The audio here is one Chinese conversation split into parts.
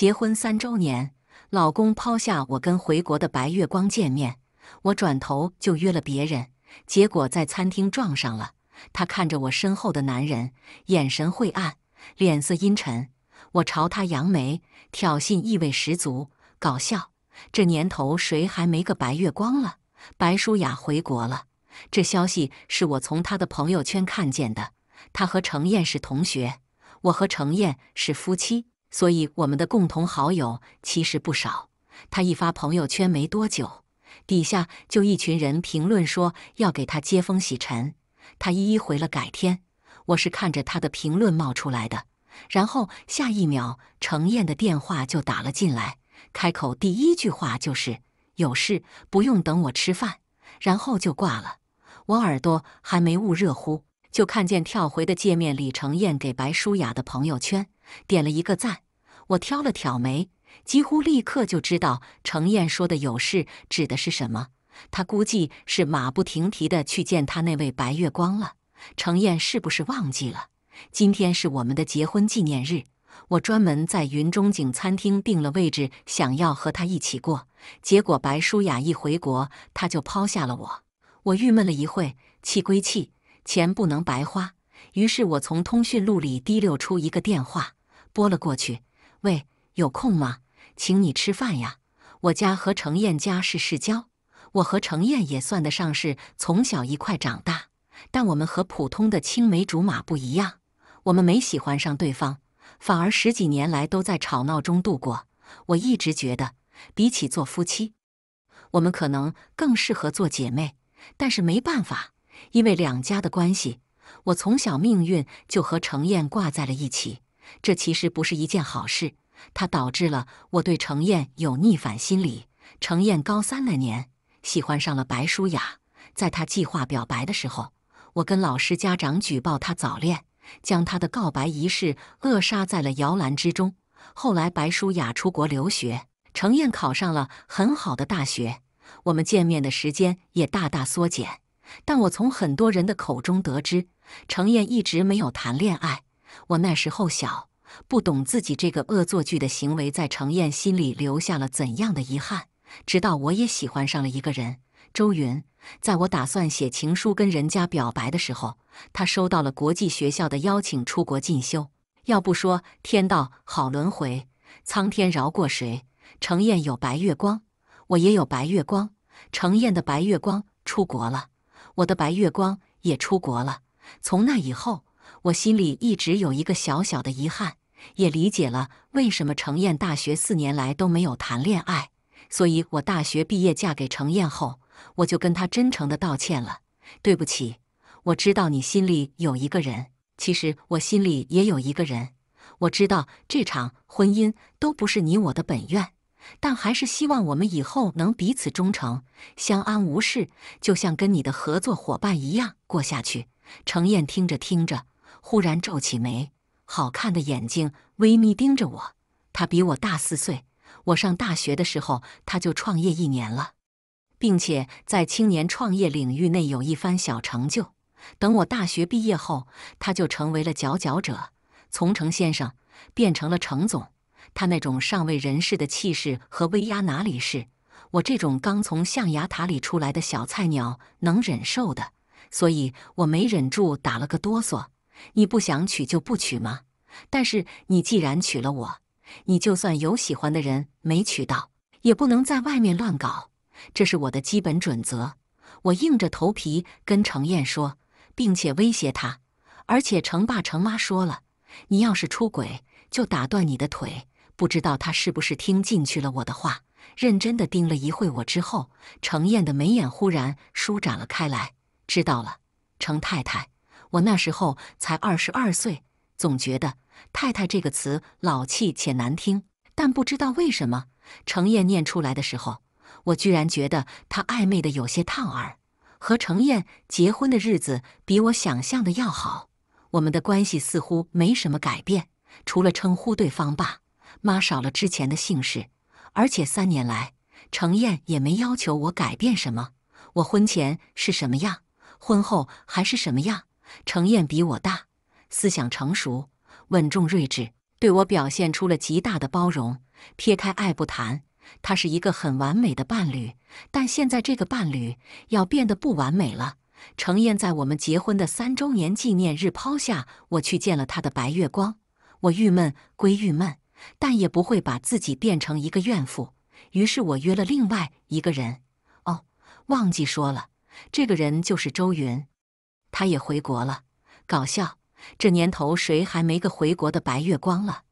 结婚三周年，老公抛下我跟回国的白月光见面，我转头就约了别人，结果在餐厅撞上了。他看着我身后的男人，眼神晦暗，脸色阴沉。我朝他扬眉，挑衅意味十足。搞笑，这年头谁还没个白月光了？白舒雅回国了，这消息是我从她的朋友圈看见的。她和程燕是同学，我和程燕是夫妻。所以我们的共同好友其实不少。他一发朋友圈没多久，底下就一群人评论说要给他接风洗尘。他一一回了，改天。我是看着他的评论冒出来的，然后下一秒程燕的电话就打了进来，开口第一句话就是有事不用等我吃饭，然后就挂了。我耳朵还没捂热乎，就看见跳回的界面，李承燕给白舒雅的朋友圈点了一个赞。我挑了挑眉，几乎立刻就知道程燕说的“有事”指的是什么。他估计是马不停蹄的去见他那位白月光了。程燕是不是忘记了今天是我们的结婚纪念日？我专门在云中景餐厅订了位置，想要和他一起过。结果白舒雅一回国，他就抛下了我。我郁闷了一会，气归气，钱不能白花。于是我从通讯录里滴溜出一个电话，拨了过去。喂，有空吗？请你吃饭呀！我家和程燕家是世交，我和程燕也算得上是从小一块长大。但我们和普通的青梅竹马不一样，我们没喜欢上对方，反而十几年来都在吵闹中度过。我一直觉得，比起做夫妻，我们可能更适合做姐妹。但是没办法，因为两家的关系，我从小命运就和程燕挂在了一起。这其实不是一件好事，它导致了我对程燕有逆反心理。程燕高三那年喜欢上了白舒雅，在她计划表白的时候，我跟老师、家长举报她早恋，将她的告白仪式扼杀在了摇篮之中。后来白舒雅出国留学，程燕考上了很好的大学，我们见面的时间也大大缩减。但我从很多人的口中得知，程燕一直没有谈恋爱。我那时候小，不懂自己这个恶作剧的行为在程燕心里留下了怎样的遗憾。直到我也喜欢上了一个人，周云。在我打算写情书跟人家表白的时候，他收到了国际学校的邀请，出国进修。要不说天道好轮回，苍天饶过谁？程燕有白月光，我也有白月光。程燕的白月光出国了，我的白月光也出国了。从那以后。我心里一直有一个小小的遗憾，也理解了为什么程燕大学四年来都没有谈恋爱。所以我大学毕业嫁给程燕后，我就跟她真诚的道歉了：“对不起，我知道你心里有一个人，其实我心里也有一个人。我知道这场婚姻都不是你我的本愿，但还是希望我们以后能彼此忠诚，相安无事，就像跟你的合作伙伴一样过下去。”程燕听着听着。忽然皱起眉，好看的眼睛微眯盯着我。他比我大四岁，我上大学的时候他就创业一年了，并且在青年创业领域内有一番小成就。等我大学毕业后，他就成为了佼佼者，从程先生变成了程总。他那种上位人士的气势和威压，哪里是我这种刚从象牙塔里出来的小菜鸟能忍受的？所以我没忍住，打了个哆嗦。你不想娶就不娶吗？但是你既然娶了我，你就算有喜欢的人没娶到，也不能在外面乱搞。这是我的基本准则。我硬着头皮跟程燕说，并且威胁她。而且程爸程妈说了，你要是出轨，就打断你的腿。不知道他是不是听进去了我的话？认真的盯了一会我之后，程燕的眉眼忽然舒展了开来。知道了，程太太。我那时候才二十二岁，总觉得“太太”这个词老气且难听，但不知道为什么，程燕念出来的时候，我居然觉得她暧昧的有些烫耳。和程燕结婚的日子比我想象的要好，我们的关系似乎没什么改变，除了称呼对方爸、妈少了之前的姓氏，而且三年来，程燕也没要求我改变什么。我婚前是什么样，婚后还是什么样。程燕比我大，思想成熟、稳重睿智，对我表现出了极大的包容。撇开爱不谈，他是一个很完美的伴侣。但现在这个伴侣要变得不完美了。程燕在我们结婚的三周年纪念日抛下我去见了他的白月光，我郁闷归郁闷，但也不会把自己变成一个怨妇。于是我约了另外一个人。哦，忘记说了，这个人就是周云。他也回国了，搞笑！这年头谁还没个回国的白月光了？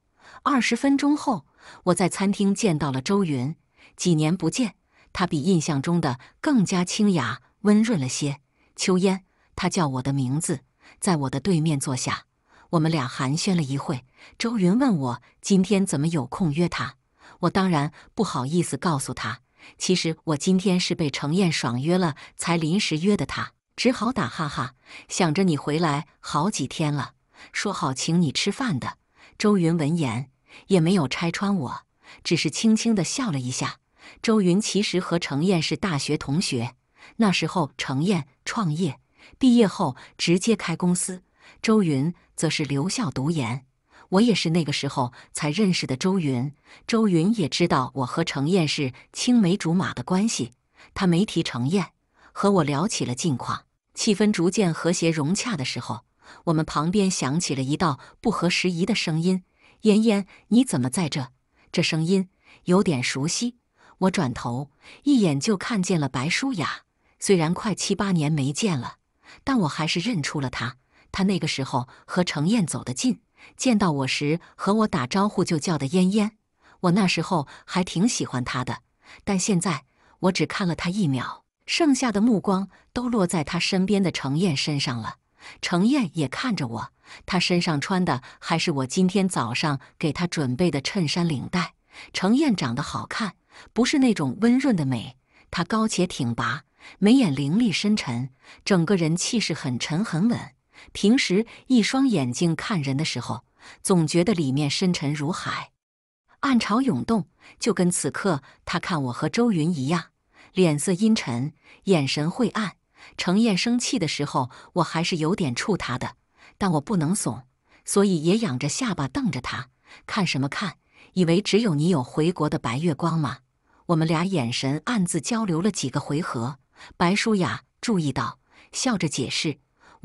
二十分钟后，我在餐厅见到了周云。几年不见，他比印象中的更加清雅温润了些。秋烟，他叫我的名字，在我的对面坐下。我们俩寒暄了一会。周云问我今天怎么有空约他，我当然不好意思告诉他，其实我今天是被程燕爽约了才临时约的他。只好打哈哈，想着你回来好几天了，说好请你吃饭的。周云闻言也没有拆穿我，只是轻轻的笑了一下。周云其实和程燕是大学同学，那时候程燕创业，毕业后直接开公司，周云则是留校读研。我也是那个时候才认识的周云。周云也知道我和程燕是青梅竹马的关系，他没提程燕，和我聊起了近况。气氛逐渐和谐融洽的时候，我们旁边响起了一道不合时宜的声音：“嫣嫣，你怎么在这？”这声音有点熟悉。我转头一眼就看见了白舒雅，虽然快七八年没见了，但我还是认出了她。她那个时候和程燕走得近，见到我时和我打招呼就叫的“嫣嫣”。我那时候还挺喜欢她的，但现在我只看了她一秒。剩下的目光都落在他身边的程燕身上了。程燕也看着我，她身上穿的还是我今天早上给她准备的衬衫领带。程燕长得好看，不是那种温润的美，她高且挺拔，眉眼凌厉深沉，整个人气势很沉很稳。平时一双眼睛看人的时候，总觉得里面深沉如海，暗潮涌动，就跟此刻他看我和周云一样。脸色阴沉，眼神晦暗。程燕生气的时候，我还是有点怵她的，但我不能怂，所以也仰着下巴瞪着她，看什么看？以为只有你有回国的白月光吗？我们俩眼神暗自交流了几个回合。白舒雅注意到，笑着解释：“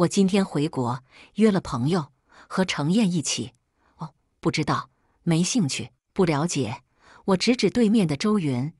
我今天回国，约了朋友和程燕一起。”哦，不知道，没兴趣，不了解。我指指对面的周云：“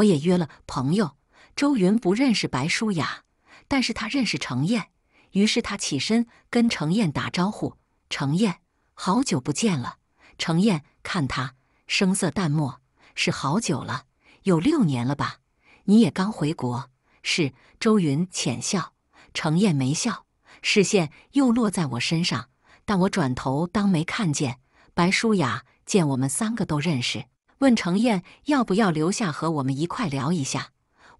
我也约了朋友。”周云不认识白舒雅，但是他认识程燕，于是他起身跟程燕打招呼：“程燕，好久不见了。”程燕看他声色淡漠，是好久了，有六年了吧？你也刚回国？是周云浅笑，程燕没笑，视线又落在我身上，但我转头当没看见。白舒雅见我们三个都认识，问程燕要不要留下和我们一块聊一下。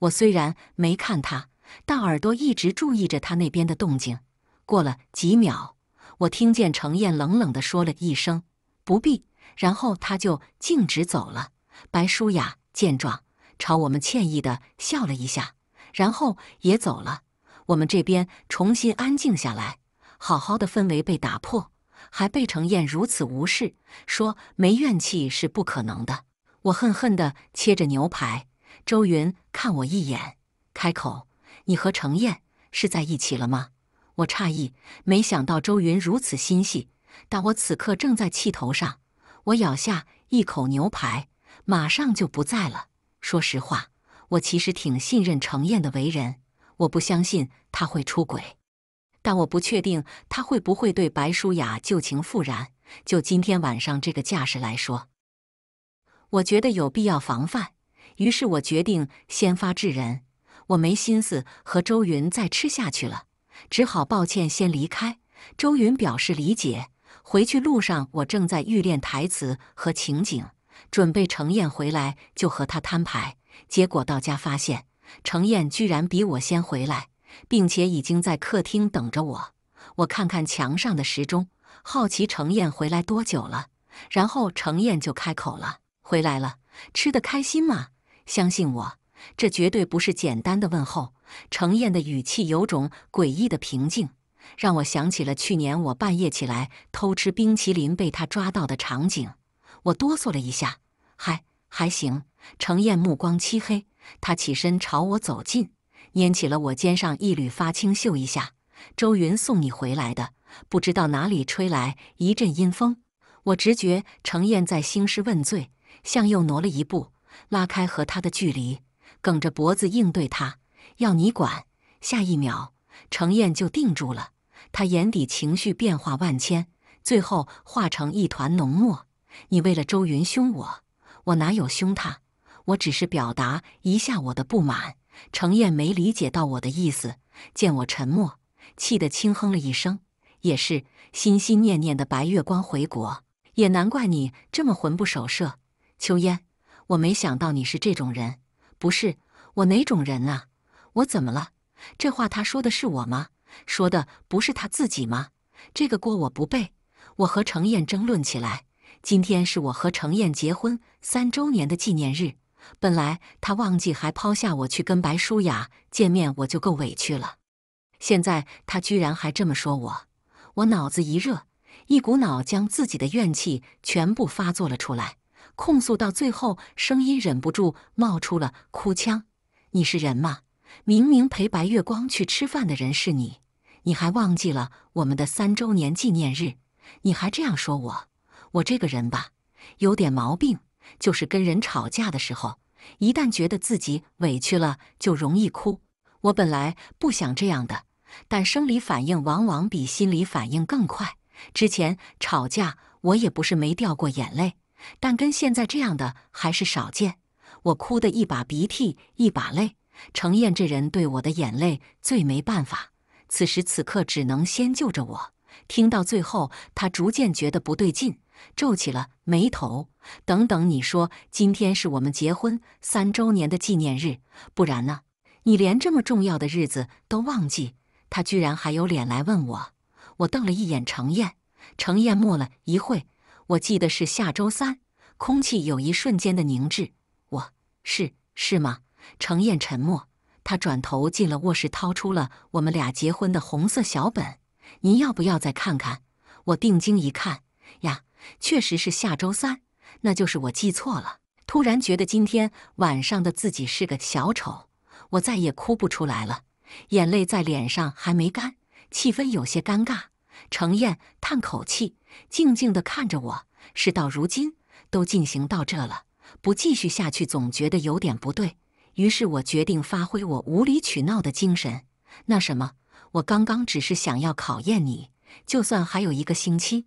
我虽然没看他，但耳朵一直注意着他那边的动静。过了几秒，我听见程燕冷冷地说了一声“不必”，然后他就径直走了。白舒雅见状，朝我们歉意地笑了一下，然后也走了。我们这边重新安静下来，好好的氛围被打破，还被程燕如此无视，说没怨气是不可能的。我恨恨地切着牛排。周云看我一眼，开口：“你和程燕是在一起了吗？”我诧异，没想到周云如此心细。但我此刻正在气头上，我咬下一口牛排，马上就不在了。说实话，我其实挺信任程燕的为人，我不相信他会出轨，但我不确定他会不会对白舒雅旧情复燃。就今天晚上这个架势来说，我觉得有必要防范。于是我决定先发制人，我没心思和周云再吃下去了，只好抱歉先离开。周云表示理解。回去路上，我正在预练台词和情景，准备程燕回来就和他摊牌。结果到家发现，程燕居然比我先回来，并且已经在客厅等着我。我看看墙上的时钟，好奇程燕回来多久了。然后程燕就开口了：“回来了，吃的开心吗？”相信我，这绝对不是简单的问候。程燕的语气有种诡异的平静，让我想起了去年我半夜起来偷吃冰淇淋被他抓到的场景。我哆嗦了一下，还还行。程燕目光漆黑，他起身朝我走近，拈起了我肩上一缕发青，嗅一下。周云送你回来的，不知道哪里吹来一阵阴风。我直觉程燕在兴师问罪，向右挪了一步。拉开和他的距离，梗着脖子应对他，要你管。下一秒，程燕就定住了，她眼底情绪变化万千，最后化成一团浓墨。你为了周云凶我，我哪有凶他？我只是表达一下我的不满。程燕没理解到我的意思，见我沉默，气得轻哼了一声。也是，心心念念的白月光回国，也难怪你这么魂不守舍。秋烟。我没想到你是这种人，不是我哪种人啊？我怎么了？这话他说的是我吗？说的不是他自己吗？这个锅我不背。我和程燕争论起来。今天是我和程燕结婚三周年的纪念日，本来他忘记还抛下我去跟白舒雅见面，我就够委屈了。现在他居然还这么说我，我脑子一热，一股脑将自己的怨气全部发作了出来。控诉到最后，声音忍不住冒出了哭腔。你是人吗？明明陪白月光去吃饭的人是你，你还忘记了我们的三周年纪念日？你还这样说我？我这个人吧，有点毛病，就是跟人吵架的时候，一旦觉得自己委屈了，就容易哭。我本来不想这样的，但生理反应往往比心理反应更快。之前吵架我也不是没掉过眼泪。但跟现在这样的还是少见。我哭得一把鼻涕一把泪。程燕这人对我的眼泪最没办法，此时此刻只能先救着我。听到最后，他逐渐觉得不对劲，皱起了眉头。等等，你说今天是我们结婚三周年的纪念日，不然呢？你连这么重要的日子都忘记？他居然还有脸来问我！我瞪了一眼程燕。程燕默了一会。我记得是下周三，空气有一瞬间的凝滞。我是是吗？程燕沉默。她转头进了卧室，掏出了我们俩结婚的红色小本。您要不要再看看？我定睛一看，呀，确实是下周三，那就是我记错了。突然觉得今天晚上的自己是个小丑，我再也哭不出来了，眼泪在脸上还没干，气氛有些尴尬。程燕叹口气，静静地看着我。事到如今都进行到这了，不继续下去总觉得有点不对。于是，我决定发挥我无理取闹的精神。那什么，我刚刚只是想要考验你。就算还有一个星期，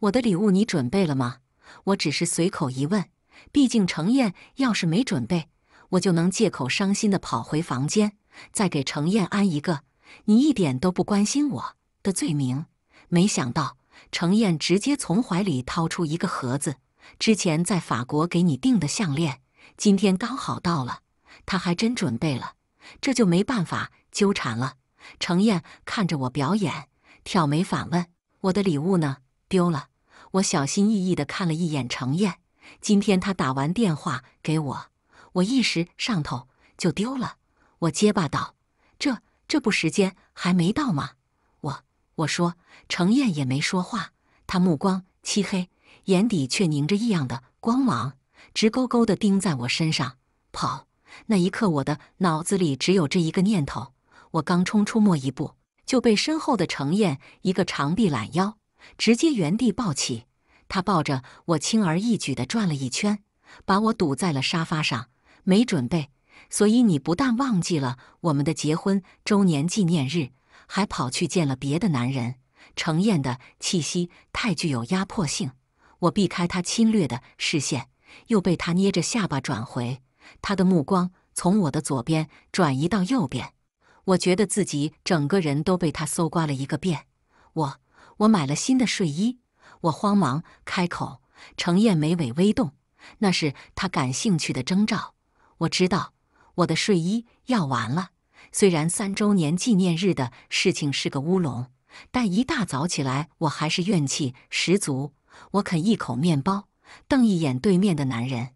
我的礼物你准备了吗？我只是随口一问。毕竟，程燕要是没准备，我就能借口伤心地跑回房间，再给程燕安一个。你一点都不关心我。的罪名，没想到程燕直接从怀里掏出一个盒子，之前在法国给你订的项链，今天刚好到了。他还真准备了，这就没办法纠缠了。程燕看着我表演，挑眉反问：“我的礼物呢？丢了？”我小心翼翼的看了一眼程燕，今天他打完电话给我，我一时上头就丢了。我结巴道：“这这不时间还没到吗？”我说：“程燕也没说话，她目光漆黑，眼底却凝着异样的光芒，直勾勾地盯在我身上。”跑那一刻，我的脑子里只有这一个念头。我刚冲出没一步，就被身后的程燕一个长臂揽腰，直接原地抱起。她抱着我，轻而易举地转了一圈，把我堵在了沙发上。没准备，所以你不但忘记了我们的结婚周年纪念日。还跑去见了别的男人。程燕的气息太具有压迫性，我避开他侵略的视线，又被他捏着下巴转回。他的目光从我的左边转移到右边，我觉得自己整个人都被他搜刮了一个遍。我，我买了新的睡衣。我慌忙开口。程燕眉尾微动，那是他感兴趣的征兆。我知道我的睡衣要完了。虽然三周年纪念日的事情是个乌龙，但一大早起来我还是怨气十足。我啃一口面包，瞪一眼对面的男人。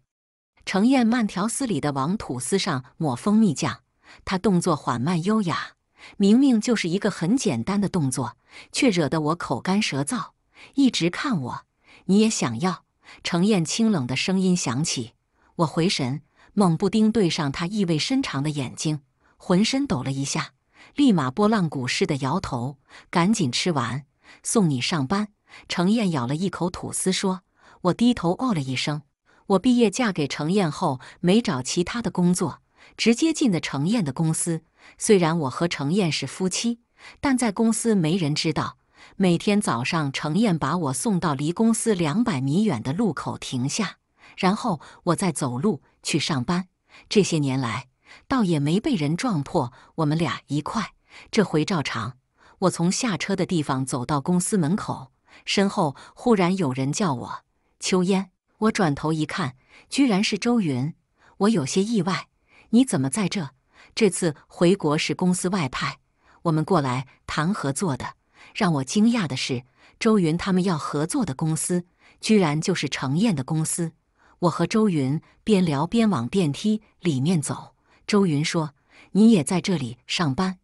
程燕慢条斯理地往吐司上抹蜂蜜酱，她动作缓慢优雅，明明就是一个很简单的动作，却惹得我口干舌燥。一直看我，你也想要？程燕清冷的声音响起，我回神，猛不丁对上她意味深长的眼睛。浑身抖了一下，立马波浪鼓似的摇头，赶紧吃完送你上班。程燕咬了一口吐司，说：“我低头哦了一声。我毕业嫁给程燕后，没找其他的工作，直接进的程燕的公司。虽然我和程燕是夫妻，但在公司没人知道。每天早上，程燕把我送到离公司两百米远的路口停下，然后我再走路去上班。这些年来。”倒也没被人撞破，我们俩一块。这回照常，我从下车的地方走到公司门口，身后忽然有人叫我秋烟”，我转头一看，居然是周云。我有些意外：“你怎么在这？这次回国是公司外派，我们过来谈合作的。”让我惊讶的是，周云他们要合作的公司，居然就是程燕的公司。我和周云边聊边往电梯里面走。周云说：“你也在这里上班。”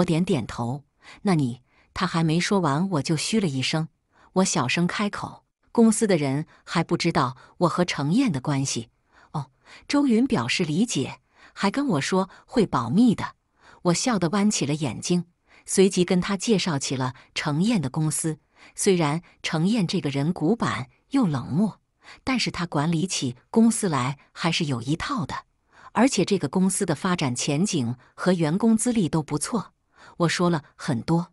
我点点头。那你……他还没说完，我就嘘了一声。我小声开口：“公司的人还不知道我和程燕的关系。”哦，周云表示理解，还跟我说会保密的。我笑得弯起了眼睛，随即跟他介绍起了程燕的公司。虽然程燕这个人古板又冷漠，但是他管理起公司来还是有一套的。而且这个公司的发展前景和员工资历都不错，我说了很多，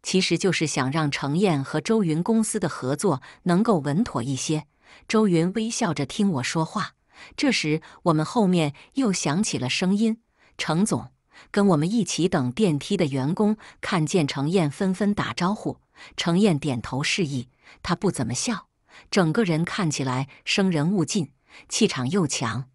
其实就是想让程燕和周云公司的合作能够稳妥一些。周云微笑着听我说话，这时我们后面又响起了声音。程总跟我们一起等电梯的员工看见程燕，纷纷打招呼。程燕点头示意，她不怎么笑，整个人看起来生人勿近，气场又强。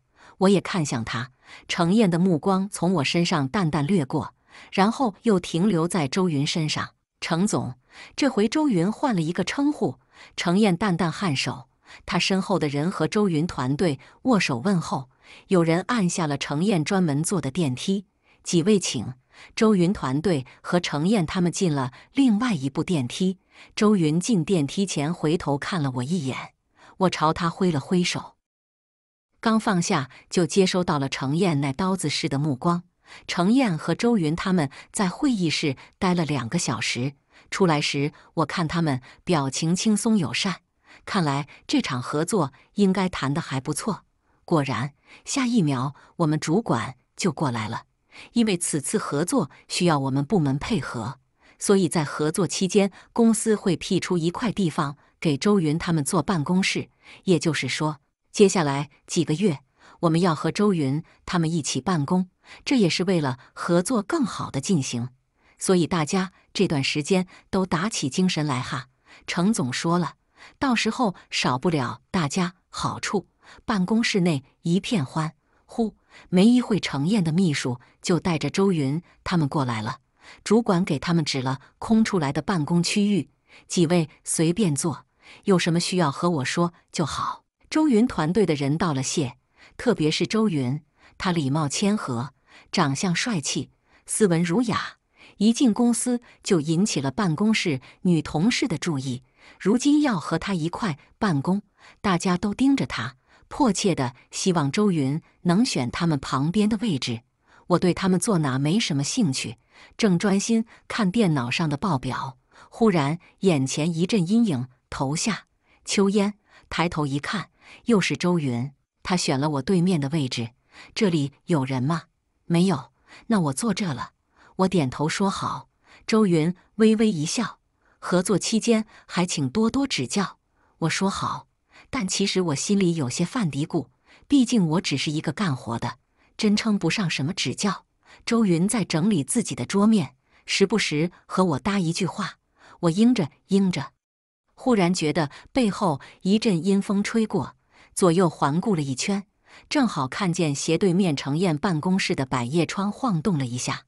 我也看向他，程燕的目光从我身上淡淡掠过，然后又停留在周云身上。程总，这回周云换了一个称呼。程燕淡淡颔首，他身后的人和周云团队握手问候，有人按下了程燕专门坐的电梯。几位请，周云团队和程燕他们进了另外一部电梯。周云进电梯前回头看了我一眼，我朝他挥了挥手。刚放下，就接收到了程燕那刀子似的目光。程燕和周云他们在会议室待了两个小时，出来时我看他们表情轻松友善，看来这场合作应该谈得还不错。果然，下一秒我们主管就过来了，因为此次合作需要我们部门配合，所以在合作期间，公司会辟出一块地方给周云他们做办公室，也就是说。接下来几个月，我们要和周云他们一起办公，这也是为了合作更好的进行。所以大家这段时间都打起精神来哈。程总说了，到时候少不了大家好处。办公室内一片欢呼，没一会，程燕的秘书就带着周云他们过来了。主管给他们指了空出来的办公区域，几位随便坐，有什么需要和我说就好。周云团队的人道了谢，特别是周云，他礼貌谦和，长相帅气，斯文儒雅，一进公司就引起了办公室女同事的注意。如今要和他一块办公，大家都盯着他，迫切的希望周云能选他们旁边的位置。我对他们坐哪没什么兴趣，正专心看电脑上的报表，忽然眼前一阵阴影投下，秋烟抬头一看。又是周云，他选了我对面的位置。这里有人吗？没有，那我坐这了。我点头说好。周云微微一笑，合作期间还请多多指教。我说好，但其实我心里有些犯嘀咕，毕竟我只是一个干活的，真称不上什么指教。周云在整理自己的桌面，时不时和我搭一句话，我应着应着。忽然觉得背后一阵阴风吹过。左右环顾了一圈，正好看见斜对面程燕办公室的百叶窗晃动了一下。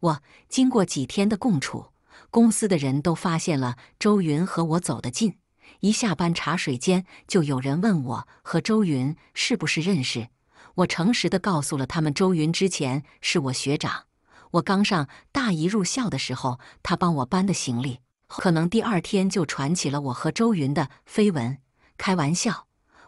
我经过几天的共处，公司的人都发现了周云和我走得近。一下班茶水间就有人问我和周云是不是认识。我诚实的告诉了他们，周云之前是我学长，我刚上大一入校的时候他帮我搬的行李。可能第二天就传起了我和周云的绯闻。开玩笑。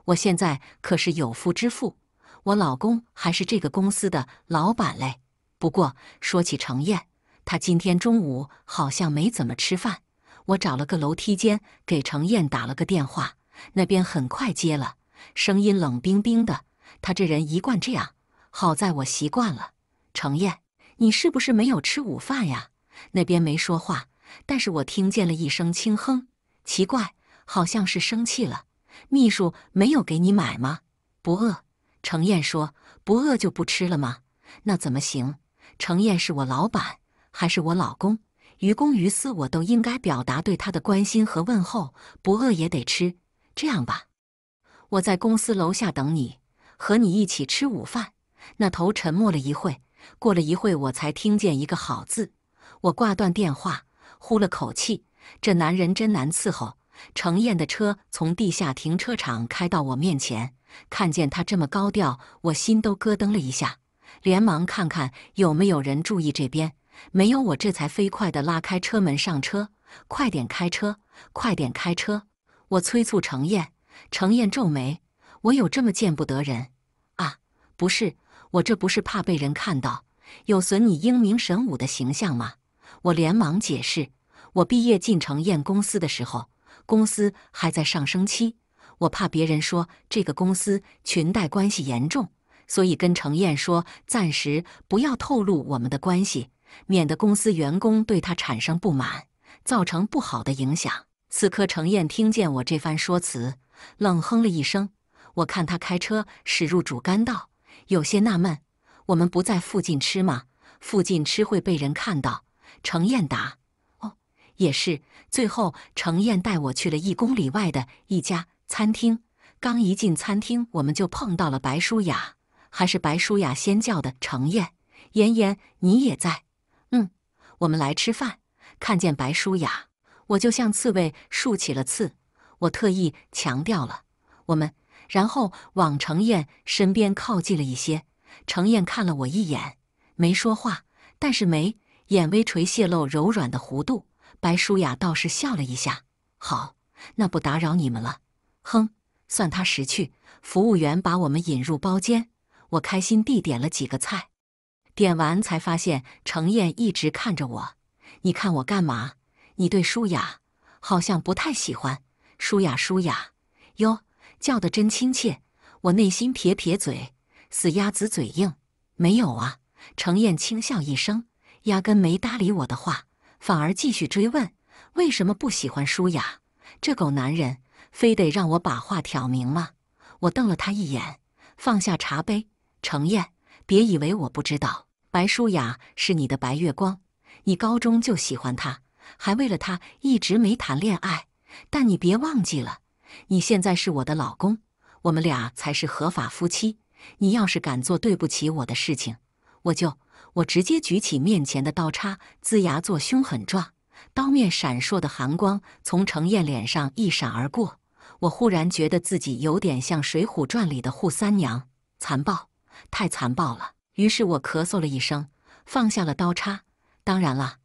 我现在可是有夫之妇，我老公还是这个公司的老板嘞。不过说起程燕，她今天中午好像没怎么吃饭。我找了个楼梯间给程燕打了个电话，那边很快接了，声音冷冰冰的。她这人一贯这样，好在我习惯了。程燕，你是不是没有吃午饭呀？那边没说话，但是我听见了一声轻哼，奇怪，好像是生气了。秘书没有给你买吗？不饿。程燕说：“不饿就不吃了吗？那怎么行？”程燕是我老板，还是我老公，于公于私，我都应该表达对他的关心和问候。不饿也得吃。这样吧，我在公司楼下等你，和你一起吃午饭。那头沉默了一会，过了一会，我才听见一个“好”字。我挂断电话，呼了口气。这男人真难伺候。程燕的车从地下停车场开到我面前，看见他这么高调，我心都咯噔了一下，连忙看看有没有人注意这边，没有，我这才飞快地拉开车门上车，快点开车，快点开车！我催促程燕。程燕皱眉：“我有这么见不得人啊？不是，我这不是怕被人看到，有损你英明神武的形象吗？”我连忙解释：“我毕业进程燕公司的时候。”公司还在上升期，我怕别人说这个公司裙带关系严重，所以跟程燕说暂时不要透露我们的关系，免得公司员工对他产生不满，造成不好的影响。此刻程燕听见我这番说辞，冷哼了一声。我看他开车驶入主干道，有些纳闷：我们不在附近吃吗？附近吃会被人看到。程燕答。也是，最后程燕带我去了一公里外的一家餐厅。刚一进餐厅，我们就碰到了白舒雅，还是白舒雅先叫的。程燕，妍妍，你也在？嗯，我们来吃饭。看见白舒雅，我就像刺猬竖起了刺。我特意强调了我们，然后往程燕身边靠近了一些。程燕看了我一眼，没说话，但是眉眼微垂，泄露柔软的弧度。白舒雅倒是笑了一下，好，那不打扰你们了。哼，算他识趣。服务员把我们引入包间，我开心地点了几个菜。点完才发现，程燕一直看着我。你看我干嘛？你对舒雅好像不太喜欢。舒雅，舒雅，哟，叫得真亲切。我内心撇撇嘴，死鸭子嘴硬。没有啊。程燕轻笑一声，压根没搭理我的话。反而继续追问：“为什么不喜欢舒雅？这狗男人非得让我把话挑明吗？”我瞪了他一眼，放下茶杯。程燕，别以为我不知道，白舒雅是你的白月光，你高中就喜欢她，还为了她一直没谈恋爱。但你别忘记了，你现在是我的老公，我们俩才是合法夫妻。你要是敢做对不起我的事情，我就……我直接举起面前的刀叉，龇牙做凶狠状，刀面闪烁的寒光从程燕脸上一闪而过。我忽然觉得自己有点像《水浒传》里的扈三娘，残暴，太残暴了。于是我咳嗽了一声，放下了刀叉。当然了，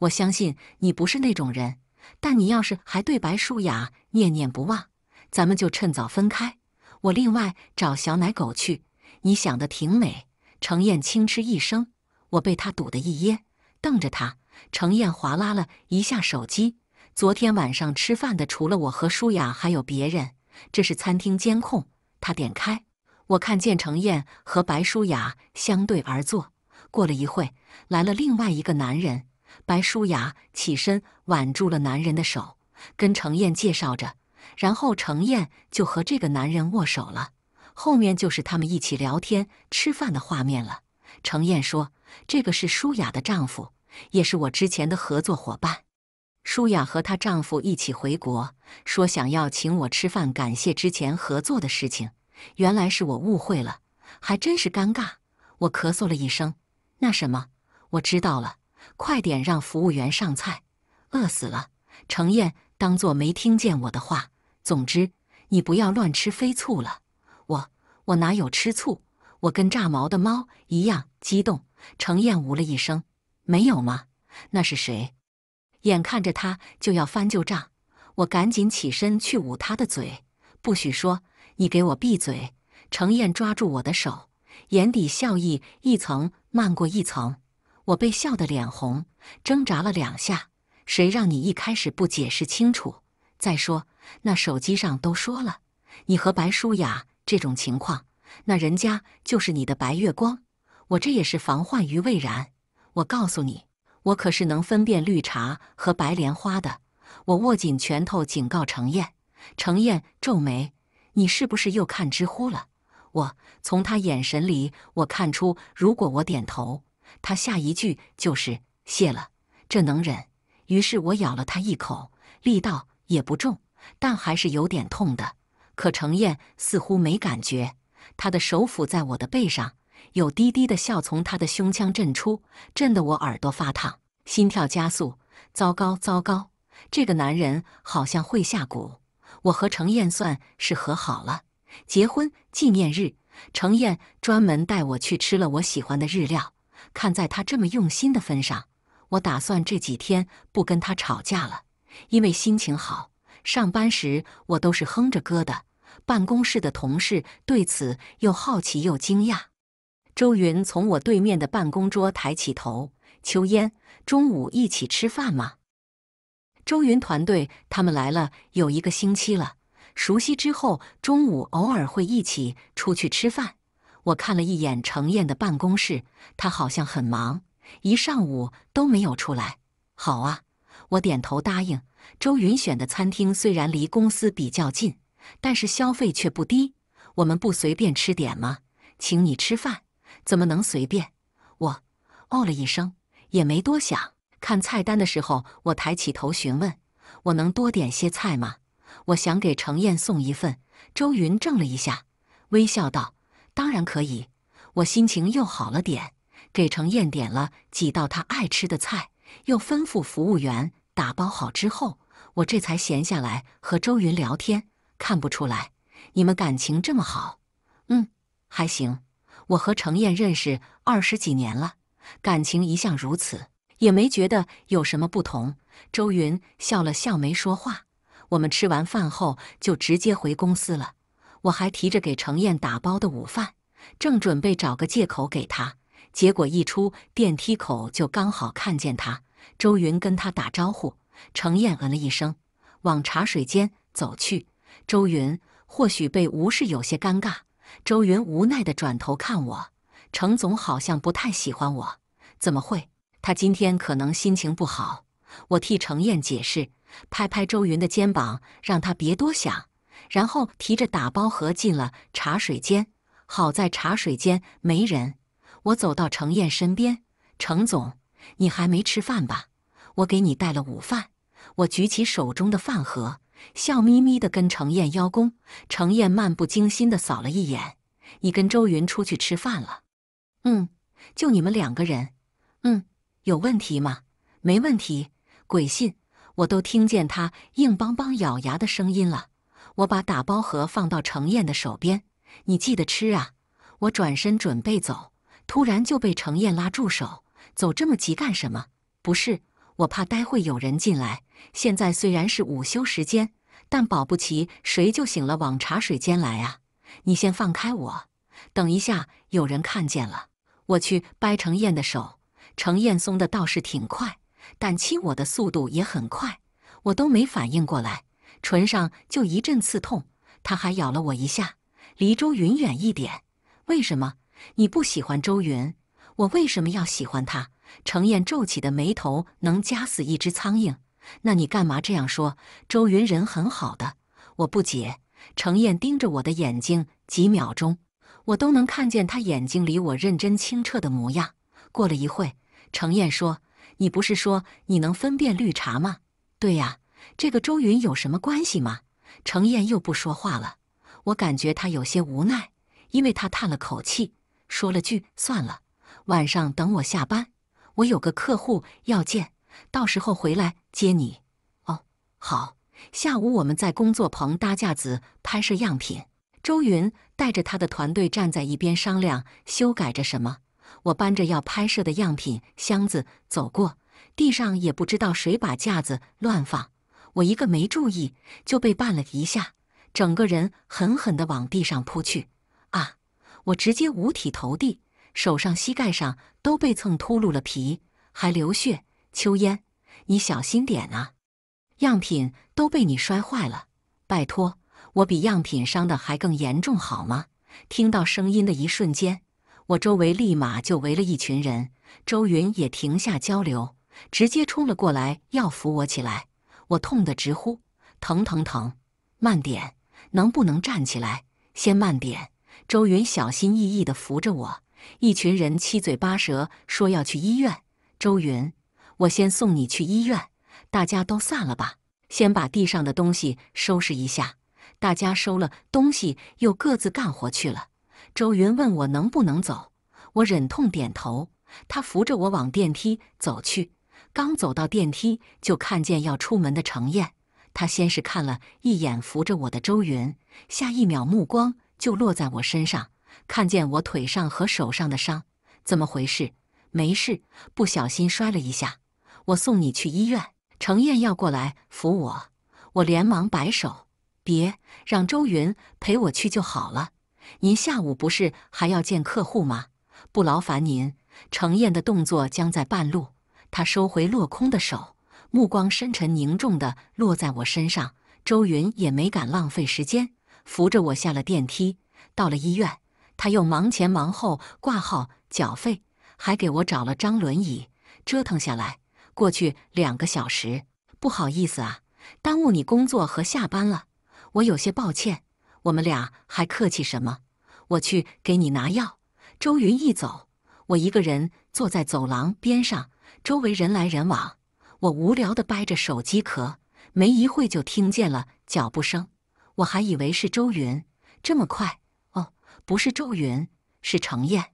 我相信你不是那种人，但你要是还对白舒雅念念不忘，咱们就趁早分开。我另外找小奶狗去。你想的挺美。程燕轻嗤一声。我被他堵得一噎，瞪着他。程艳划拉了一下手机，昨天晚上吃饭的除了我和舒雅，还有别人。这是餐厅监控。他点开，我看见程艳和白舒雅相对而坐。过了一会，来了另外一个男人。白舒雅起身挽住了男人的手，跟程艳介绍着，然后程艳就和这个男人握手了。后面就是他们一起聊天、吃饭的画面了。程燕说。这个是舒雅的丈夫，也是我之前的合作伙伴。舒雅和她丈夫一起回国，说想要请我吃饭，感谢之前合作的事情。原来是我误会了，还真是尴尬。我咳嗽了一声，那什么，我知道了，快点让服务员上菜，饿死了。程燕当做没听见我的话。总之，你不要乱吃飞醋了。我我哪有吃醋，我跟炸毛的猫一样激动。程燕呜了一声，没有吗？那是谁？眼看着他就要翻旧账，我赶紧起身去捂他的嘴，不许说，你给我闭嘴！程燕抓住我的手，眼底笑意一层漫过一层，我被笑得脸红，挣扎了两下。谁让你一开始不解释清楚？再说，那手机上都说了，你和白舒雅这种情况，那人家就是你的白月光。我这也是防患于未然。我告诉你，我可是能分辨绿茶和白莲花的。我握紧拳头警告程燕。程燕皱眉：“你是不是又看知乎了？”我从他眼神里，我看出如果我点头，他下一句就是“谢了”。这能忍。于是我咬了他一口，力道也不重，但还是有点痛的。可程燕似乎没感觉，他的手抚在我的背上。有低低的笑从他的胸腔震出，震得我耳朵发烫，心跳加速。糟糕，糟糕，这个男人好像会下蛊。我和程燕算是和好了。结婚纪念日，程燕专门带我去吃了我喜欢的日料。看在他这么用心的份上，我打算这几天不跟他吵架了。因为心情好，上班时我都是哼着歌的。办公室的同事对此又好奇又惊讶。周云从我对面的办公桌抬起头：“秋烟，中午一起吃饭吗？”周云团队他们来了有一个星期了，熟悉之后，中午偶尔会一起出去吃饭。我看了一眼程燕的办公室，她好像很忙，一上午都没有出来。好啊，我点头答应。周云选的餐厅虽然离公司比较近，但是消费却不低。我们不随便吃点吗？请你吃饭。怎么能随便？我哦了一声，也没多想。看菜单的时候，我抬起头询问：“我能多点些菜吗？我想给程燕送一份。”周云怔了一下，微笑道：“当然可以。”我心情又好了点，给程燕点了几道她爱吃的菜，又吩咐服务员打包好之后，我这才闲下来和周云聊天。看不出来你们感情这么好，嗯，还行。我和程燕认识二十几年了，感情一向如此，也没觉得有什么不同。周云笑了笑，没说话。我们吃完饭后就直接回公司了，我还提着给程燕打包的午饭，正准备找个借口给她，结果一出电梯口就刚好看见她。周云跟她打招呼，程燕嗯了一声，往茶水间走去。周云或许被无视有些尴尬。周云无奈地转头看我，程总好像不太喜欢我，怎么会？他今天可能心情不好。我替程燕解释，拍拍周云的肩膀，让他别多想，然后提着打包盒进了茶水间。好在茶水间没人，我走到程燕身边，程总，你还没吃饭吧？我给你带了午饭。我举起手中的饭盒。笑眯眯的跟程燕邀功，程燕漫不经心的扫了一眼：“你跟周云出去吃饭了？嗯，就你们两个人。嗯，有问题吗？没问题。鬼信，我都听见他硬邦邦咬牙的声音了。我把打包盒放到程燕的手边，你记得吃啊。我转身准备走，突然就被程燕拉住手：“走这么急干什么？不是。”我怕待会有人进来。现在虽然是午休时间，但保不齐谁就醒了，往茶水间来啊！你先放开我，等一下有人看见了。我去掰程燕的手，程燕松的倒是挺快，但亲我的速度也很快，我都没反应过来，唇上就一阵刺痛，他还咬了我一下。离周云远一点！为什么你不喜欢周云？我为什么要喜欢他？程燕皱起的眉头能夹死一只苍蝇，那你干嘛这样说？周云人很好的，我不解。程燕盯着我的眼睛几秒钟，我都能看见她眼睛里我认真清澈的模样。过了一会，程燕说：“你不是说你能分辨绿茶吗？”“对呀，这个周云有什么关系吗？”程燕又不说话了，我感觉她有些无奈，因为她叹了口气，说了句：“算了，晚上等我下班。”我有个客户要见，到时候回来接你。哦，好，下午我们在工作棚搭架子拍摄样品。周云带着他的团队站在一边商量，修改着什么。我搬着要拍摄的样品箱子走过，地上也不知道谁把架子乱放，我一个没注意就被绊了一下，整个人狠狠的往地上扑去。啊！我直接五体投地。手上、膝盖上都被蹭秃噜了皮，还流血。秋烟，你小心点啊！样品都被你摔坏了，拜托，我比样品伤的还更严重，好吗？听到声音的一瞬间，我周围立马就围了一群人。周云也停下交流，直接冲了过来要扶我起来。我痛得直呼：“疼疼疼！”慢点，能不能站起来？先慢点。周云小心翼翼的扶着我。一群人七嘴八舌说要去医院。周云，我先送你去医院。大家都散了吧，先把地上的东西收拾一下。大家收了东西，又各自干活去了。周云问我能不能走，我忍痛点头。他扶着我往电梯走去。刚走到电梯，就看见要出门的程燕。他先是看了一眼扶着我的周云，下一秒目光就落在我身上。看见我腿上和手上的伤，怎么回事？没事，不小心摔了一下。我送你去医院。程燕要过来扶我，我连忙摆手，别，让周云陪我去就好了。您下午不是还要见客户吗？不劳烦您。程燕的动作僵在半路，她收回落空的手，目光深沉凝重地落在我身上。周云也没敢浪费时间，扶着我下了电梯，到了医院。他又忙前忙后挂号缴费，还给我找了张轮椅，折腾下来过去两个小时，不好意思啊，耽误你工作和下班了，我有些抱歉。我们俩还客气什么？我去给你拿药。周云一走，我一个人坐在走廊边上，周围人来人往，我无聊地掰着手机壳，没一会就听见了脚步声，我还以为是周云，这么快。不是周云，是程燕。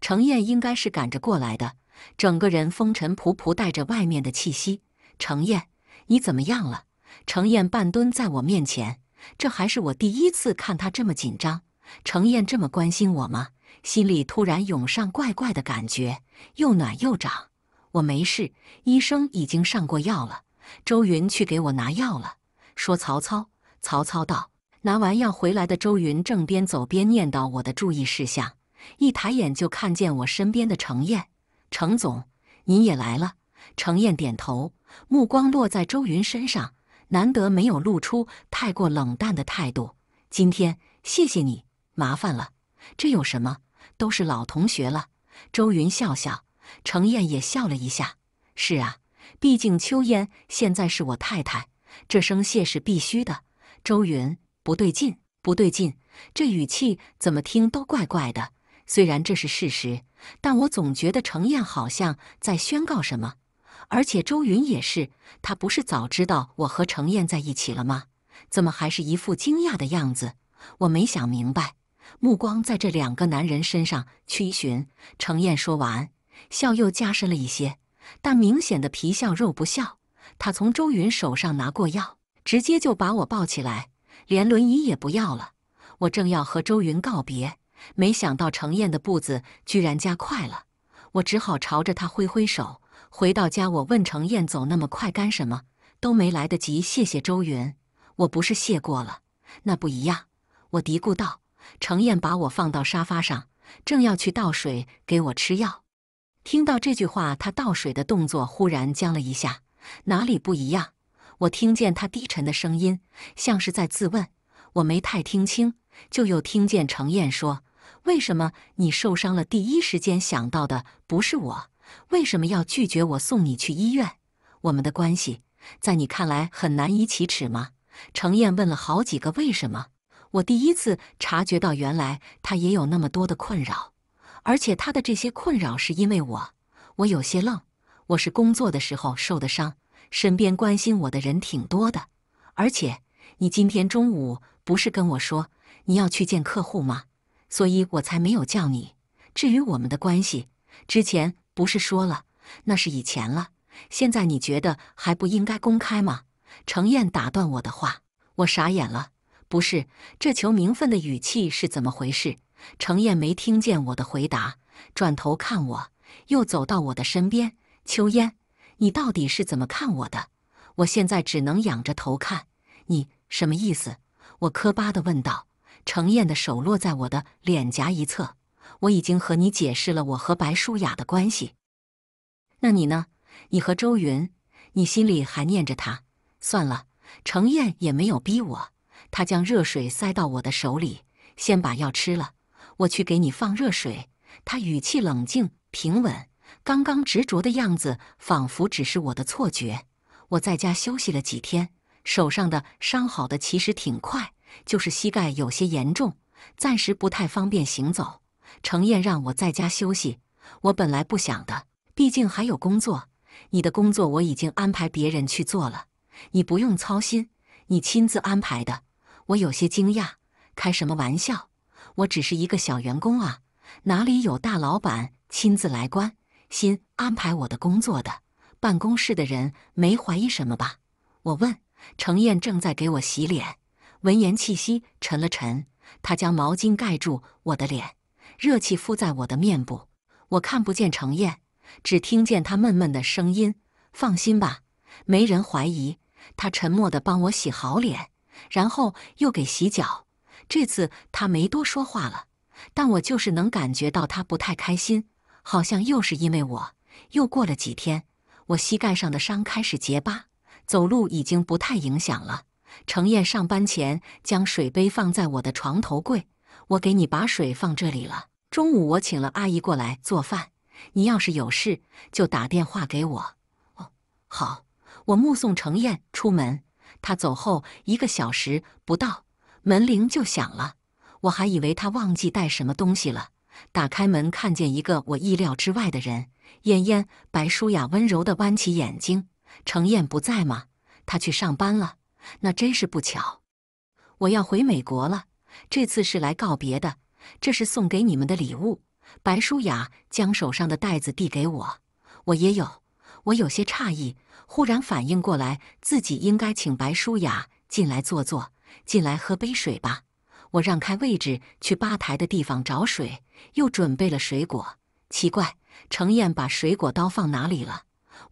程燕应该是赶着过来的，整个人风尘仆仆，带着外面的气息。程燕，你怎么样了？程燕半蹲在我面前，这还是我第一次看她这么紧张。程燕这么关心我吗？心里突然涌上怪怪的感觉，又暖又长。我没事，医生已经上过药了。周云去给我拿药了，说曹操，曹操道。拿完药回来的周云正边走边念叨我的注意事项，一抬眼就看见我身边的程燕。程总，您也来了。程燕点头，目光落在周云身上，难得没有露出太过冷淡的态度。今天谢谢你，麻烦了。这有什么，都是老同学了。周云笑笑，程燕也笑了一下。是啊，毕竟秋燕现在是我太太，这声谢是必须的。周云。不对劲，不对劲，这语气怎么听都怪怪的。虽然这是事实，但我总觉得程燕好像在宣告什么。而且周云也是，他不是早知道我和程燕在一起了吗？怎么还是一副惊讶的样子？我没想明白，目光在这两个男人身上逡寻。程燕说完，笑又加深了一些，但明显的皮笑肉不笑。他从周云手上拿过药，直接就把我抱起来。连轮椅也不要了，我正要和周云告别，没想到程燕的步子居然加快了，我只好朝着他挥挥手。回到家，我问程燕走那么快干什么，都没来得及谢谢周云。我不是谢过了，那不一样，我嘀咕道。程燕把我放到沙发上，正要去倒水给我吃药，听到这句话，他倒水的动作忽然僵了一下。哪里不一样？我听见他低沉的声音，像是在自问。我没太听清，就又听见程燕说：“为什么你受伤了，第一时间想到的不是我？为什么要拒绝我送你去医院？我们的关系，在你看来很难以启齿吗？”程燕问了好几个为什么。我第一次察觉到，原来他也有那么多的困扰，而且他的这些困扰是因为我。我有些愣。我是工作的时候受的伤。身边关心我的人挺多的，而且你今天中午不是跟我说你要去见客户吗？所以我才没有叫你。至于我们的关系，之前不是说了，那是以前了。现在你觉得还不应该公开吗？程燕打断我的话，我傻眼了。不是，这求名分的语气是怎么回事？程燕没听见我的回答，转头看我，又走到我的身边，秋烟，你到底是怎么看我的？我现在只能仰着头看你，什么意思？我磕巴的问道。程燕的手落在我的脸颊一侧，我已经和你解释了我和白舒雅的关系，那你呢？你和周云，你心里还念着他？算了，程燕也没有逼我。他将热水塞到我的手里，先把药吃了，我去给你放热水。他语气冷静平稳。刚刚执着的样子，仿佛只是我的错觉。我在家休息了几天，手上的伤好的其实挺快，就是膝盖有些严重，暂时不太方便行走。程燕让我在家休息，我本来不想的，毕竟还有工作。你的工作我已经安排别人去做了，你不用操心。你亲自安排的，我有些惊讶。开什么玩笑？我只是一个小员工啊，哪里有大老板亲自来关？新安排我的工作的办公室的人没怀疑什么吧？我问程燕，正在给我洗脸。闻言，气息沉了沉。他将毛巾盖住我的脸，热气敷在我的面部。我看不见程燕，只听见她闷闷的声音。放心吧，没人怀疑。他沉默的帮我洗好脸，然后又给洗脚。这次他没多说话了，但我就是能感觉到他不太开心。好像又是因为我。又过了几天，我膝盖上的伤开始结疤，走路已经不太影响了。程燕上班前将水杯放在我的床头柜，我给你把水放这里了。中午我请了阿姨过来做饭，你要是有事就打电话给我。哦，好。我目送程燕出门，她走后一个小时不到，门铃就响了。我还以为她忘记带什么东西了。打开门，看见一个我意料之外的人。燕燕，白舒雅温柔地弯起眼睛。程燕不在吗？她去上班了。那真是不巧。我要回美国了，这次是来告别的。这是送给你们的礼物。白舒雅将手上的袋子递给我。我也有。我有些诧异，忽然反应过来，自己应该请白舒雅进来坐坐。进来喝杯水吧。我让开位置，去吧台的地方找水，又准备了水果。奇怪，程燕把水果刀放哪里了？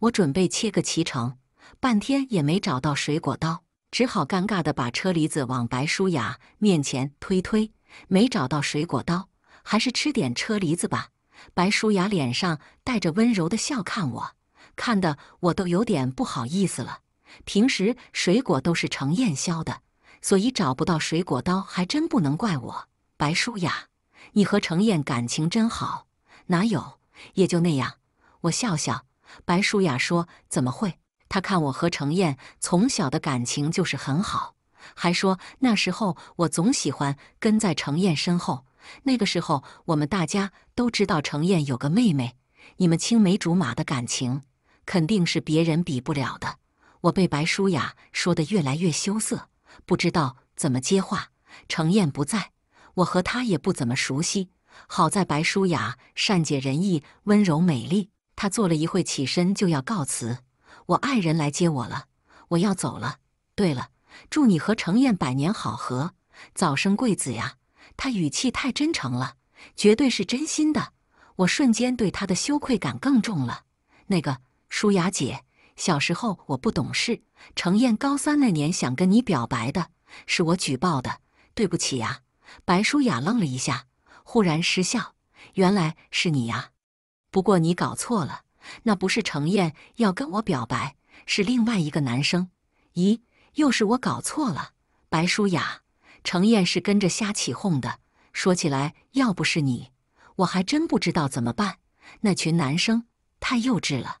我准备切个脐橙，半天也没找到水果刀，只好尴尬的把车厘子往白舒雅面前推推。没找到水果刀，还是吃点车厘子吧。白舒雅脸上带着温柔的笑看我，看的我都有点不好意思了。平时水果都是程燕削的。所以找不到水果刀，还真不能怪我。白舒雅，你和程燕感情真好，哪有？也就那样。我笑笑。白舒雅说：“怎么会？”她看我和程燕从小的感情就是很好，还说那时候我总喜欢跟在程燕身后。那个时候我们大家都知道程燕有个妹妹，你们青梅竹马的感情肯定是别人比不了的。我被白舒雅说的越来越羞涩。不知道怎么接话，程燕不在，我和她也不怎么熟悉。好在白舒雅善解人意，温柔美丽。她坐了一会，起身就要告辞。我爱人来接我了，我要走了。对了，祝你和程燕百年好合，早生贵子呀！她语气太真诚了，绝对是真心的。我瞬间对她的羞愧感更重了。那个舒雅姐。小时候我不懂事，程燕高三那年想跟你表白的，是我举报的，对不起呀。白舒雅愣了一下，忽然失笑，原来是你呀。不过你搞错了，那不是程燕要跟我表白，是另外一个男生。咦，又是我搞错了？白舒雅，程燕是跟着瞎起哄的。说起来，要不是你，我还真不知道怎么办。那群男生太幼稚了。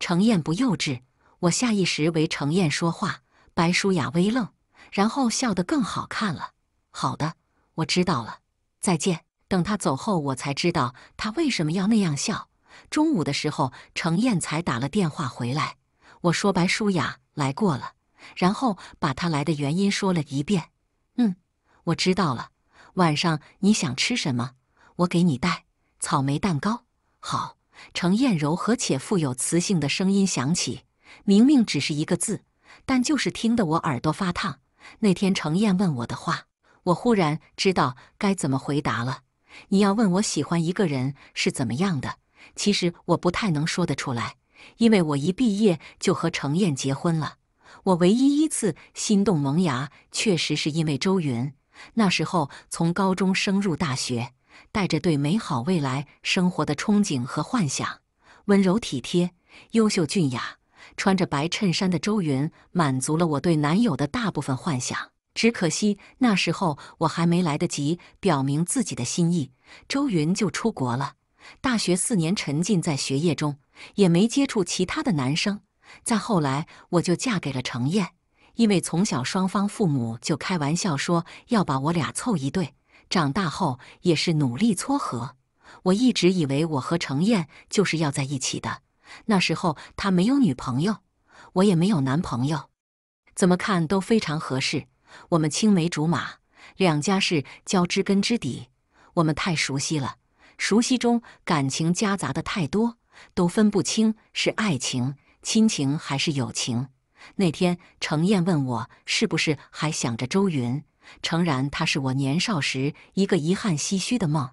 程燕不幼稚，我下意识为程燕说话。白舒雅微愣，然后笑得更好看了。好的，我知道了。再见。等他走后，我才知道他为什么要那样笑。中午的时候，程燕才打了电话回来。我说白舒雅来过了，然后把她来的原因说了一遍。嗯，我知道了。晚上你想吃什么？我给你带草莓蛋糕。好。程燕柔和且富有磁性的声音响起，明明只是一个字，但就是听得我耳朵发烫。那天程燕问我的话，我忽然知道该怎么回答了。你要问我喜欢一个人是怎么样的，其实我不太能说得出来，因为我一毕业就和程燕结婚了。我唯一一次心动萌芽，确实是因为周云。那时候从高中升入大学。带着对美好未来生活的憧憬和幻想，温柔体贴、优秀俊雅、穿着白衬衫的周云，满足了我对男友的大部分幻想。只可惜那时候我还没来得及表明自己的心意，周云就出国了。大学四年沉浸在学业中，也没接触其他的男生。再后来，我就嫁给了程燕，因为从小双方父母就开玩笑说要把我俩凑一对。长大后也是努力撮合。我一直以为我和程燕就是要在一起的。那时候他没有女朋友，我也没有男朋友，怎么看都非常合适。我们青梅竹马，两家是交知根知底，我们太熟悉了。熟悉中感情夹杂的太多，都分不清是爱情、亲情还是友情。那天程燕问我是不是还想着周云。诚然，他是我年少时一个遗憾唏嘘的梦，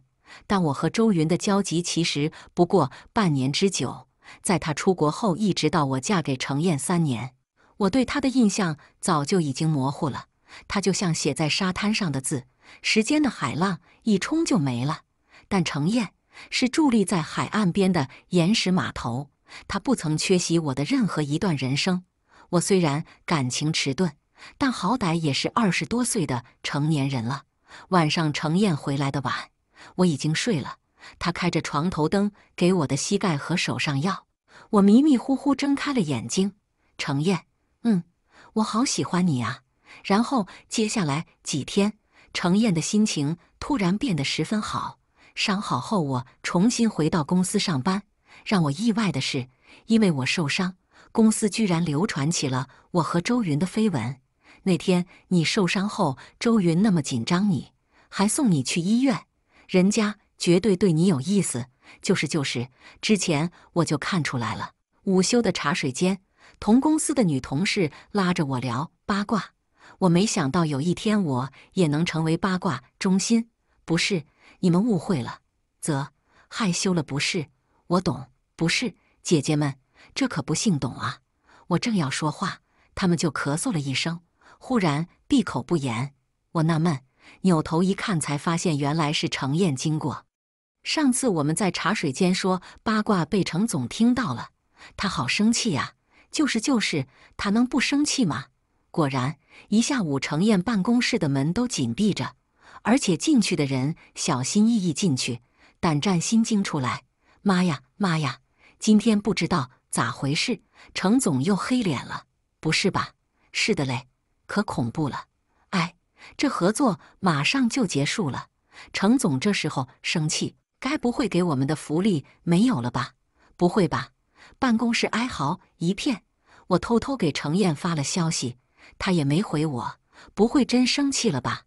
但我和周云的交集其实不过半年之久。在他出国后，一直到我嫁给程燕三年，我对他的印象早就已经模糊了。他就像写在沙滩上的字，时间的海浪一冲就没了。但程燕是伫立在海岸边的岩石码头，他不曾缺席我的任何一段人生。我虽然感情迟钝。但好歹也是二十多岁的成年人了。晚上程燕回来的晚，我已经睡了。她开着床头灯给我的膝盖和手上药。我迷迷糊糊睁开了眼睛。程燕，嗯，我好喜欢你啊。然后接下来几天，程燕的心情突然变得十分好。伤好后，我重新回到公司上班。让我意外的是，因为我受伤，公司居然流传起了我和周云的绯闻。那天你受伤后，周云那么紧张，你还送你去医院，人家绝对对你有意思。就是就是，之前我就看出来了。午休的茶水间，同公司的女同事拉着我聊八卦。我没想到有一天我也能成为八卦中心。不是，你们误会了，则害羞了，不是？我懂，不是？姐姐们，这可不姓董啊！我正要说话，他们就咳嗽了一声。忽然闭口不言，我纳闷，扭头一看，才发现原来是程燕经过。上次我们在茶水间说八卦，被程总听到了，他好生气呀！就是就是，他能不生气吗？果然，一下午程燕办公室的门都紧闭着，而且进去的人小心翼翼进去，胆战心惊出来。妈呀妈呀，今天不知道咋回事，程总又黑脸了，不是吧？是的嘞。可恐怖了！哎，这合作马上就结束了，程总这时候生气，该不会给我们的福利没有了吧？不会吧？办公室哀嚎一片。我偷偷给程燕发了消息，她也没回我。不会真生气了吧？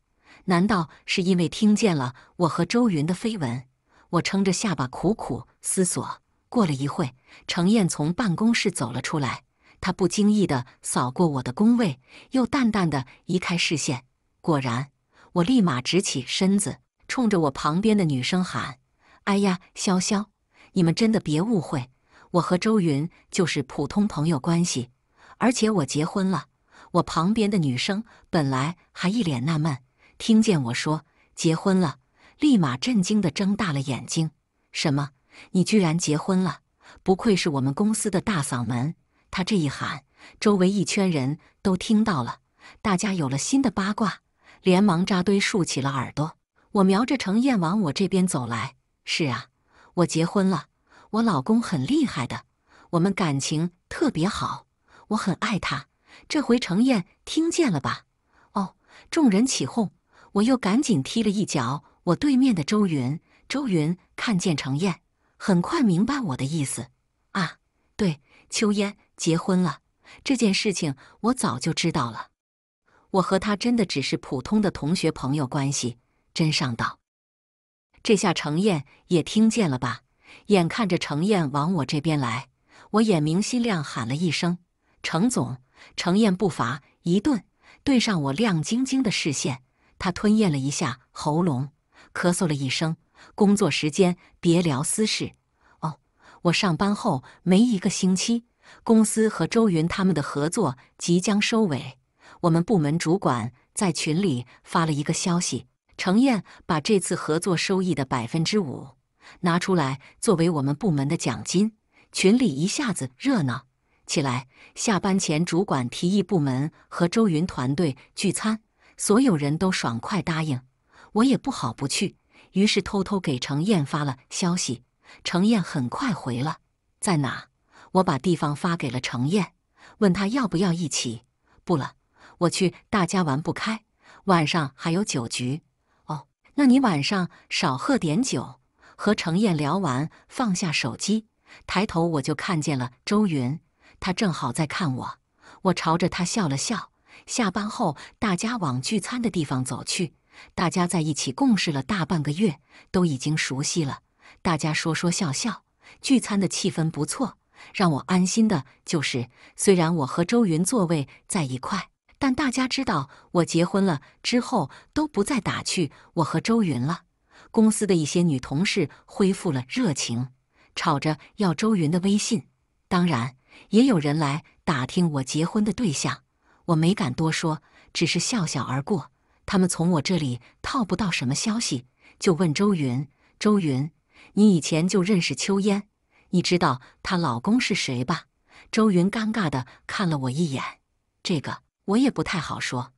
难道是因为听见了我和周云的绯闻？我撑着下巴苦苦思索。过了一会，程燕从办公室走了出来。他不经意地扫过我的工位，又淡淡地移开视线。果然，我立马直起身子，冲着我旁边的女生喊：“哎呀，潇潇，你们真的别误会，我和周云就是普通朋友关系。而且我结婚了。”我旁边的女生本来还一脸纳闷，听见我说结婚了，立马震惊地睁大了眼睛：“什么？你居然结婚了？不愧是我们公司的大嗓门！”他这一喊，周围一圈人都听到了，大家有了新的八卦，连忙扎堆竖起了耳朵。我瞄着程燕往我这边走来，是啊，我结婚了，我老公很厉害的，我们感情特别好，我很爱他。这回程燕听见了吧？哦，众人起哄，我又赶紧踢了一脚我对面的周云。周云看见程燕，很快明白我的意思，啊，对，秋烟，结婚了这件事情我早就知道了，我和他真的只是普通的同学朋友关系，真上道。这下程燕也听见了吧？眼看着程燕往我这边来，我眼明心亮喊了一声：“程总！”程燕步伐一顿，对上我亮晶晶的视线，他吞咽了一下喉咙，咳嗽了一声：“工作时间别聊私事。”哦，我上班后没一个星期。公司和周云他们的合作即将收尾，我们部门主管在群里发了一个消息：程燕把这次合作收益的百分之五拿出来作为我们部门的奖金。群里一下子热闹起来。下班前，主管提议部门和周云团队聚餐，所有人都爽快答应，我也不好不去，于是偷偷给程燕发了消息。程燕很快回了，在哪？我把地方发给了程燕，问他要不要一起。不了，我去，大家玩不开，晚上还有酒局。哦，那你晚上少喝点酒。和程燕聊完，放下手机，抬头我就看见了周云，他正好在看我。我朝着他笑了笑。下班后，大家往聚餐的地方走去。大家在一起共事了大半个月，都已经熟悉了。大家说说笑笑，聚餐的气氛不错。让我安心的就是，虽然我和周云座位在一块，但大家知道我结婚了之后，都不再打趣我和周云了。公司的一些女同事恢复了热情，吵着要周云的微信。当然，也有人来打听我结婚的对象，我没敢多说，只是笑笑而过。他们从我这里套不到什么消息，就问周云：“周云，你以前就认识秋烟？”你知道她老公是谁吧？周云尴尬的看了我一眼，这个我也不太好说。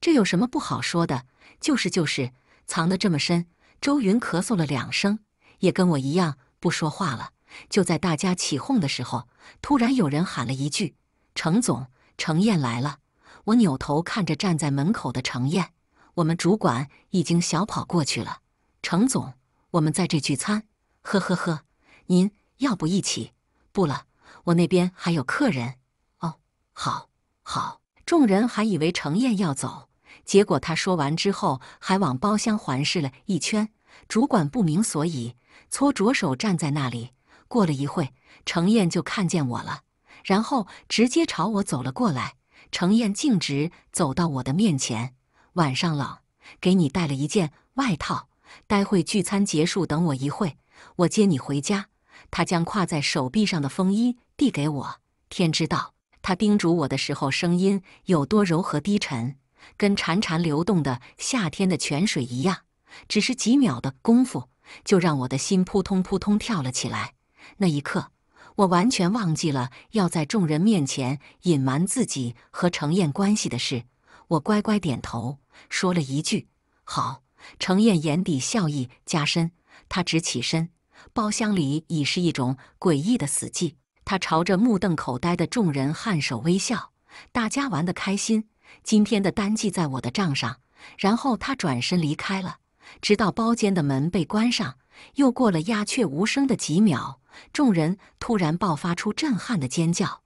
这有什么不好说的？就是就是藏得这么深。周云咳嗽了两声，也跟我一样不说话了。就在大家起哄的时候，突然有人喊了一句：“程总，程燕来了！”我扭头看着站在门口的程燕，我们主管已经小跑过去了。程总，我们在这聚餐。呵呵呵，您。要不一起？不了，我那边还有客人。哦，好，好。众人还以为程燕要走，结果他说完之后，还往包厢环视了一圈。主管不明所以，搓着手站在那里。过了一会，程燕就看见我了，然后直接朝我走了过来。程燕径直走到我的面前。晚上冷，给你带了一件外套。待会聚餐结束，等我一会，我接你回家。他将挎在手臂上的风衣递给我，天知道，他叮嘱我的时候声音有多柔和低沉，跟潺潺流动的夏天的泉水一样。只是几秒的功夫，就让我的心扑通扑通跳了起来。那一刻，我完全忘记了要在众人面前隐瞒自己和程燕关系的事。我乖乖点头，说了一句“好”。程燕眼底笑意加深，她直起身。包厢里已是一种诡异的死寂。他朝着目瞪口呆的众人颔首微笑：“大家玩得开心，今天的单记在我的账上。”然后他转身离开了。直到包间的门被关上，又过了鸦雀无声的几秒，众人突然爆发出震撼的尖叫：“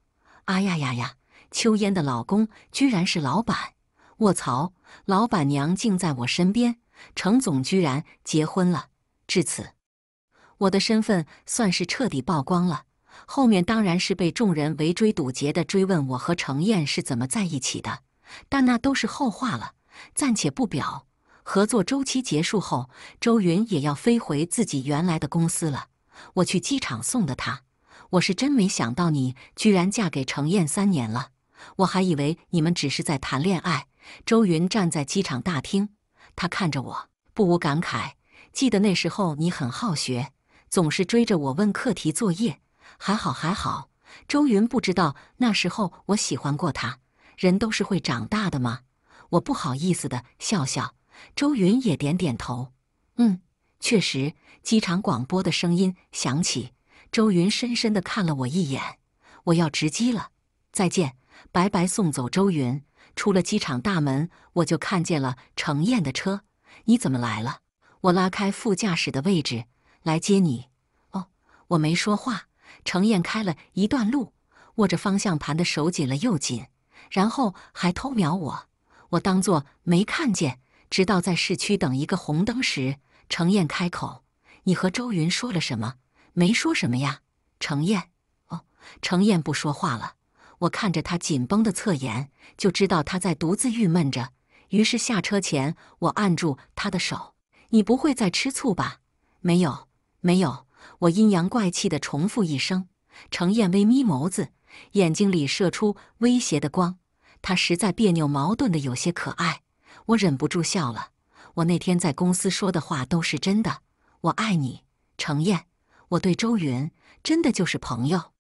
啊呀呀呀！秋烟的老公居然是老板！卧槽！老板娘竟在我身边！程总居然结婚了！”至此。我的身份算是彻底曝光了，后面当然是被众人围追堵截的追问我和程燕是怎么在一起的，但那都是后话了，暂且不表。合作周期结束后，周云也要飞回自己原来的公司了，我去机场送的他。我是真没想到你居然嫁给程燕三年了，我还以为你们只是在谈恋爱。周云站在机场大厅，他看着我，不无感慨。记得那时候你很好学。总是追着我问课题作业，还好还好。周云不知道那时候我喜欢过他，人都是会长大的吗？我不好意思的笑笑。周云也点点头，嗯，确实。机场广播的声音响起，周云深深的看了我一眼。我要值机了，再见。白白送走周云，出了机场大门，我就看见了程燕的车。你怎么来了？我拉开副驾驶的位置。来接你，哦，我没说话。程燕开了一段路，握着方向盘的手紧了又紧，然后还偷瞄我，我当作没看见。直到在市区等一个红灯时，程燕开口：“你和周云说了什么？”“没说什么呀。”程燕，哦，程燕不说话了。我看着他紧绷的侧颜，就知道他在独自郁闷着。于是下车前，我按住他的手：“你不会再吃醋吧？”“没有。”没有，我阴阳怪气的重复一声。程燕微眯眸子，眼睛里射出威胁的光。她实在别扭矛盾的有些可爱，我忍不住笑了。我那天在公司说的话都是真的，我爱你，程燕。我对周云真的就是朋友。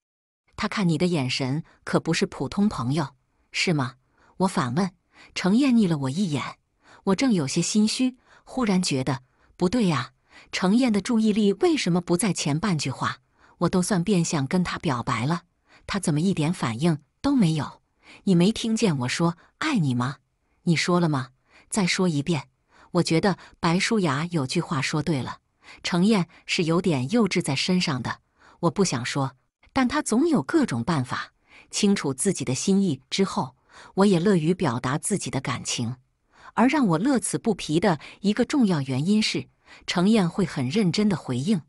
他看你的眼神可不是普通朋友，是吗？我反问。程燕睨了我一眼，我正有些心虚，忽然觉得不对呀。程燕的注意力为什么不在前半句话？我都算变相跟他表白了，他怎么一点反应都没有？你没听见我说爱你吗？你说了吗？再说一遍。我觉得白舒雅有句话说对了，程燕是有点幼稚在身上的。我不想说，但他总有各种办法。清楚自己的心意之后，我也乐于表达自己的感情。而让我乐此不疲的一个重要原因是。程燕会很认真地回应。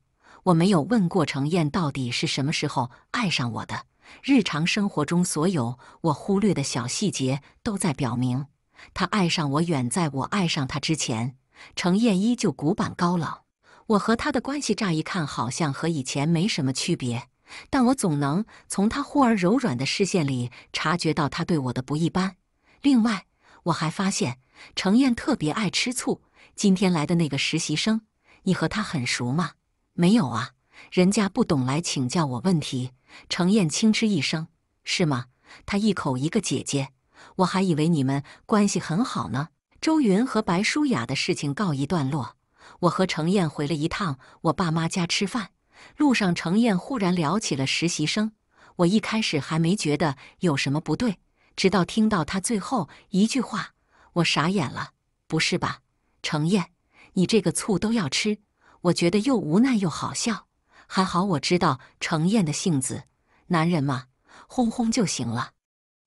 我没有问过程燕到底是什么时候爱上我的。日常生活中所有我忽略的小细节都在表明，他爱上我远在我爱上他之前。程燕依旧古板高冷，我和他的关系乍一看好像和以前没什么区别，但我总能从他忽而柔软的视线里察觉到他对我的不一般。另外，我还发现程燕特别爱吃醋。今天来的那个实习生，你和他很熟吗？没有啊，人家不懂来请教我问题。程燕轻嗤一声：“是吗？他一口一个姐姐，我还以为你们关系很好呢。”周云和白舒雅的事情告一段落，我和程燕回了一趟我爸妈家吃饭。路上，程燕忽然聊起了实习生，我一开始还没觉得有什么不对，直到听到他最后一句话，我傻眼了：“不是吧？”程燕，你这个醋都要吃，我觉得又无奈又好笑。还好我知道程燕的性子，男人嘛，哄哄就行了。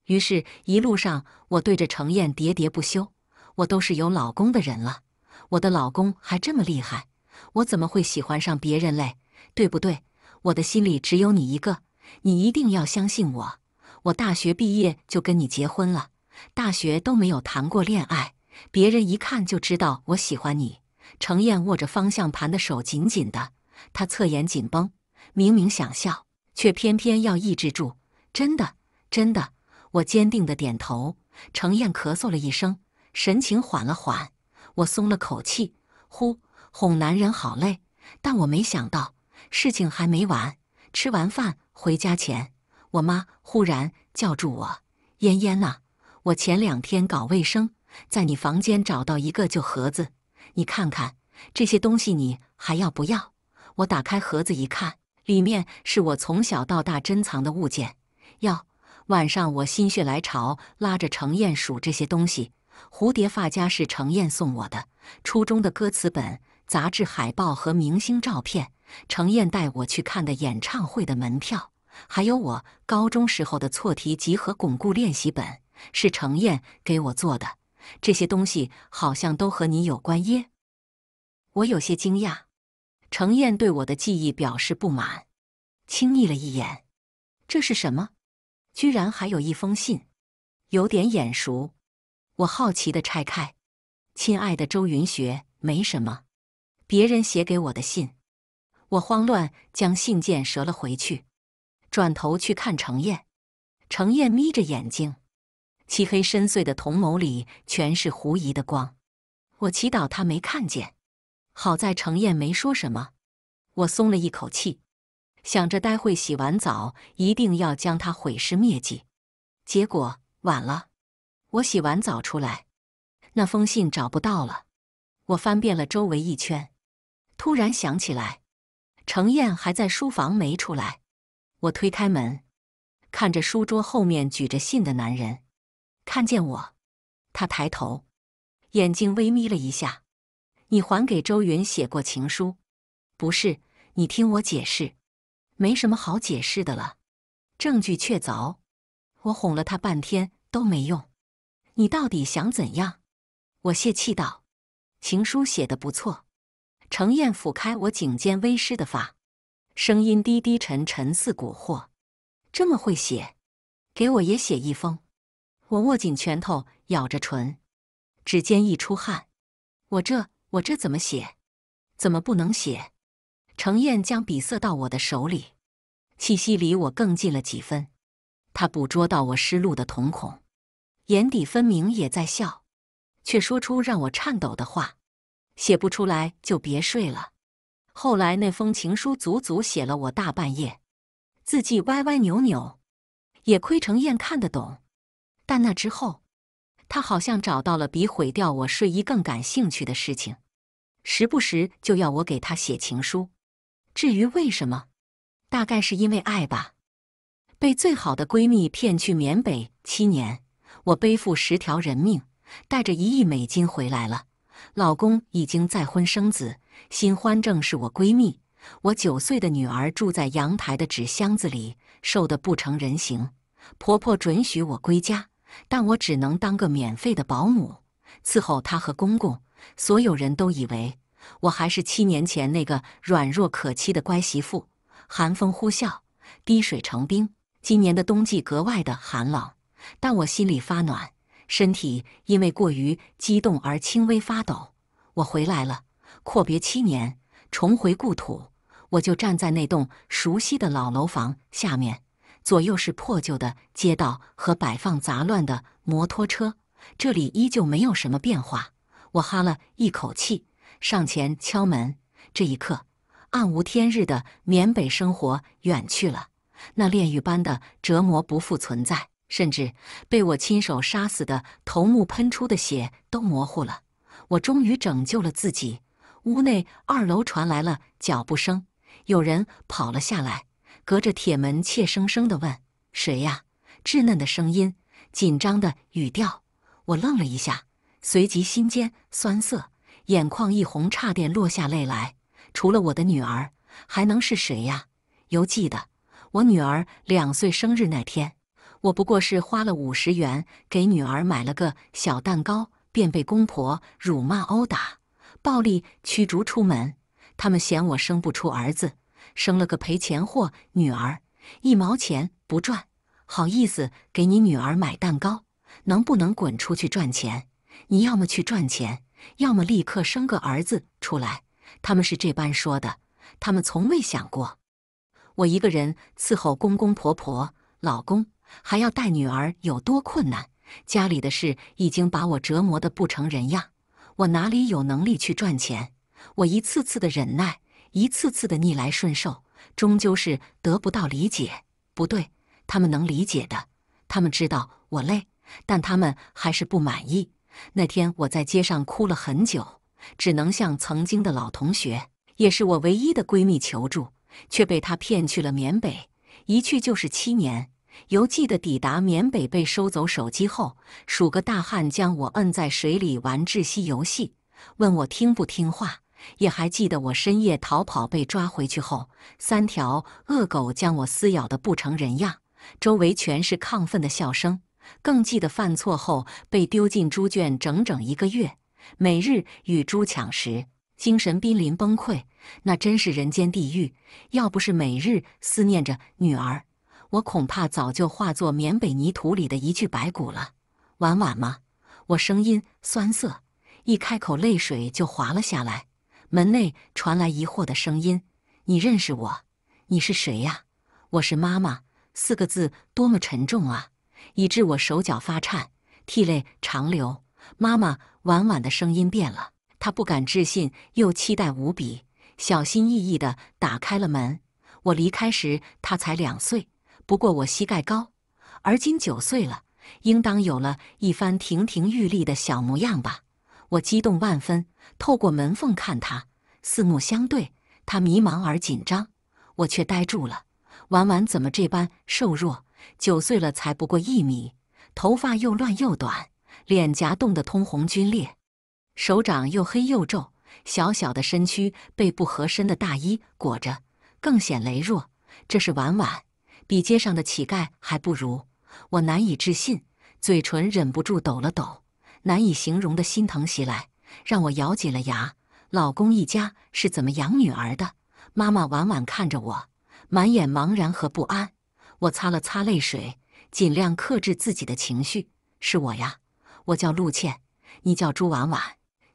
于是，一路上我对着程燕喋喋不休。我都是有老公的人了，我的老公还这么厉害，我怎么会喜欢上别人嘞？对不对？我的心里只有你一个，你一定要相信我。我大学毕业就跟你结婚了，大学都没有谈过恋爱。别人一看就知道我喜欢你。程燕握着方向盘的手紧紧的，她侧颜紧绷，明明想笑，却偏偏要抑制住。真的，真的，我坚定的点头。程燕咳嗽了一声，神情缓了缓，我松了口气。呼，哄男人好累。但我没想到事情还没完。吃完饭回家前，我妈忽然叫住我：“嫣嫣啊，我前两天搞卫生。”在你房间找到一个旧盒子，你看看这些东西，你还要不要？我打开盒子一看，里面是我从小到大珍藏的物件。要晚上我心血来潮拉着程燕数这些东西：蝴蝶发夹是程燕送我的，初中的歌词本、杂志海报和明星照片，程燕带我去看的演唱会的门票，还有我高中时候的错题集合巩固练习本，是程燕给我做的。这些东西好像都和你有关耶，我有些惊讶。程燕对我的记忆表示不满，轻睨了一眼。这是什么？居然还有一封信，有点眼熟。我好奇的拆开。亲爱的周云学，没什么，别人写给我的信。我慌乱将信件折了回去，转头去看程燕。程燕眯着眼睛。漆黑深邃的瞳眸里全是狐疑的光，我祈祷他没看见。好在程燕没说什么，我松了一口气，想着待会洗完澡一定要将他毁尸灭迹。结果晚了，我洗完澡出来，那封信找不到了。我翻遍了周围一圈，突然想起来，程燕还在书房没出来。我推开门，看着书桌后面举着信的男人。看见我，他抬头，眼睛微眯了一下。你还给周云写过情书？不是，你听我解释，没什么好解释的了。证据确凿，我哄了他半天都没用。你到底想怎样？我泄气道：“情书写的不错。”程燕抚开我颈间微湿的发，声音低低沉沉似蛊惑：“这么会写，给我也写一封。”我握紧拳头，咬着唇，指尖一出汗，我这我这怎么写？怎么不能写？程燕将笔塞到我的手里，气息离我更近了几分。他捕捉到我失落的瞳孔，眼底分明也在笑，却说出让我颤抖的话：“写不出来就别睡了。”后来那封情书足足写了我大半夜，字迹歪歪扭扭，也亏程燕看得懂。但那之后，他好像找到了比毁掉我睡衣更感兴趣的事情，时不时就要我给他写情书。至于为什么，大概是因为爱吧。被最好的闺蜜骗去缅北七年，我背负十条人命，带着一亿美金回来了。老公已经再婚生子，新欢正是我闺蜜。我九岁的女儿住在阳台的纸箱子里，瘦得不成人形。婆婆准许我归家。但我只能当个免费的保姆，伺候她和公公。所有人都以为我还是七年前那个软弱可欺的乖媳妇。寒风呼啸，滴水成冰。今年的冬季格外的寒冷，但我心里发暖，身体因为过于激动而轻微发抖。我回来了，阔别七年，重回故土。我就站在那栋熟悉的老楼房下面。左右是破旧的街道和摆放杂乱的摩托车，这里依旧没有什么变化。我哈了一口气，上前敲门。这一刻，暗无天日的缅北生活远去了，那炼狱般的折磨不复存在，甚至被我亲手杀死的头目喷出的血都模糊了。我终于拯救了自己。屋内二楼传来了脚步声，有人跑了下来。隔着铁门，怯生生地问：“谁呀？”稚嫩的声音，紧张的语调。我愣了一下，随即心间酸涩，眼眶一红，差点落下泪来。除了我的女儿，还能是谁呀？犹记得，我女儿两岁生日那天，我不过是花了五十元给女儿买了个小蛋糕，便被公婆辱骂、殴打、暴力驱逐出门。他们嫌我生不出儿子。生了个赔钱货女儿，一毛钱不赚，好意思给你女儿买蛋糕？能不能滚出去赚钱？你要么去赚钱，要么立刻生个儿子出来。他们是这般说的，他们从未想过，我一个人伺候公公婆婆、老公，还要带女儿，有多困难？家里的事已经把我折磨得不成人样，我哪里有能力去赚钱？我一次次的忍耐。一次次的逆来顺受，终究是得不到理解。不对，他们能理解的，他们知道我累，但他们还是不满意。那天我在街上哭了很久，只能向曾经的老同学，也是我唯一的闺蜜求助，却被她骗去了缅北，一去就是七年。犹记得抵达缅北被收走手机后，数个大汉将我摁在水里玩窒息游戏，问我听不听话。也还记得我深夜逃跑被抓回去后，三条恶狗将我撕咬得不成人样，周围全是亢奋的笑声。更记得犯错后被丢进猪圈整整一个月，每日与猪抢食，精神濒临崩溃，那真是人间地狱。要不是每日思念着女儿，我恐怕早就化作缅北泥土里的一具白骨了。晚晚吗？我声音酸涩，一开口泪水就滑了下来。门内传来疑惑的声音：“你认识我？你是谁呀？”“我是妈妈。”四个字多么沉重啊，以致我手脚发颤，涕泪长流。妈妈婉婉的声音变了，她不敢置信又期待无比，小心翼翼地打开了门。我离开时她才两岁，不过我膝盖高，而今九岁了，应当有了一番亭亭玉立的小模样吧。我激动万分，透过门缝看他，四目相对，他迷茫而紧张，我却呆住了。婉婉怎么这般瘦弱？九岁了才不过一米，头发又乱又短，脸颊冻得通红皲裂，手掌又黑又皱，小小的身躯被不合身的大衣裹着，更显羸弱。这是婉婉，比街上的乞丐还不如。我难以置信，嘴唇忍不住抖了抖。难以形容的心疼袭来，让我咬紧了牙。老公一家是怎么养女儿的？妈妈婉婉看着我，满眼茫然和不安。我擦了擦泪水，尽量克制自己的情绪。是我呀，我叫陆倩，你叫朱婉婉，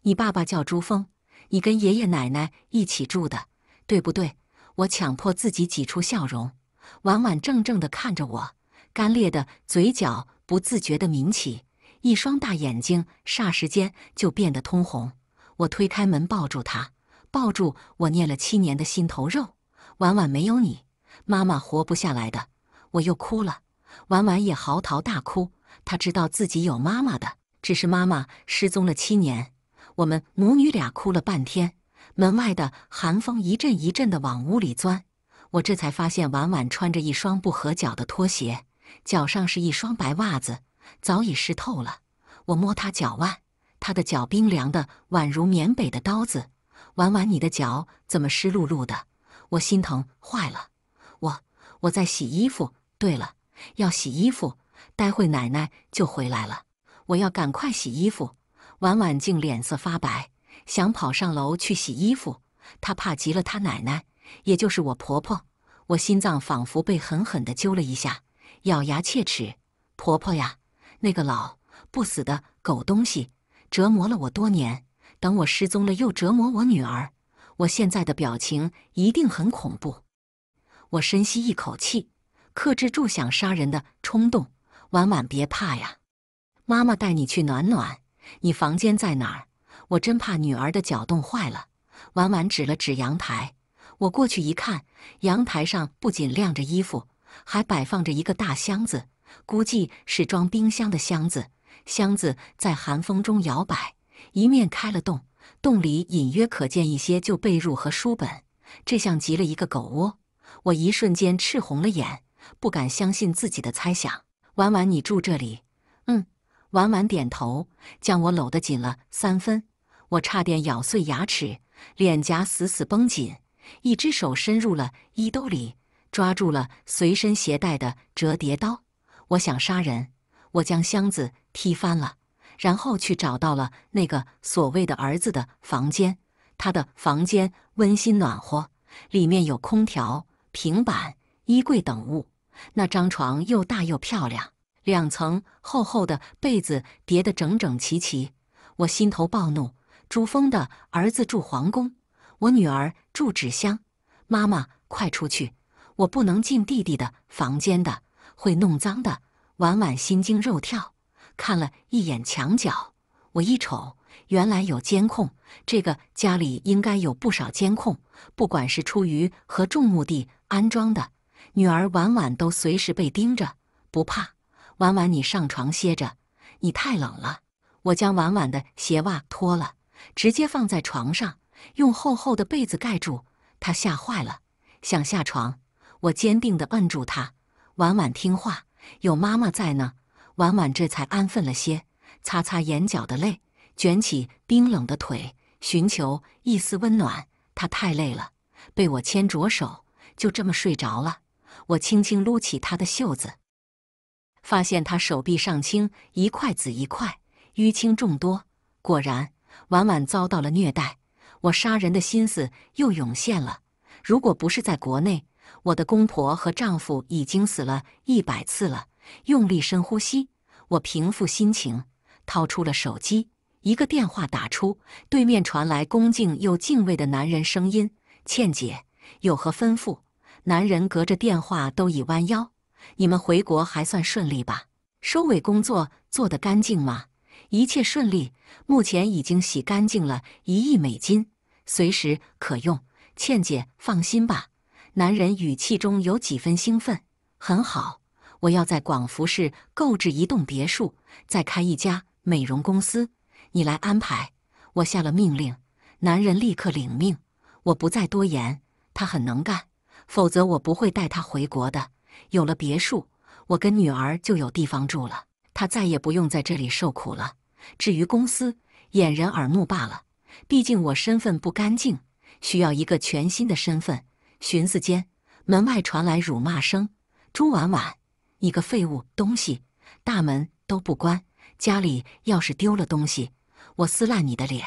你爸爸叫朱峰，你跟爷爷奶奶一起住的，对不对？我强迫自己挤出笑容。婉婉怔怔地看着我，干裂的嘴角不自觉地抿起。一双大眼睛霎时间就变得通红，我推开门抱住他，抱住我念了七年的心头肉。婉婉没有你，妈妈活不下来的，我又哭了。婉婉也嚎啕大哭，她知道自己有妈妈的，只是妈妈失踪了七年。我们母女俩哭了半天，门外的寒风一阵一阵的往屋里钻。我这才发现，婉婉穿着一双不合脚的拖鞋，脚上是一双白袜子。早已湿透了。我摸他脚腕，他的脚冰凉的，宛如缅北的刀子。婉婉，你的脚怎么湿漉漉的？我心疼坏了。我我在洗衣服。对了，要洗衣服，待会奶奶就回来了，我要赶快洗衣服。婉婉竟脸色发白，想跑上楼去洗衣服。她怕急了她奶奶，也就是我婆婆。我心脏仿佛被狠狠地揪了一下，咬牙切齿：“婆婆呀！”那个老不死的狗东西，折磨了我多年。等我失踪了，又折磨我女儿。我现在的表情一定很恐怖。我深吸一口气，克制住想杀人的冲动。婉婉，别怕呀，妈妈带你去暖暖。你房间在哪儿？我真怕女儿的脚冻坏了。婉婉指了指阳台，我过去一看，阳台上不仅晾着衣服，还摆放着一个大箱子。估计是装冰箱的箱子，箱子在寒风中摇摆，一面开了洞，洞里隐约可见一些旧被褥和书本，这像极了一个狗窝。我一瞬间赤红了眼，不敢相信自己的猜想。婉婉，你住这里？嗯，婉婉点头，将我搂得紧了三分。我差点咬碎牙齿，脸颊死死绷紧，一只手伸入了衣兜里，抓住了随身携带的折叠刀。我想杀人，我将箱子踢翻了，然后去找到了那个所谓的儿子的房间。他的房间温馨暖和，里面有空调、平板、衣柜等物。那张床又大又漂亮，两层厚厚的被子叠得整整齐齐。我心头暴怒：朱峰的儿子住皇宫，我女儿住纸箱。妈妈，快出去！我不能进弟弟的房间的。会弄脏的，婉婉心惊肉跳，看了一眼墙角，我一瞅，原来有监控。这个家里应该有不少监控，不管是出于何种目的安装的，女儿婉婉都随时被盯着，不怕。婉婉，你上床歇着，你太冷了。我将婉婉的鞋袜脱了，直接放在床上，用厚厚的被子盖住。她吓坏了，想下床，我坚定地摁住她。婉婉听话，有妈妈在呢。婉婉这才安分了些，擦擦眼角的泪，卷起冰冷的腿，寻求一丝温暖。她太累了，被我牵着手，就这么睡着了。我轻轻撸起她的袖子，发现她手臂上青一块紫一块，淤青众多。果然，婉婉遭到了虐待。我杀人的心思又涌现了。如果不是在国内，我的公婆和丈夫已经死了一百次了。用力深呼吸，我平复心情，掏出了手机，一个电话打出，对面传来恭敬又敬畏的男人声音：“倩姐，有何吩咐？”男人隔着电话都已弯腰：“你们回国还算顺利吧？收尾工作做得干净吗？一切顺利，目前已经洗干净了一亿美金，随时可用。倩姐，放心吧。”男人语气中有几分兴奋。很好，我要在广福市购置一栋别墅，再开一家美容公司，你来安排。我下了命令，男人立刻领命。我不再多言，他很能干，否则我不会带他回国的。有了别墅，我跟女儿就有地方住了，他再也不用在这里受苦了。至于公司，掩人耳目罢了。毕竟我身份不干净，需要一个全新的身份。寻思间，门外传来辱骂声：“朱婉婉，你个废物东西，大门都不关，家里要是丢了东西，我撕烂你的脸！”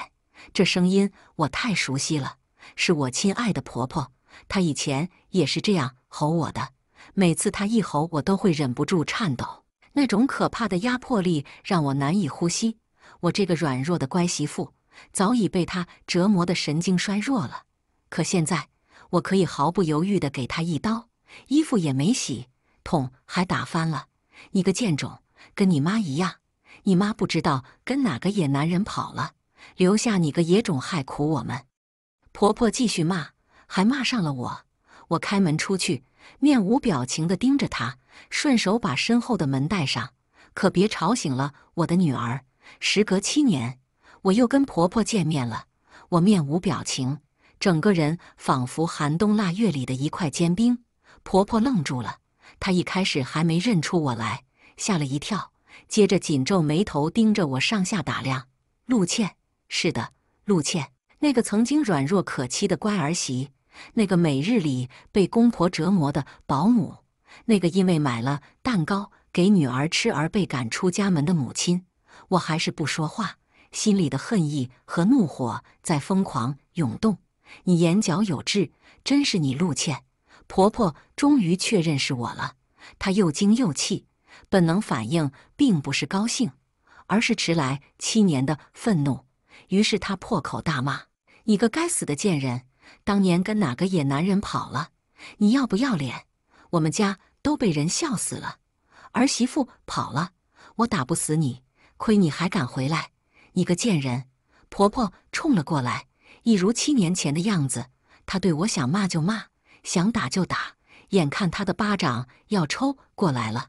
这声音我太熟悉了，是我亲爱的婆婆，她以前也是这样吼我的。每次她一吼，我都会忍不住颤抖，那种可怕的压迫力让我难以呼吸。我这个软弱的乖媳妇，早已被她折磨得神经衰弱了。可现在……我可以毫不犹豫地给他一刀，衣服也没洗，桶还打翻了。你个贱种，跟你妈一样。你妈不知道跟哪个野男人跑了，留下你个野种，害苦我们。婆婆继续骂，还骂上了我。我开门出去，面无表情地盯着她，顺手把身后的门带上，可别吵醒了我的女儿。时隔七年，我又跟婆婆见面了，我面无表情。整个人仿佛寒冬腊月里的一块坚冰。婆婆愣住了，她一开始还没认出我来，吓了一跳，接着紧皱眉头盯着我上下打量。陆倩，是的，陆倩，那个曾经软弱可欺的乖儿媳，那个每日里被公婆折磨的保姆，那个因为买了蛋糕给女儿吃而被赶出家门的母亲，我还是不说话，心里的恨意和怒火在疯狂涌动。你眼角有痣，真是你，陆茜。婆婆终于确认是我了，她又惊又气，本能反应并不是高兴，而是迟来七年的愤怒。于是她破口大骂：“你个该死的贱人，当年跟哪个野男人跑了？你要不要脸？我们家都被人笑死了！儿媳妇跑了，我打不死你，亏你还敢回来！你个贱人！”婆婆冲了过来。一如七年前的样子，他对我想骂就骂，想打就打。眼看他的巴掌要抽过来了，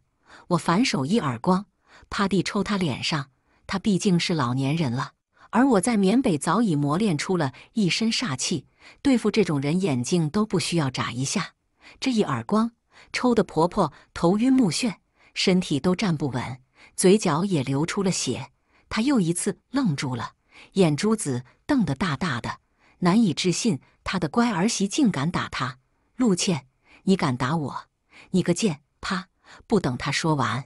我反手一耳光，啪地抽他脸上。他毕竟是老年人了，而我在缅北早已磨练出了一身煞气，对付这种人眼睛都不需要眨一下。这一耳光抽的婆婆头晕目眩，身体都站不稳，嘴角也流出了血。她又一次愣住了，眼珠子瞪得大大的。难以置信，他的乖儿媳竟敢打他！陆倩，你敢打我？你个贱！啪！不等他说完，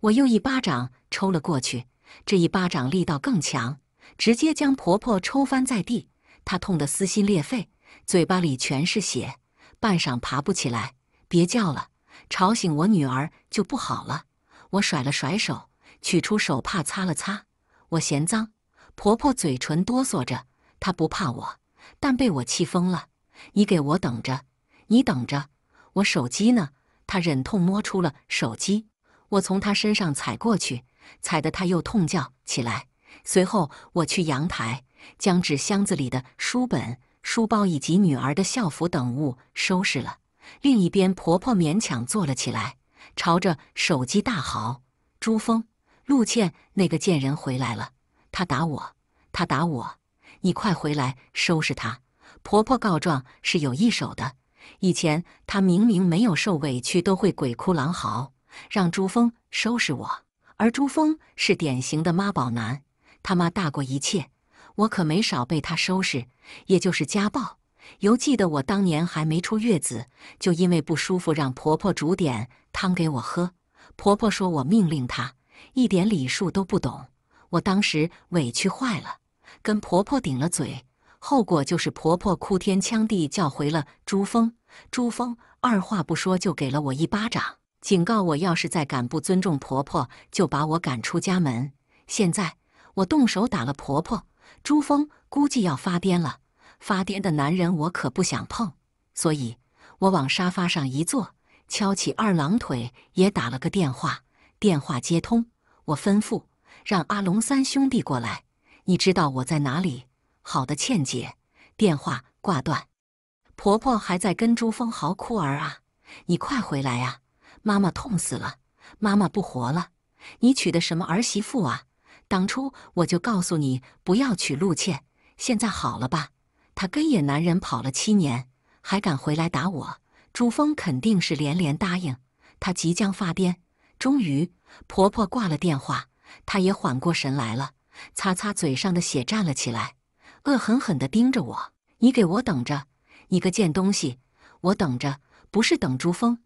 我又一巴掌抽了过去。这一巴掌力道更强，直接将婆婆抽翻在地。她痛得撕心裂肺，嘴巴里全是血，半晌爬不起来。别叫了，吵醒我女儿就不好了。我甩了甩手，取出手帕擦了擦。我嫌脏。婆婆嘴唇哆嗦着。他不怕我，但被我气疯了。你给我等着，你等着！我手机呢？他忍痛摸出了手机。我从他身上踩过去，踩得他又痛叫起来。随后我去阳台，将纸箱子里的书本、书包以及女儿的校服等物收拾了。另一边，婆婆勉强坐了起来，朝着手机大嚎：“朱峰、陆倩那个贱人回来了！他打我，他打我！”你快回来收拾她！婆婆告状是有一手的。以前她明明没有受委屈，都会鬼哭狼嚎，让朱峰收拾我。而朱峰是典型的妈宝男，他妈大过一切。我可没少被他收拾，也就是家暴。犹记得我当年还没出月子，就因为不舒服，让婆婆煮点汤给我喝。婆婆说我命令她，一点礼数都不懂。我当时委屈坏了。跟婆婆顶了嘴，后果就是婆婆哭天抢地叫回了朱峰。朱峰二话不说就给了我一巴掌，警告我要是再敢不尊重婆婆，就把我赶出家门。现在我动手打了婆婆，朱峰估计要发癫了。发癫的男人我可不想碰，所以我往沙发上一坐，翘起二郎腿，也打了个电话。电话接通，我吩咐让阿龙三兄弟过来。你知道我在哪里？好的，倩姐，电话挂断。婆婆还在跟朱峰嚎哭儿啊！你快回来啊！妈妈痛死了，妈妈不活了！你娶的什么儿媳妇啊？当初我就告诉你不要娶陆倩，现在好了吧？她跟野男人跑了七年，还敢回来打我！朱峰肯定是连连答应，他即将发癫。终于，婆婆挂了电话，她也缓过神来了。擦擦嘴上的血，站了起来，恶狠狠地盯着我：“你给我等着，你个贱东西！我等着，不是等珠峰，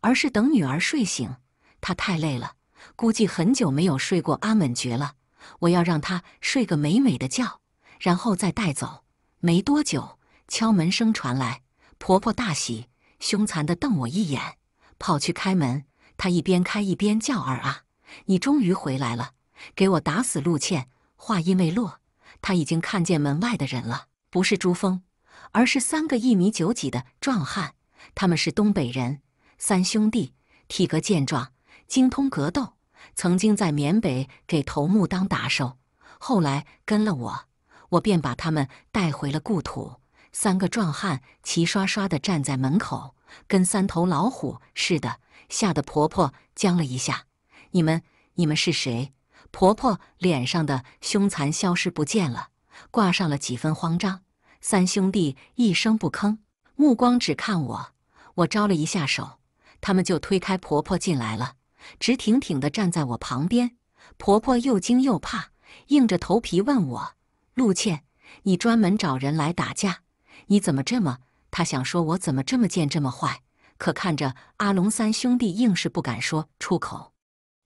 而是等女儿睡醒。她太累了，估计很久没有睡过安稳觉了。我要让她睡个美美的觉，然后再带走。”没多久，敲门声传来，婆婆大喜，凶残地瞪我一眼，跑去开门。她一边开一边叫：“儿啊，你终于回来了！给我打死陆倩！话音未落，他已经看见门外的人了，不是朱峰，而是三个一米九几的壮汉。他们是东北人，三兄弟，体格健壮，精通格斗，曾经在缅北给头目当打手，后来跟了我，我便把他们带回了故土。三个壮汉齐刷刷地站在门口，跟三头老虎似的，吓得婆婆僵了一下。“你们，你们是谁？”婆婆脸上的凶残消失不见了，挂上了几分慌张。三兄弟一声不吭，目光只看我。我招了一下手，他们就推开婆婆进来了，直挺挺地站在我旁边。婆婆又惊又怕，硬着头皮问我：“陆倩，你专门找人来打架，你怎么这么……”她想说我怎么这么贱，这么坏，可看着阿龙三兄弟，硬是不敢说出口。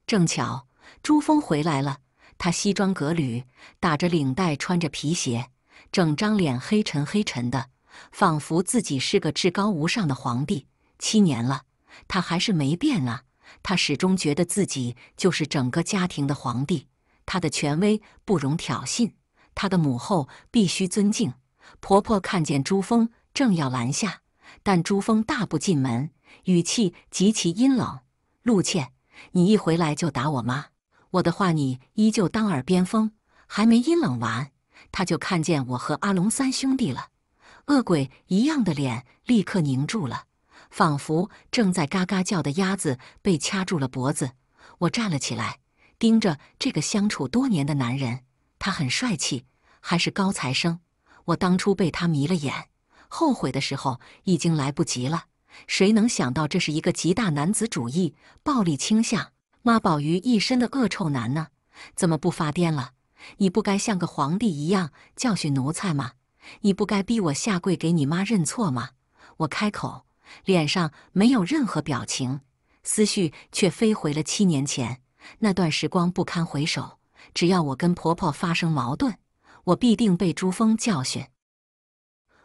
正巧。朱峰回来了，他西装革履，打着领带，穿着皮鞋，整张脸黑沉黑沉的，仿佛自己是个至高无上的皇帝。七年了，他还是没变啊！他始终觉得自己就是整个家庭的皇帝，他的权威不容挑衅，他的母后必须尊敬。婆婆看见朱峰，正要拦下，但朱峰大步进门，语气极其阴冷：“陆倩，你一回来就打我妈。”我的话你依旧当耳边风，还没阴冷完，他就看见我和阿龙三兄弟了。恶鬼一样的脸立刻凝住了，仿佛正在嘎嘎叫的鸭子被掐住了脖子。我站了起来，盯着这个相处多年的男人。他很帅气，还是高材生。我当初被他迷了眼，后悔的时候已经来不及了。谁能想到这是一个极大男子主义、暴力倾向？妈，宝玉一身的恶臭难呢，怎么不发癫了？你不该像个皇帝一样教训奴才吗？你不该逼我下跪给你妈认错吗？我开口，脸上没有任何表情，思绪却飞回了七年前那段时光，不堪回首。只要我跟婆婆发生矛盾，我必定被朱峰教训。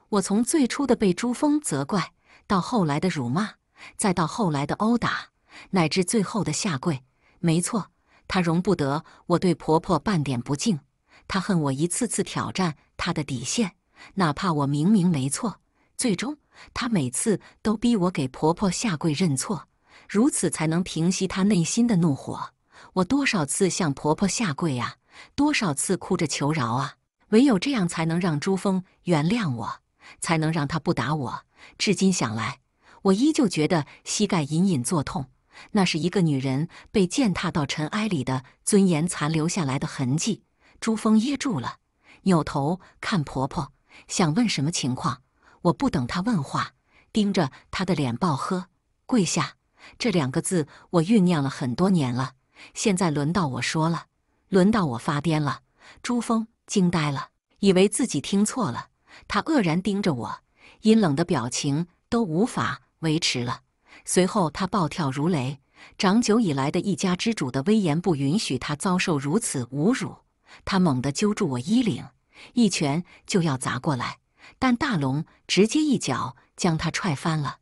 我从最初的被朱峰责怪，到后来的辱骂，再到后来的殴打，乃至最后的下跪。没错，她容不得我对婆婆半点不敬，她恨我一次次挑战她的底线，哪怕我明明没错。最终，她每次都逼我给婆婆下跪认错，如此才能平息她内心的怒火。我多少次向婆婆下跪啊，多少次哭着求饶啊，唯有这样才能让朱峰原谅我，才能让他不打我。至今想来，我依旧觉得膝盖隐隐作痛。那是一个女人被践踏到尘埃里的尊严残留下来的痕迹。朱峰噎住了，扭头看婆婆，想问什么情况。我不等他问话，盯着他的脸暴喝：“跪下！”这两个字我酝酿了很多年了，现在轮到我说了，轮到我发癫了。朱峰惊呆了，以为自己听错了，他愕然盯着我，阴冷的表情都无法维持了。随后，他暴跳如雷，长久以来的一家之主的威严不允许他遭受如此侮辱。他猛地揪住我衣领，一拳就要砸过来，但大龙直接一脚将他踹翻了。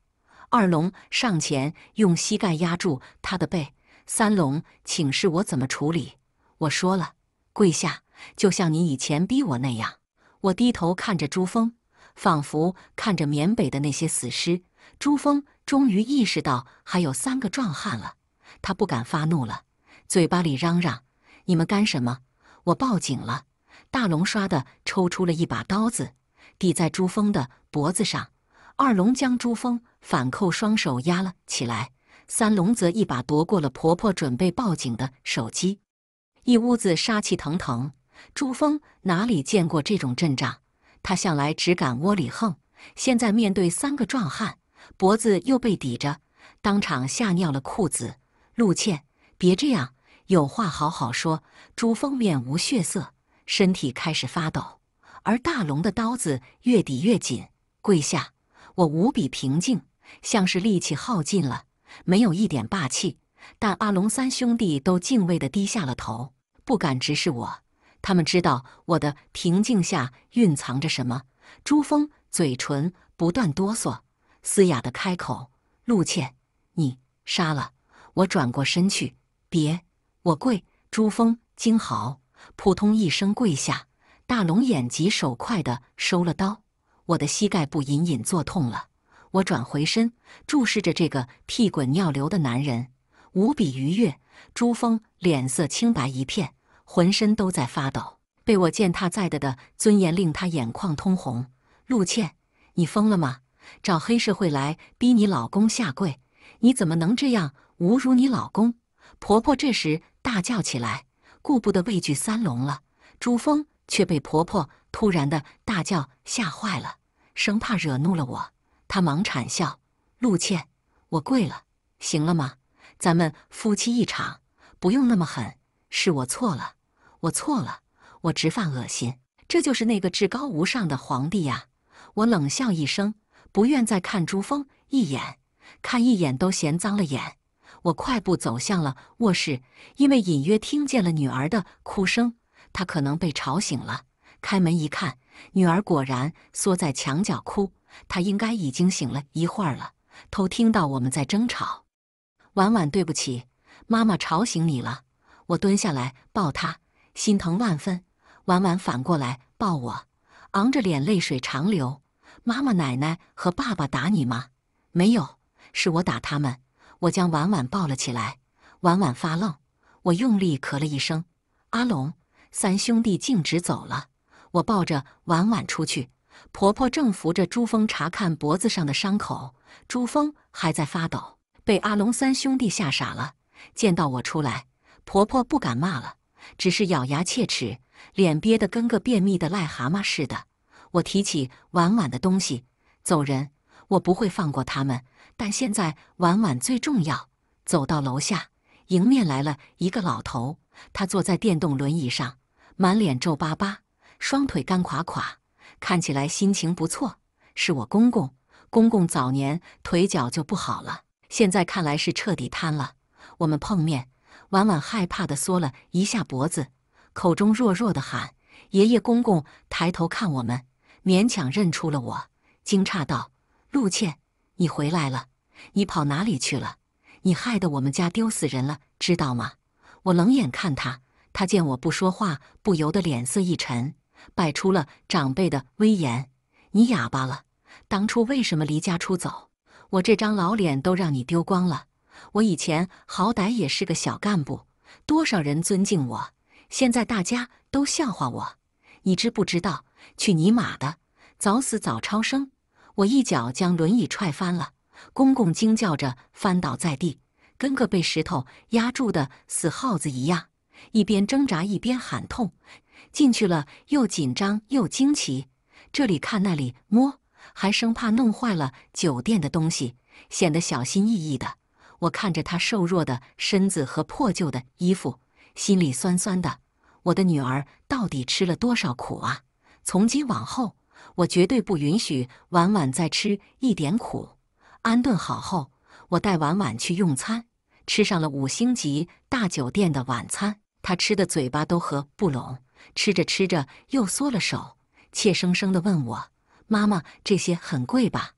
二龙上前用膝盖压住他的背，三龙请示我怎么处理。我说了，跪下，就像你以前逼我那样。我低头看着珠峰，仿佛看着缅北的那些死尸。珠峰。终于意识到还有三个壮汉了，他不敢发怒了，嘴巴里嚷嚷：“你们干什么？我报警了！”大龙唰的抽出了一把刀子，抵在朱峰的脖子上。二龙将朱峰反扣双手压了起来，三龙则一把夺过了婆婆准备报警的手机。一屋子杀气腾腾，朱峰哪里见过这种阵仗？他向来只敢窝里横，现在面对三个壮汉。脖子又被抵着，当场吓尿了裤子。陆倩，别这样，有话好好说。朱峰面无血色，身体开始发抖，而大龙的刀子越抵越紧。跪下！我无比平静，像是力气耗尽了，没有一点霸气。但阿龙三兄弟都敬畏地低下了头，不敢直视我。他们知道我的平静下蕴藏着什么。朱峰嘴唇不断哆嗦。嘶哑的开口：“陆倩，你杀了我！”转过身去，别！我跪。朱峰惊嚎，扑通一声跪下。大龙眼疾手快的收了刀，我的膝盖部隐隐作痛了。我转回身，注视着这个屁滚尿流的男人，无比愉悦。朱峰脸色青白一片，浑身都在发抖，被我践踏在的的尊严令他眼眶通红。陆倩，你疯了吗？找黑社会来逼你老公下跪，你怎么能这样侮辱你老公？婆婆这时大叫起来，顾不得畏惧三龙了。朱峰却被婆婆突然的大叫吓坏了，生怕惹怒了我，他忙惨笑：“陆倩，我跪了，行了吗？咱们夫妻一场，不用那么狠。是我错了，我错了，我直犯恶心。这就是那个至高无上的皇帝呀！”我冷笑一声。不愿再看珠峰一眼，看一眼都嫌脏了眼。我快步走向了卧室，因为隐约听见了女儿的哭声，她可能被吵醒了。开门一看，女儿果然缩在墙角哭，她应该已经醒了一会儿了，偷听到我们在争吵。婉婉，对不起，妈妈吵醒你了。我蹲下来抱她，心疼万分。婉婉反过来抱我，昂着脸，泪水长流。妈妈、奶奶和爸爸打你吗？没有，是我打他们。我将婉婉抱了起来。婉婉发愣。我用力咳了一声。阿龙三兄弟径直走了。我抱着婉婉出去。婆婆正扶着朱峰查看脖子上的伤口，朱峰还在发抖，被阿龙三兄弟吓傻了。见到我出来，婆婆不敢骂了，只是咬牙切齿，脸憋得跟个便秘的癞蛤蟆似的。我提起婉婉的东西，走人。我不会放过他们。但现在婉婉最重要。走到楼下，迎面来了一个老头，他坐在电动轮椅上，满脸皱巴巴，双腿干垮垮，看起来心情不错。是我公公。公公早年腿脚就不好了，现在看来是彻底瘫了。我们碰面，婉婉害怕地缩了一下脖子，口中弱弱地喊：“爷爷。”公公抬头看我们。勉强认出了我，惊诧道：“陆倩，你回来了！你跑哪里去了？你害得我们家丢死人了，知道吗？”我冷眼看他，他见我不说话，不由得脸色一沉，摆出了长辈的威严：“你哑巴了？当初为什么离家出走？我这张老脸都让你丢光了！我以前好歹也是个小干部，多少人尊敬我，现在大家都笑话我，你知不知道？”去尼玛的！早死早超生！我一脚将轮椅踹翻了，公公惊叫着翻倒在地，跟个被石头压住的死耗子一样，一边挣扎一边喊痛。进去了又紧张又惊奇，这里看那里摸，还生怕弄坏了酒店的东西，显得小心翼翼的。我看着他瘦弱的身子和破旧的衣服，心里酸酸的。我的女儿到底吃了多少苦啊！从今往后，我绝对不允许婉婉再吃一点苦。安顿好后，我带婉婉去用餐，吃上了五星级大酒店的晚餐。她吃的嘴巴都合不拢，吃着吃着又缩了手，怯生生地问我：“妈妈，这些很贵吧？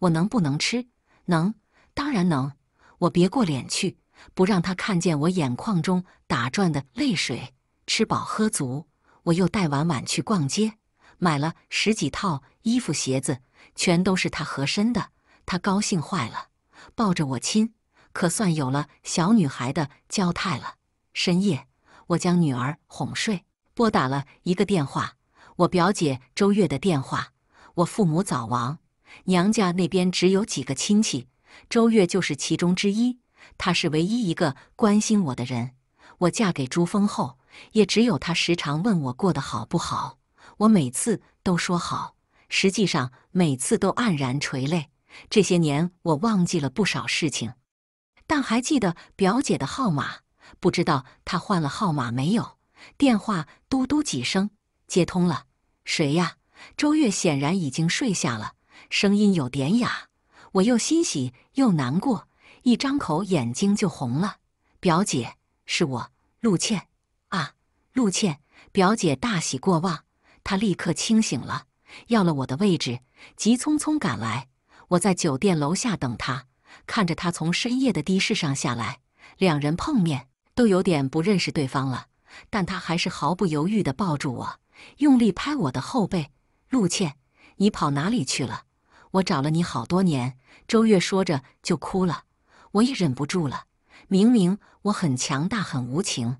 我能不能吃？”“能，当然能。”我别过脸去，不让她看见我眼眶中打转的泪水。吃饱喝足，我又带婉婉去逛街。买了十几套衣服、鞋子，全都是她合身的，她高兴坏了，抱着我亲，可算有了小女孩的娇态了。深夜，我将女儿哄睡，拨打了一个电话，我表姐周月的电话。我父母早亡，娘家那边只有几个亲戚，周月就是其中之一，她是唯一一个关心我的人。我嫁给朱峰后，也只有他时常问我过得好不好。我每次都说好，实际上每次都黯然垂泪。这些年我忘记了不少事情，但还记得表姐的号码，不知道她换了号码没有。电话嘟嘟几声，接通了。谁呀？周月显然已经睡下了，声音有点哑。我又欣喜又难过，一张口眼睛就红了。表姐，是我，陆倩。啊，陆倩！表姐大喜过望。他立刻清醒了，要了我的位置，急匆匆赶来。我在酒店楼下等他，看着他从深夜的的士上下来，两人碰面都有点不认识对方了。但他还是毫不犹豫地抱住我，用力拍我的后背。陆倩，你跑哪里去了？我找了你好多年。周月说着就哭了，我也忍不住了。明明我很强大，很无情。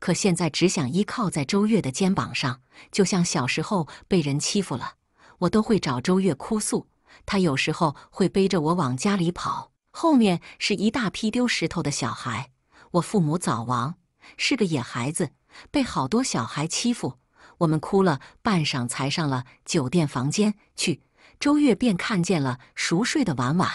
可现在只想依靠在周月的肩膀上，就像小时候被人欺负了，我都会找周月哭诉。他有时候会背着我往家里跑，后面是一大批丢石头的小孩。我父母早亡，是个野孩子，被好多小孩欺负。我们哭了半晌，才上了酒店房间去。周月便看见了熟睡的婉婉，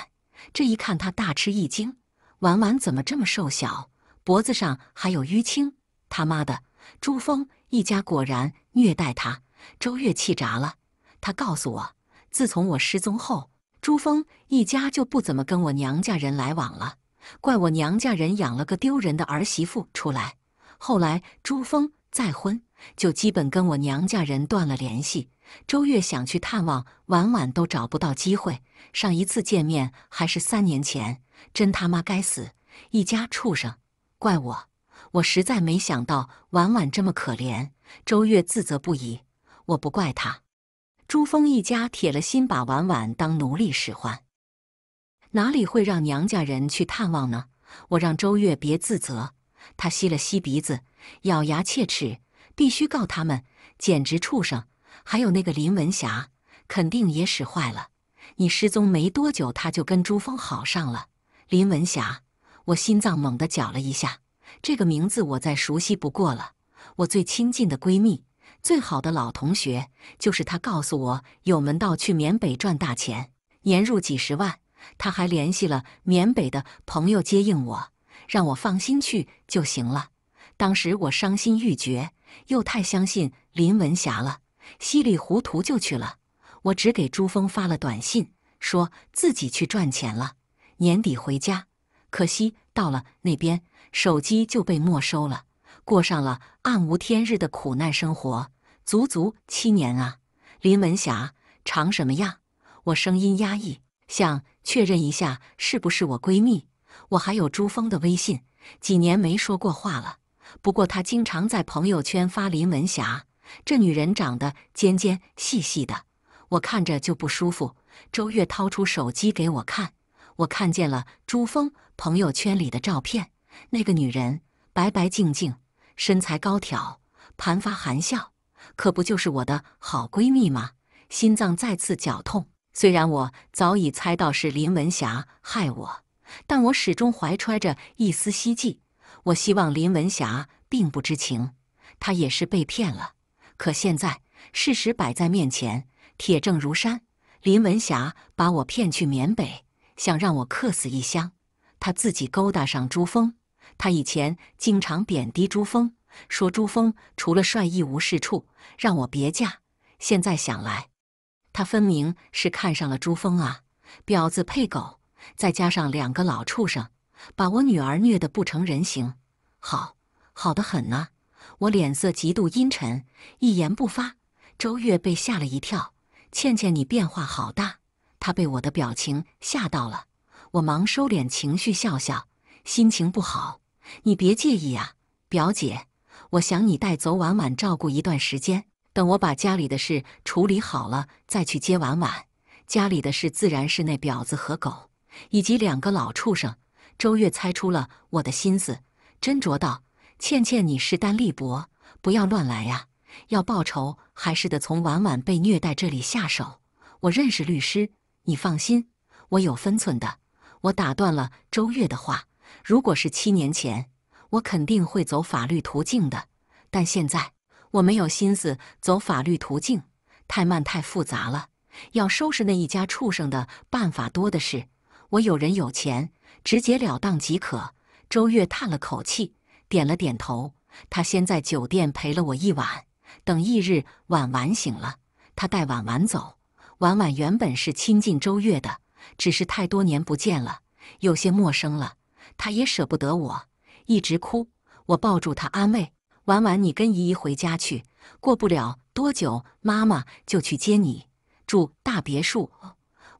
这一看他大吃一惊：婉婉怎么这么瘦小，脖子上还有淤青？他妈的，朱峰一家果然虐待他。周月气炸了。他告诉我，自从我失踪后，朱峰一家就不怎么跟我娘家人来往了，怪我娘家人养了个丢人的儿媳妇出来。后来朱峰再婚，就基本跟我娘家人断了联系。周月想去探望晚晚都找不到机会。上一次见面还是三年前，真他妈该死，一家畜生，怪我。我实在没想到婉婉这么可怜，周月自责不已。我不怪他，朱峰一家铁了心把婉婉当奴隶使唤，哪里会让娘家人去探望呢？我让周月别自责，他吸了吸鼻子，咬牙切齿，必须告他们，简直畜生！还有那个林文霞，肯定也使坏了。你失踪没多久，他就跟朱峰好上了。林文霞，我心脏猛地绞了一下。这个名字我再熟悉不过了。我最亲近的闺蜜、最好的老同学就是她，告诉我有门道去缅北赚大钱，年入几十万。她还联系了缅北的朋友接应我，让我放心去就行了。当时我伤心欲绝，又太相信林文霞了，稀里糊涂就去了。我只给朱峰发了短信，说自己去赚钱了，年底回家。可惜到了那边。手机就被没收了，过上了暗无天日的苦难生活，足足七年啊！林文霞长什么样？我声音压抑，想确认一下是不是我闺蜜。我还有朱峰的微信，几年没说过话了。不过他经常在朋友圈发林文霞，这女人长得尖尖细细的，我看着就不舒服。周月掏出手机给我看，我看见了朱峰朋友圈里的照片。那个女人白白净净，身材高挑，盘发含笑，可不就是我的好闺蜜吗？心脏再次绞痛。虽然我早已猜到是林文霞害我，但我始终怀揣着一丝希冀。我希望林文霞并不知情，她也是被骗了。可现在事实摆在面前，铁证如山。林文霞把我骗去缅北，想让我客死异乡，她自己勾搭上朱峰。他以前经常贬低朱峰，说朱峰除了帅一无是处，让我别嫁。现在想来，他分明是看上了朱峰啊！婊子配狗，再加上两个老畜生，把我女儿虐得不成人形。好，好的很呢。我脸色极度阴沉，一言不发。周月被吓了一跳：“倩倩，你变化好大。”她被我的表情吓到了，我忙收敛情绪，笑笑。心情不好，你别介意啊，表姐。我想你带走婉婉，照顾一段时间，等我把家里的事处理好了再去接婉婉。家里的事自然是那婊子和狗，以及两个老畜生。周月猜出了我的心思，斟酌道：“倩倩，你势单力薄，不要乱来呀。要报仇还是得从婉婉被虐待这里下手。我认识律师，你放心，我有分寸的。”我打断了周月的话。如果是七年前，我肯定会走法律途径的。但现在我没有心思走法律途径，太慢太复杂了。要收拾那一家畜生的办法多的是，我有人有钱，直截了当即可。周月叹了口气，点了点头。他先在酒店陪了我一晚，等翌日晚晚醒了，他带婉婉走。婉婉原本是亲近周月的，只是太多年不见了，有些陌生了。他也舍不得我，一直哭。我抱住他安慰：“婉婉，你跟姨姨回家去，过不了多久，妈妈就去接你住大别墅。”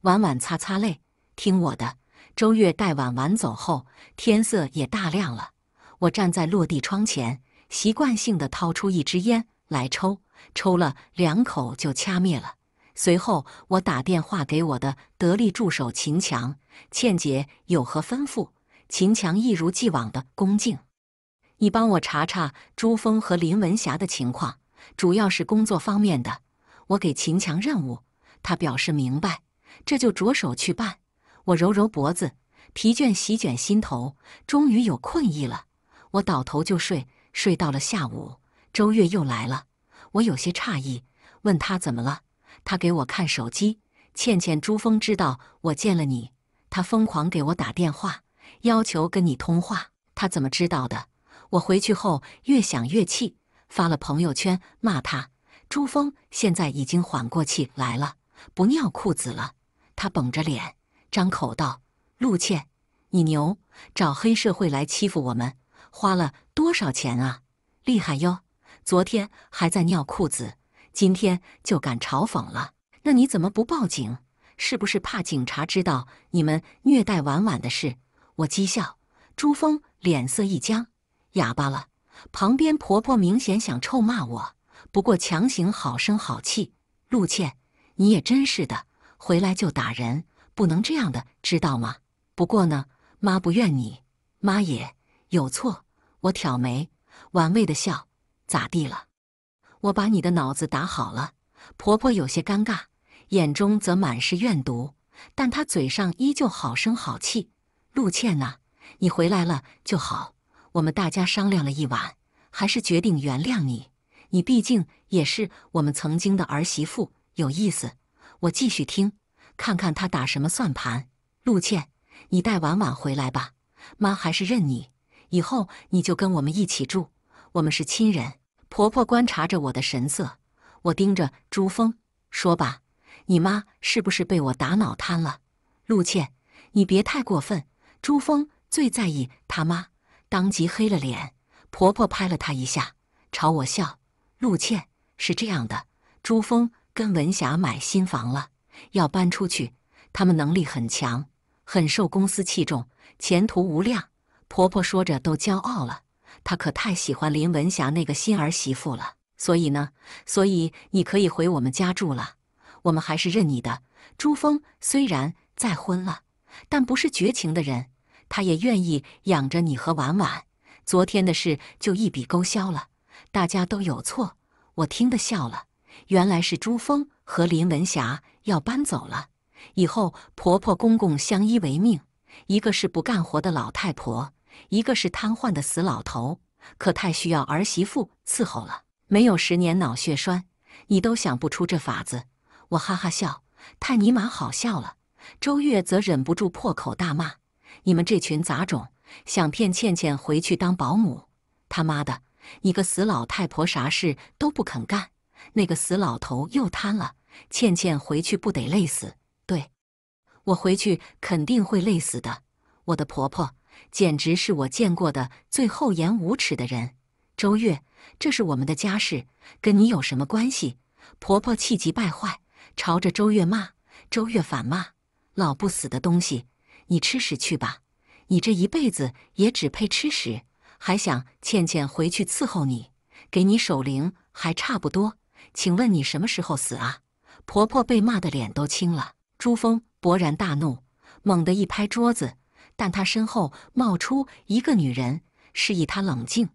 婉婉擦擦泪，听我的。周月带婉婉走后，天色也大亮了。我站在落地窗前，习惯性的掏出一支烟来抽，抽了两口就掐灭了。随后，我打电话给我的得力助手秦强：“倩姐有何吩咐？”秦强一如既往的恭敬，你帮我查查朱峰和林文霞的情况，主要是工作方面的。我给秦强任务，他表示明白，这就着手去办。我揉揉脖子，疲倦席卷心头，终于有困意了，我倒头就睡，睡到了下午。周月又来了，我有些诧异，问他怎么了？他给我看手机，倩倩、朱峰知道我见了你，他疯狂给我打电话。要求跟你通话，他怎么知道的？我回去后越想越气，发了朋友圈骂他。朱峰现在已经缓过气来了，不尿裤子了。他绷着脸，张口道：“陆倩，你牛，找黑社会来欺负我们，花了多少钱啊？厉害哟！昨天还在尿裤子，今天就敢嘲讽了。那你怎么不报警？是不是怕警察知道你们虐待婉婉的事？”我讥笑，朱峰脸色一僵，哑巴了。旁边婆婆明显想臭骂我，不过强行好声好气。陆倩，你也真是的，回来就打人，不能这样的，知道吗？不过呢，妈不怨你，妈也有错。我挑眉，玩味的笑，咋地了？我把你的脑子打好了。婆婆有些尴尬，眼中则满是怨毒，但她嘴上依旧好声好气。陆倩呐，你回来了就好。我们大家商量了一晚，还是决定原谅你。你毕竟也是我们曾经的儿媳妇，有意思。我继续听，看看他打什么算盘。陆倩，你带婉婉回来吧，妈还是认你。以后你就跟我们一起住，我们是亲人。婆婆观察着我的神色，我盯着朱峰说吧：“你妈是不是被我打脑瘫了？”陆倩，你别太过分。朱峰最在意他妈，当即黑了脸。婆婆拍了他一下，朝我笑：“陆倩是这样的，朱峰跟文霞买新房了，要搬出去。他们能力很强，很受公司器重，前途无量。”婆婆说着都骄傲了，她可太喜欢林文霞那个新儿媳妇了。所以呢，所以你可以回我们家住了，我们还是认你的。朱峰虽然再婚了。但不是绝情的人，他也愿意养着你和婉婉。昨天的事就一笔勾销了，大家都有错。我听得笑了，原来是朱峰和林文霞要搬走了，以后婆婆公公相依为命。一个是不干活的老太婆，一个是瘫痪的死老头，可太需要儿媳妇伺候了。没有十年脑血栓，你都想不出这法子。我哈哈笑，太尼玛好笑了。周月则忍不住破口大骂：“你们这群杂种，想骗倩倩回去当保姆？他妈的，你个死老太婆，啥事都不肯干。那个死老头又瘫了，倩倩回去不得累死？对，我回去肯定会累死的。我的婆婆简直是我见过的最厚颜无耻的人。”周月，这是我们的家事，跟你有什么关系？婆婆气急败坏，朝着周月骂，周月反骂。老不死的东西，你吃屎去吧！你这一辈子也只配吃屎，还想倩倩回去伺候你，给你守灵还差不多。请问你什么时候死啊？婆婆被骂的脸都青了。朱峰勃然大怒，猛地一拍桌子，但他身后冒出一个女人，示意他冷静。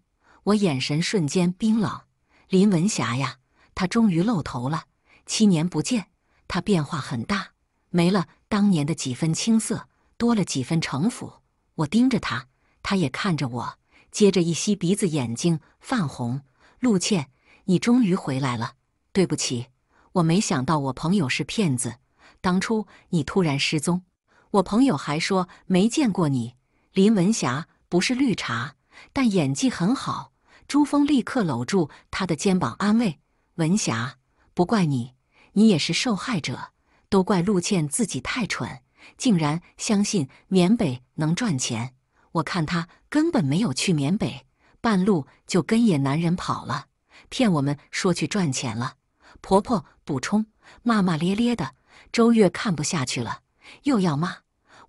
我眼神瞬间冰冷。林文霞呀，她终于露头了。七年不见，她变化很大。没了当年的几分青涩，多了几分城府。我盯着他，他也看着我。接着一吸鼻子，眼睛泛红。陆倩，你终于回来了。对不起，我没想到我朋友是骗子。当初你突然失踪，我朋友还说没见过你。林文霞不是绿茶，但演技很好。朱峰立刻搂住她的肩膀安慰：“文霞，不怪你，你也是受害者。”都怪陆倩自己太蠢，竟然相信缅北能赚钱。我看她根本没有去缅北，半路就跟野男人跑了，骗我们说去赚钱了。婆婆补充，骂骂咧咧的。周月看不下去了，又要骂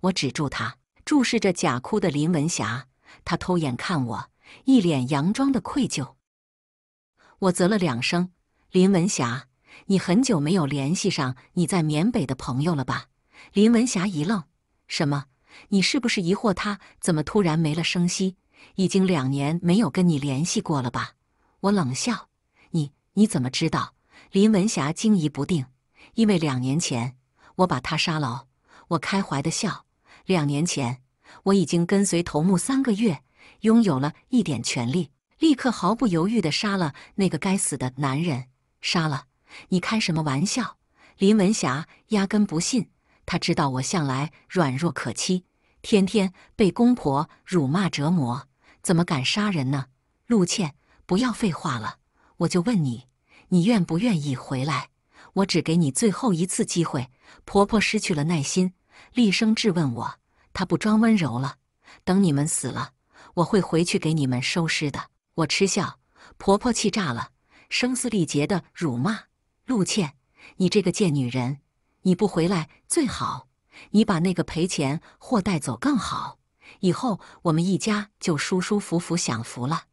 我，止住她，注视着假哭的林文霞。她偷眼看我，一脸佯装的愧疚。我啧了两声，林文霞。你很久没有联系上你在缅北的朋友了吧？林文霞一愣：“什么？你是不是疑惑他怎么突然没了声息？已经两年没有跟你联系过了吧？”我冷笑：“你你怎么知道？”林文霞惊疑不定：“因为两年前我把他杀了。”我开怀的笑：“两年前我已经跟随头目三个月，拥有了一点权利，立刻毫不犹豫地杀了那个该死的男人。杀了。”你开什么玩笑？林文霞压根不信。她知道我向来软弱可欺，天天被公婆辱骂折磨，怎么敢杀人呢？陆倩，不要废话了，我就问你，你愿不愿意回来？我只给你最后一次机会。婆婆失去了耐心，厉声质问我。她不装温柔了，等你们死了，我会回去给你们收尸的。我嗤笑，婆婆气炸了，声嘶力竭地辱骂。陆倩，你这个贱女人，你不回来最好，你把那个赔钱货带走更好。以后我们一家就舒舒服服享福了。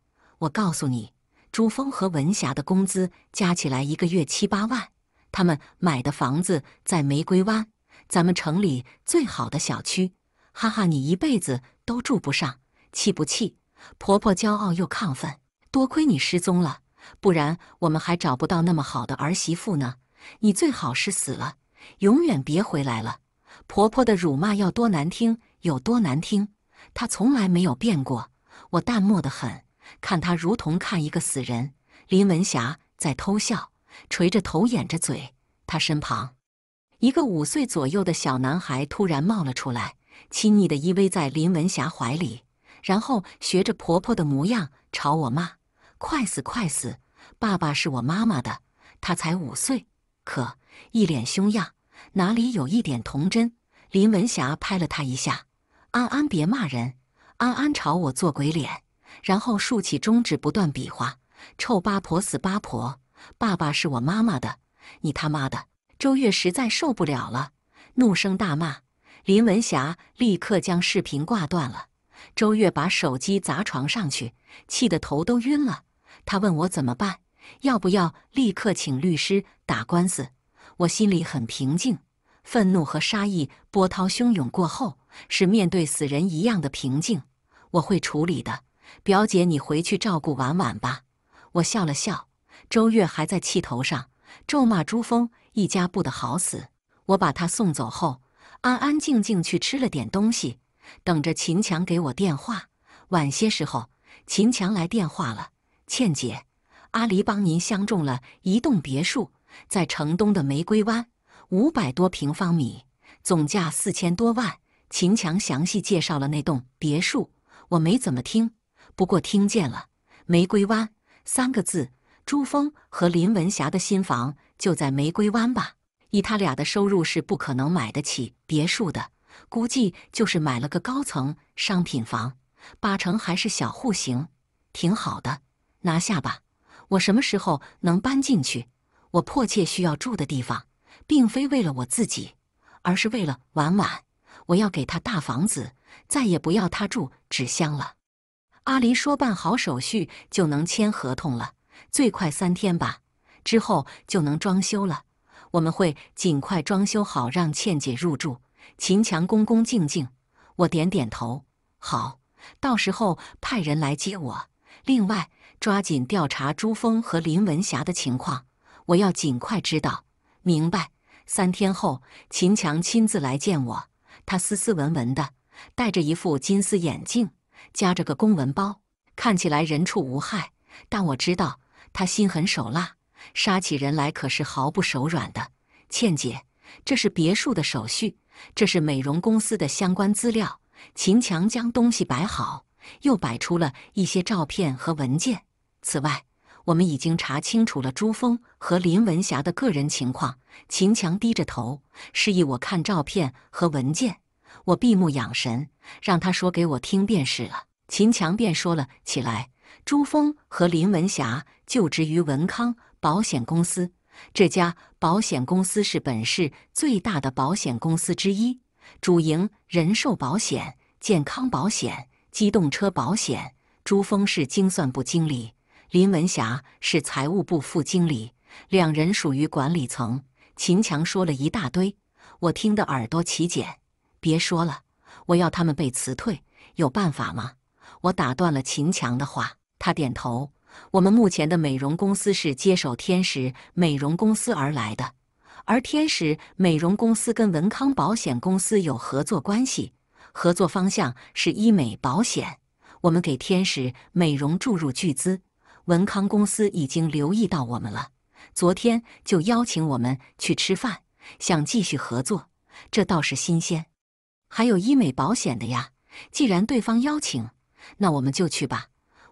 我告诉你，朱峰和文霞的工资加起来一个月七八万，他们买的房子在玫瑰湾，咱们城里最好的小区。哈哈，你一辈子都住不上，气不气？婆婆骄傲又亢奋，多亏你失踪了。不然我们还找不到那么好的儿媳妇呢。你最好是死了，永远别回来了。婆婆的辱骂要多难听有多难听，她从来没有变过。我淡漠的很，看她如同看一个死人。林文霞在偷笑，垂着头，掩着嘴。她身旁，一个五岁左右的小男孩突然冒了出来，亲昵的依偎在林文霞怀里，然后学着婆婆的模样朝我骂。快死快死！爸爸是我妈妈的，他才五岁，可一脸凶样，哪里有一点童真？林文霞拍了他一下：“安安，别骂人！”安安朝我做鬼脸，然后竖起中指，不断比划：“臭八婆，死八婆！爸爸是我妈妈的，你他妈的！”周月实在受不了了，怒声大骂。林文霞立刻将视频挂断了。周月把手机砸床上去，气得头都晕了。他问我怎么办，要不要立刻请律师打官司？我心里很平静，愤怒和杀意波涛汹涌过后，是面对死人一样的平静。我会处理的，表姐，你回去照顾婉婉吧。我笑了笑。周月还在气头上，咒骂朱峰一家不得好死。我把她送走后，安安静静去吃了点东西，等着秦强给我电话。晚些时候，秦强来电话了。倩姐，阿狸帮您相中了一栋别墅，在城东的玫瑰湾，五百多平方米，总价四千多万。秦强详细介绍了那栋别墅，我没怎么听，不过听见了“玫瑰湾”三个字。朱峰和林文霞的新房就在玫瑰湾吧？以他俩的收入是不可能买得起别墅的，估计就是买了个高层商品房，八成还是小户型，挺好的。拿下吧，我什么时候能搬进去？我迫切需要住的地方，并非为了我自己，而是为了婉婉。我要给她大房子，再也不要她住纸箱了。阿离说，办好手续就能签合同了，最快三天吧，之后就能装修了。我们会尽快装修好，让倩姐入住。秦强恭恭敬敬，我点点头，好，到时候派人来接我。另外。抓紧调查朱峰和林文霞的情况，我要尽快知道明白。三天后，秦强亲自来见我。他斯斯文文的，戴着一副金丝眼镜，夹着个公文包，看起来人畜无害，但我知道他心狠手辣，杀起人来可是毫不手软的。倩姐，这是别墅的手续，这是美容公司的相关资料。秦强将东西摆好，又摆出了一些照片和文件。此外，我们已经查清楚了朱峰和林文霞的个人情况。秦强低着头，示意我看照片和文件。我闭目养神，让他说给我听便是了。秦强便说了起来：朱峰和林文霞就职于文康保险公司，这家保险公司是本市最大的保险公司之一，主营人寿保险、健康保险、机动车保险。朱峰是精算部经理。林文霞是财务部副经理，两人属于管理层。秦强说了一大堆，我听得耳朵起茧。别说了，我要他们被辞退，有办法吗？我打断了秦强的话。他点头。我们目前的美容公司是接手天使美容公司而来的，而天使美容公司跟文康保险公司有合作关系，合作方向是医美保险。我们给天使美容注入巨资。文康公司已经留意到我们了，昨天就邀请我们去吃饭，想继续合作，这倒是新鲜。还有医美保险的呀，既然对方邀请，那我们就去吧。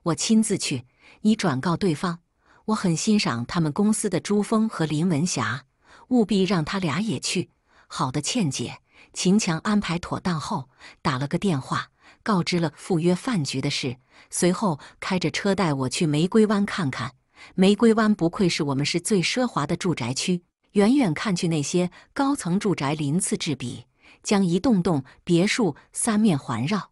我亲自去，你转告对方，我很欣赏他们公司的朱峰和林文霞，务必让他俩也去。好的，倩姐，秦强安排妥当后，打了个电话。告知了赴约饭局的事，随后开着车带我去玫瑰湾看看。玫瑰湾不愧是我们市最奢华的住宅区，远远看去，那些高层住宅鳞次栉比，将一栋栋别墅三面环绕，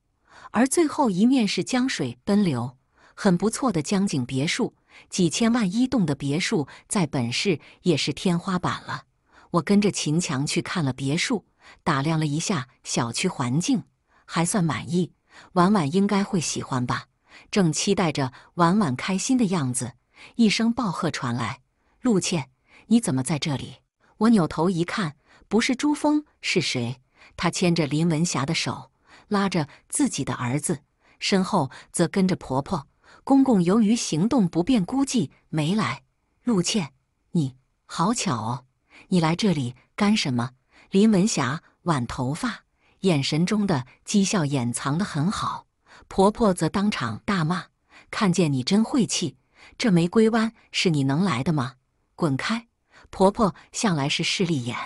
而最后一面是江水奔流，很不错的江景别墅。几千万一栋的别墅在本市也是天花板了。我跟着秦强去看了别墅，打量了一下小区环境，还算满意。婉婉应该会喜欢吧，正期待着婉婉开心的样子。一声暴喝传来：“陆倩，你怎么在这里？”我扭头一看，不是朱峰是谁？他牵着林文霞的手，拉着自己的儿子，身后则跟着婆婆公公。由于行动不便，估计没来。陆倩，你好巧哦，你来这里干什么？林文霞挽头发。眼神中的讥笑掩藏得很好，婆婆则当场大骂：“看见你真晦气！这玫瑰湾是你能来的吗？滚开！”婆婆向来是势利眼，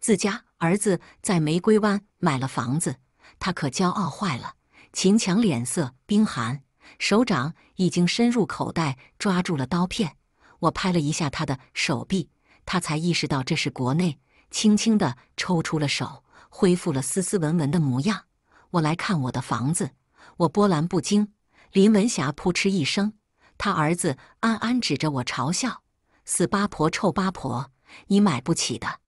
自家儿子在玫瑰湾买了房子，她可骄傲坏了。秦强脸色冰寒，手掌已经伸入口袋，抓住了刀片。我拍了一下他的手臂，他才意识到这是国内，轻轻的抽出了手。恢复了斯斯文文的模样，我来看我的房子，我波澜不惊。林文霞扑哧一声，她儿子安安指着我嘲笑：“死八婆，臭八婆，你买不起的。”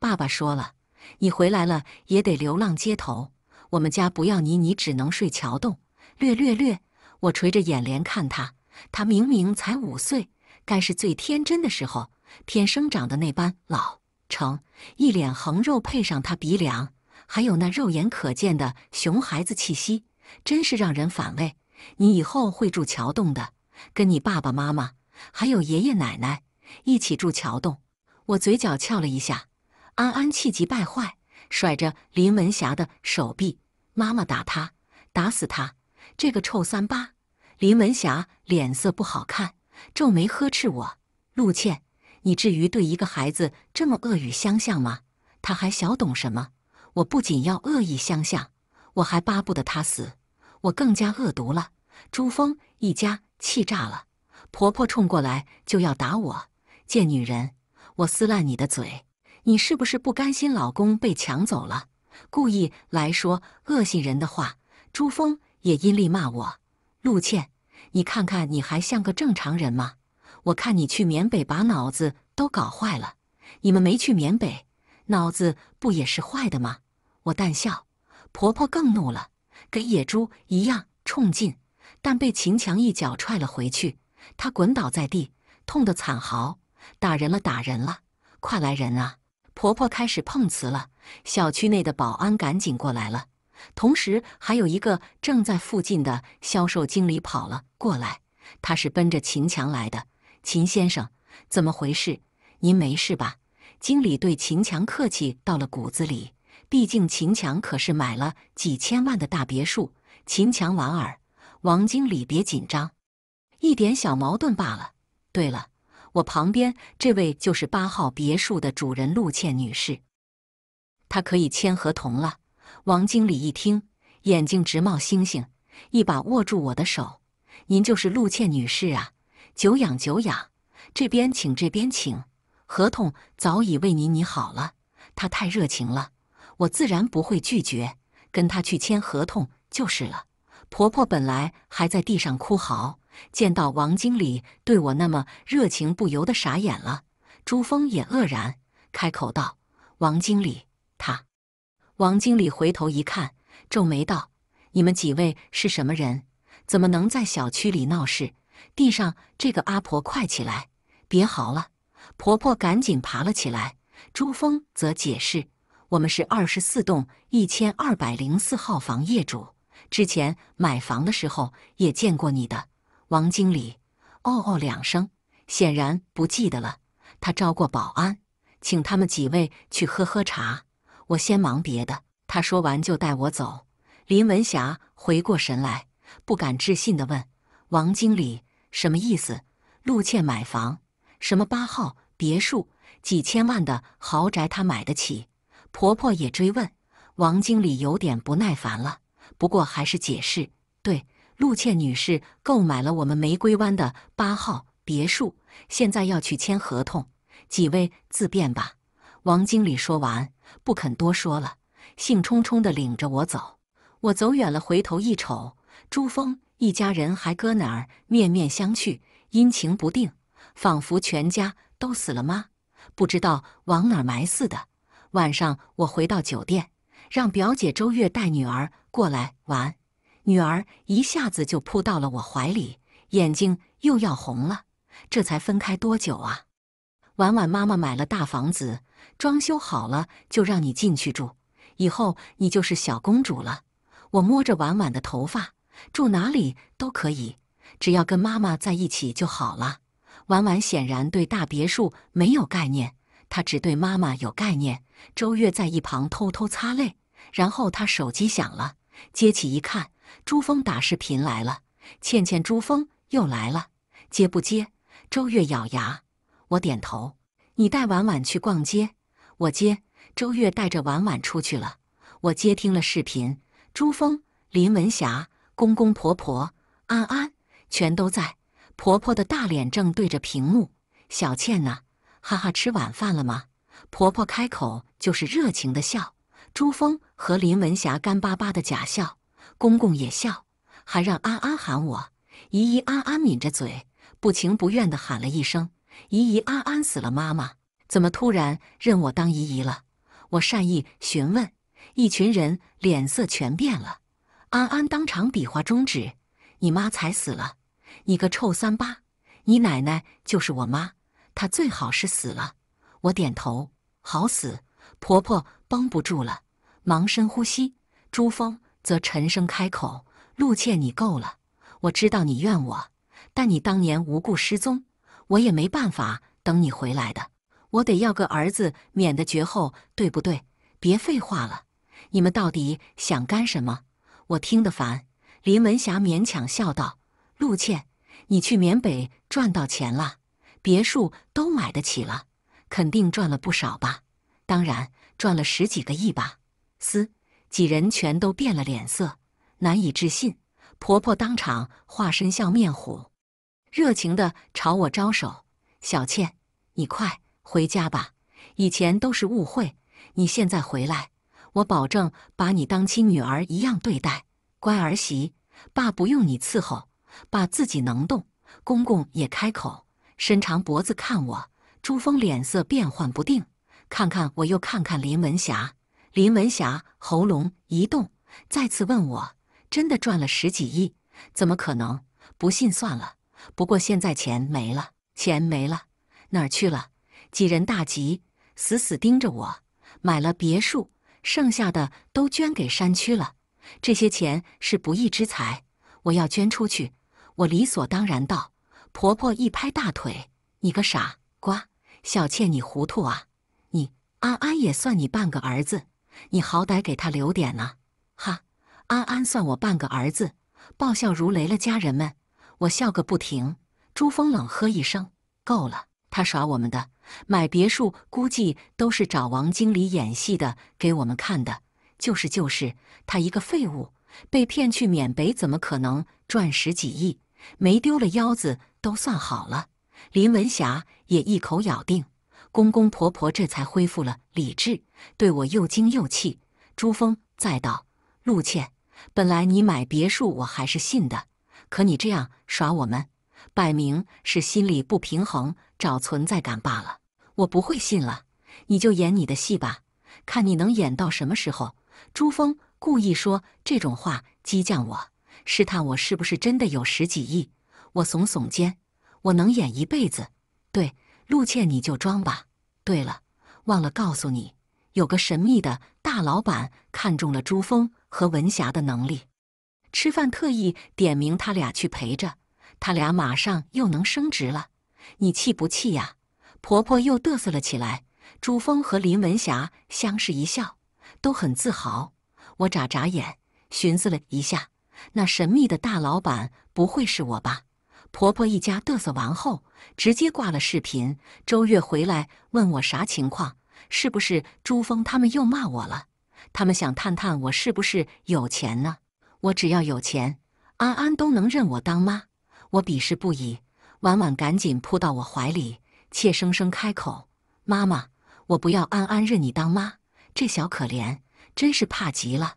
爸爸说了，你回来了也得流浪街头，我们家不要你，你只能睡桥洞。略略略，我垂着眼帘看他，他明明才五岁，该是最天真的时候，天生长的那般老。成一脸横肉，配上他鼻梁，还有那肉眼可见的熊孩子气息，真是让人反胃。你以后会住桥洞的，跟你爸爸妈妈还有爷爷奶奶一起住桥洞。我嘴角翘了一下，安安气急败坏，甩着林文霞的手臂：“妈妈打他，打死他，这个臭三八！”林文霞脸色不好看，皱眉呵斥我：“陆倩，你至于对一个孩子这么恶语相向吗？他还小，懂什么？我不仅要恶意相向，我还巴不得他死，我更加恶毒了。朱峰一家气炸了，婆婆冲过来就要打我，贱女人，我撕烂你的嘴！你是不是不甘心老公被抢走了，故意来说恶心人的话？朱峰也阴厉骂我，陆倩，你看看，你还像个正常人吗？我看你去缅北把脑子都搞坏了，你们没去缅北，脑子不也是坏的吗？我淡笑，婆婆更怒了，跟野猪一样冲进，但被秦强一脚踹了回去，他滚倒在地，痛得惨嚎：“打人了，打人了，快来人啊！”婆婆开始碰瓷了。小区内的保安赶紧过来了，同时还有一个正在附近的销售经理跑了过来，他是奔着秦强来的。秦先生，怎么回事？您没事吧？经理对秦强客气到了骨子里，毕竟秦强可是买了几千万的大别墅。秦强莞尔：“王经理，别紧张，一点小矛盾罢了。”对了，我旁边这位就是八号别墅的主人陆倩女士，她可以签合同了。王经理一听，眼睛直冒星星，一把握住我的手：“您就是陆倩女士啊？”久仰久仰，这边请，这边请。合同早已为您拟好了，他太热情了，我自然不会拒绝，跟他去签合同就是了。婆婆本来还在地上哭嚎，见到王经理对我那么热情，不由得傻眼了。朱峰也愕然，开口道：“王经理，他……”王经理回头一看，皱眉道：“你们几位是什么人？怎么能在小区里闹事？”地上这个阿婆，快起来，别嚎了！婆婆赶紧爬了起来。朱峰则解释：“我们是二十四栋一千二百零四号房业主，之前买房的时候也见过你的王经理。”哦哦两声，显然不记得了。他招过保安，请他们几位去喝喝茶。我先忙别的。他说完就带我走。林文霞回过神来，不敢置信地问王经理。什么意思？陆倩买房，什么八号别墅，几千万的豪宅她买得起？婆婆也追问。王经理有点不耐烦了，不过还是解释：对，陆倩女士购买了我们玫瑰湾的八号别墅，现在要去签合同，几位自便吧。王经理说完，不肯多说了，兴冲冲的领着我走。我走远了，回头一瞅，朱峰。一家人还搁哪儿面面相觑，阴晴不定，仿佛全家都死了吗？不知道往哪儿埋似的。晚上我回到酒店，让表姐周月带女儿过来玩。女儿一下子就扑到了我怀里，眼睛又要红了。这才分开多久啊？婉婉，妈妈买了大房子，装修好了就让你进去住，以后你就是小公主了。我摸着婉婉的头发。住哪里都可以，只要跟妈妈在一起就好了。婉婉显然对大别墅没有概念，她只对妈妈有概念。周月在一旁偷偷擦泪，然后她手机响了，接起一看，朱峰打视频来了。倩倩，朱峰又来了，接不接？周月咬牙，我点头。你带婉婉去逛街，我接。周月带着婉婉出去了，我接听了视频。朱峰，林文霞。公公婆婆，安安全都在。婆婆的大脸正对着屏幕，小倩呢？哈哈，吃晚饭了吗？婆婆开口就是热情的笑。朱峰和林文霞干巴巴的假笑，公公也笑，还让安安喊我姨姨。安安抿着嘴，不情不愿的喊了一声姨姨。安安死了，妈妈怎么突然认我当姨姨了？我善意询问，一群人脸色全变了。安安当场比划中指：“你妈才死了，你个臭三八！你奶奶就是我妈，她最好是死了。”我点头：“好死。”婆婆绷不住了，忙深呼吸。朱峰则沉声开口：“陆倩，你够了。我知道你怨我，但你当年无故失踪，我也没办法等你回来的。我得要个儿子，免得绝后，对不对？别废话了，你们到底想干什么？”我听得烦，林文霞勉强笑道：“陆倩，你去缅北赚到钱了，别墅都买得起了，肯定赚了不少吧？当然，赚了十几个亿吧！”嘶，几人全都变了脸色，难以置信。婆婆当场化身笑面虎，热情地朝我招手：“小倩，你快回家吧，以前都是误会，你现在回来。”我保证把你当亲女儿一样对待，乖儿媳，爸不用你伺候，爸自己能动。公公也开口，伸长脖子看我。朱峰脸色变幻不定，看看我又看看林文霞。林文霞喉咙一动，再次问我：“真的赚了十几亿？怎么可能？不信算了。不过现在钱没了，钱没了，哪儿去了？”几人大急，死死盯着我。买了别墅。剩下的都捐给山区了，这些钱是不义之财，我要捐出去。我理所当然道。婆婆一拍大腿：“你个傻瓜，小倩你糊涂啊！你安安也算你半个儿子，你好歹给他留点呢。哈，安安算我半个儿子，爆笑如雷了。家人们，我笑个不停。朱峰冷喝一声：“够了。”他耍我们的，买别墅估计都是找王经理演戏的，给我们看的。就是就是，他一个废物，被骗去缅北，怎么可能赚十几亿？没丢了腰子都算好了。林文霞也一口咬定，公公婆婆这才恢复了理智，对我又惊又气。朱峰再道：“陆倩，本来你买别墅我还是信的，可你这样耍我们，摆明是心里不平衡。”找存在感罢了，我不会信了。你就演你的戏吧，看你能演到什么时候。朱峰故意说这种话激将我，试探我是不是真的有十几亿。我耸耸肩，我能演一辈子。对，陆倩你就装吧。对了，忘了告诉你，有个神秘的大老板看中了朱峰和文霞的能力，吃饭特意点名他俩去陪着，他俩马上又能升职了。你气不气呀？婆婆又得瑟了起来。朱峰和林文霞相视一笑，都很自豪。我眨眨眼，寻思了一下，那神秘的大老板不会是我吧？婆婆一家得瑟完后，直接挂了视频。周月回来问我啥情况，是不是朱峰他们又骂我了？他们想探探我是不是有钱呢？我只要有钱，安安都能认我当妈。我鄙视不已。婉婉赶紧扑到我怀里，怯生生开口：“妈妈，我不要安安认你当妈。”这小可怜真是怕极了。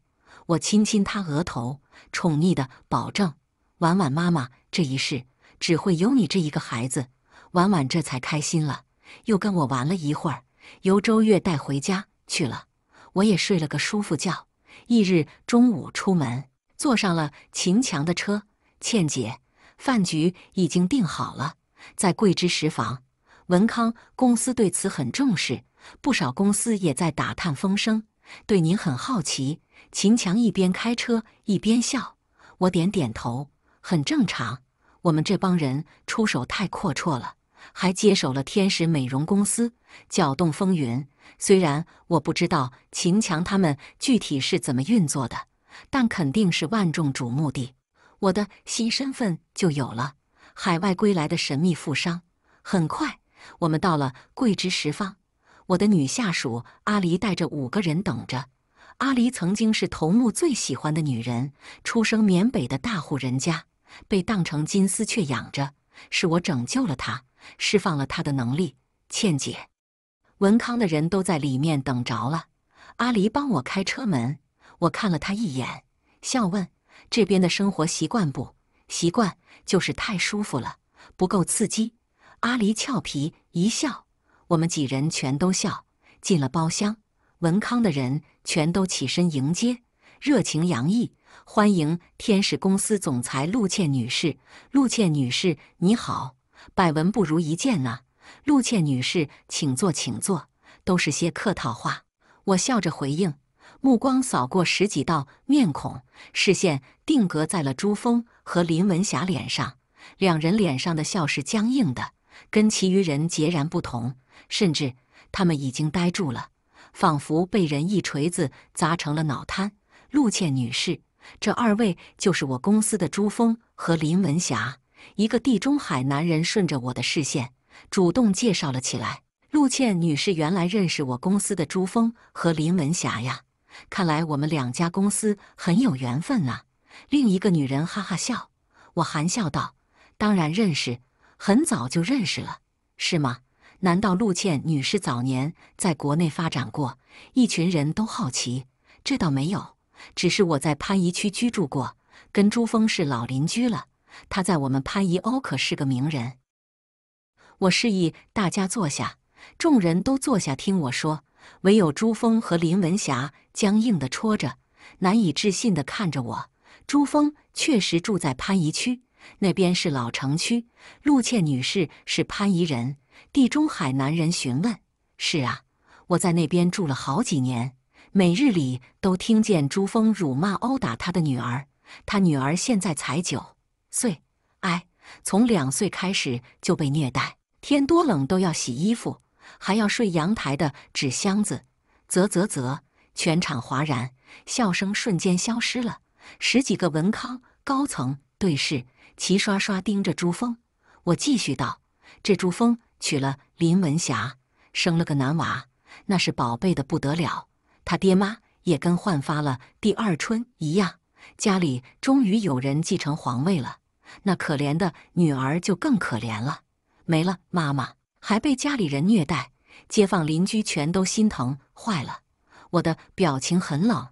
我亲亲她额头，宠溺的保证：“婉婉，妈妈这一世只会有你这一个孩子。”婉婉这才开心了，又跟我玩了一会儿，由周月带回家去了。我也睡了个舒服觉。翌日中午出门，坐上了秦强的车。倩姐。饭局已经定好了，在桂枝食房。文康公司对此很重视，不少公司也在打探风声，对您很好奇。秦强一边开车一边笑，我点点头，很正常。我们这帮人出手太阔绰了，还接手了天使美容公司，搅动风云。虽然我不知道秦强他们具体是怎么运作的，但肯定是万众瞩目的。我的新身份就有了，海外归来的神秘富商。很快，我们到了桂枝十方。我的女下属阿离带着五个人等着。阿离曾经是头目最喜欢的女人，出生缅北的大户人家，被当成金丝雀养着。是我拯救了她，释放了她的能力。倩姐，文康的人都在里面等着了。阿离帮我开车门，我看了她一眼，笑问。这边的生活习惯不习惯，就是太舒服了，不够刺激。阿离俏皮一笑，我们几人全都笑。进了包厢，文康的人全都起身迎接，热情洋溢，欢迎天使公司总裁陆倩女士。陆倩女士，你好，百闻不如一见呐。陆倩女士，请坐，请坐，都是些客套话。我笑着回应。目光扫过十几道面孔，视线定格在了朱峰和林文霞脸上。两人脸上的笑是僵硬的，跟其余人截然不同，甚至他们已经呆住了，仿佛被人一锤子砸成了脑瘫。陆倩女士，这二位就是我公司的朱峰和林文霞。一个地中海男人顺着我的视线，主动介绍了起来：“陆倩女士，原来认识我公司的朱峰和林文霞呀。”看来我们两家公司很有缘分啊！另一个女人哈哈笑，我含笑道：“当然认识，很早就认识了，是吗？难道陆倩女士早年在国内发展过？”一群人都好奇。这倒没有，只是我在番禺区居住过，跟朱峰是老邻居了。他在我们番禺欧可是个名人。我示意大家坐下，众人都坐下听我说，唯有朱峰和林文霞。僵硬地戳着，难以置信地看着我。朱峰确实住在番禺区，那边是老城区。陆倩女士是番禺人。地中海男人询问：“是啊，我在那边住了好几年，每日里都听见朱峰辱骂殴打他的女儿。他女儿现在才九岁，哎，从两岁开始就被虐待，天多冷都要洗衣服，还要睡阳台的纸箱子。”啧啧啧。全场哗然，笑声瞬间消失了。十几个文康高层对视，齐刷刷盯着朱峰。我继续道：“这朱峰娶了林文霞，生了个男娃，那是宝贝的不得了。他爹妈也跟焕发了第二春一样，家里终于有人继承皇位了。那可怜的女儿就更可怜了，没了妈妈，还被家里人虐待，街坊邻居全都心疼坏了。”我的表情很冷，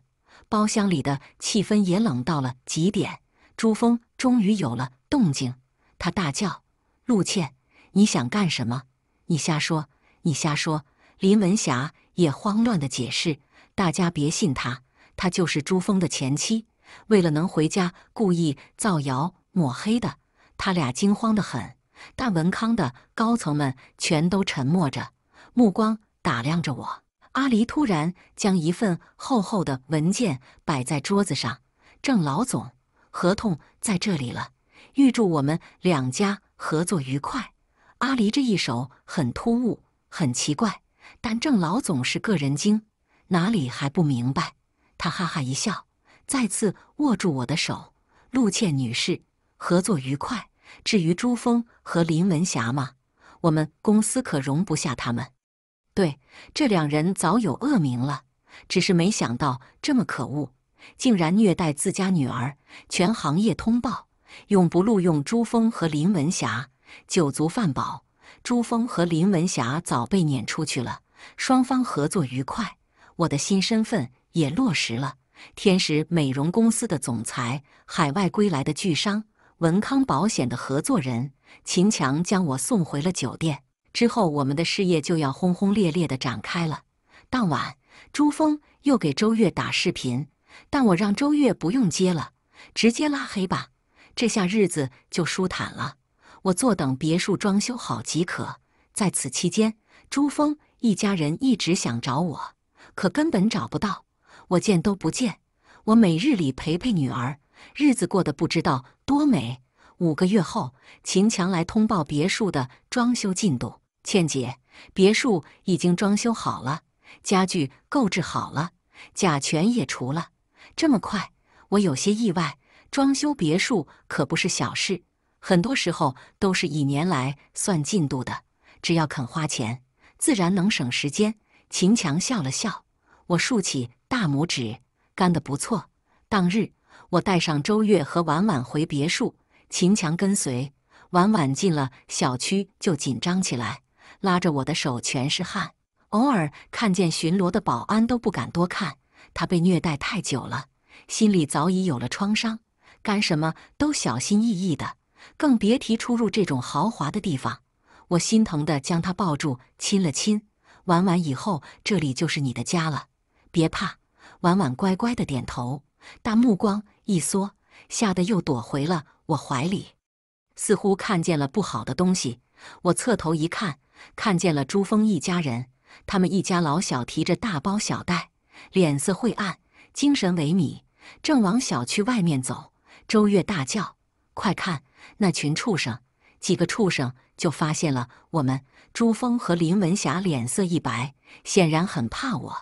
包厢里的气氛也冷到了极点。朱峰终于有了动静，他大叫：“陆倩，你想干什么？你瞎说，你瞎说！”林文霞也慌乱地解释：“大家别信他，他就是朱峰的前妻，为了能回家，故意造谣抹黑的。”他俩惊慌得很，但文康的高层们全都沉默着，目光打量着我。阿离突然将一份厚厚的文件摆在桌子上，郑老总，合同在这里了，预祝我们两家合作愉快。阿离这一手很突兀，很奇怪，但郑老总是个人精，哪里还不明白？他哈哈一笑，再次握住我的手，陆倩女士，合作愉快。至于朱峰和林文霞嘛，我们公司可容不下他们。对，这两人早有恶名了，只是没想到这么可恶，竟然虐待自家女儿。全行业通报，永不录用朱峰和林文霞。酒足饭饱，朱峰和林文霞早被撵出去了。双方合作愉快，我的新身份也落实了。天使美容公司的总裁，海外归来的巨商，文康保险的合作人。秦强将我送回了酒店。之后，我们的事业就要轰轰烈烈地展开了。当晚，朱峰又给周月打视频，但我让周月不用接了，直接拉黑吧。这下日子就舒坦了。我坐等别墅装修好即可。在此期间，朱峰一家人一直想找我，可根本找不到，我见都不见。我每日里陪陪女儿，日子过得不知道多美。五个月后，秦强来通报别墅的装修进度。倩姐，别墅已经装修好了，家具购置好了，甲醛也除了。这么快，我有些意外。装修别墅可不是小事，很多时候都是以年来算进度的。只要肯花钱，自然能省时间。秦强笑了笑，我竖起大拇指，干得不错。当日，我带上周月和婉婉回别墅。秦强跟随婉婉进了小区，就紧张起来，拉着我的手全是汗，偶尔看见巡逻的保安都不敢多看。他被虐待太久了，心里早已有了创伤，干什么都小心翼翼的，更别提出入这种豪华的地方。我心疼的将他抱住，亲了亲。婉婉以后这里就是你的家了，别怕。婉婉乖乖的点头，但目光一缩。吓得又躲回了我怀里，似乎看见了不好的东西。我侧头一看，看见了朱峰一家人，他们一家老小提着大包小袋，脸色晦暗，精神萎靡，正往小区外面走。周月大叫：“快看，那群畜生！”几个畜生就发现了我们。朱峰和林文霞脸色一白，显然很怕我。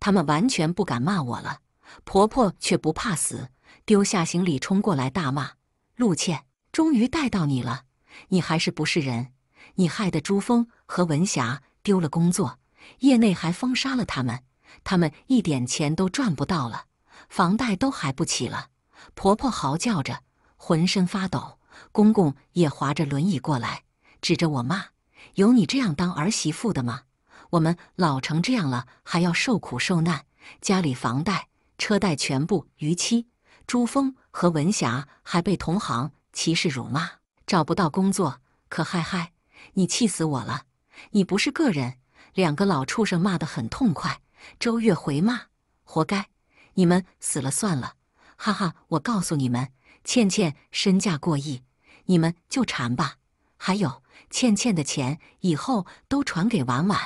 他们完全不敢骂我了。婆婆却不怕死。丢下行李冲过来大骂：“陆倩，终于带到你了！你还是不是人？你害得朱峰和文霞丢了工作，业内还封杀了他们，他们一点钱都赚不到了，房贷都还不起了。”婆婆嚎叫着，浑身发抖。公公也划着轮椅过来，指着我骂：“有你这样当儿媳妇的吗？我们老成这样了，还要受苦受难，家里房贷、车贷全部逾期。”朱峰和文霞还被同行歧视辱骂，找不到工作，可嗨嗨！你气死我了！你不是个人，两个老畜生骂得很痛快。周月回骂：活该！你们死了算了！哈哈！我告诉你们，倩倩身价过亿，你们就馋吧。还有，倩倩的钱以后都传给婉婉，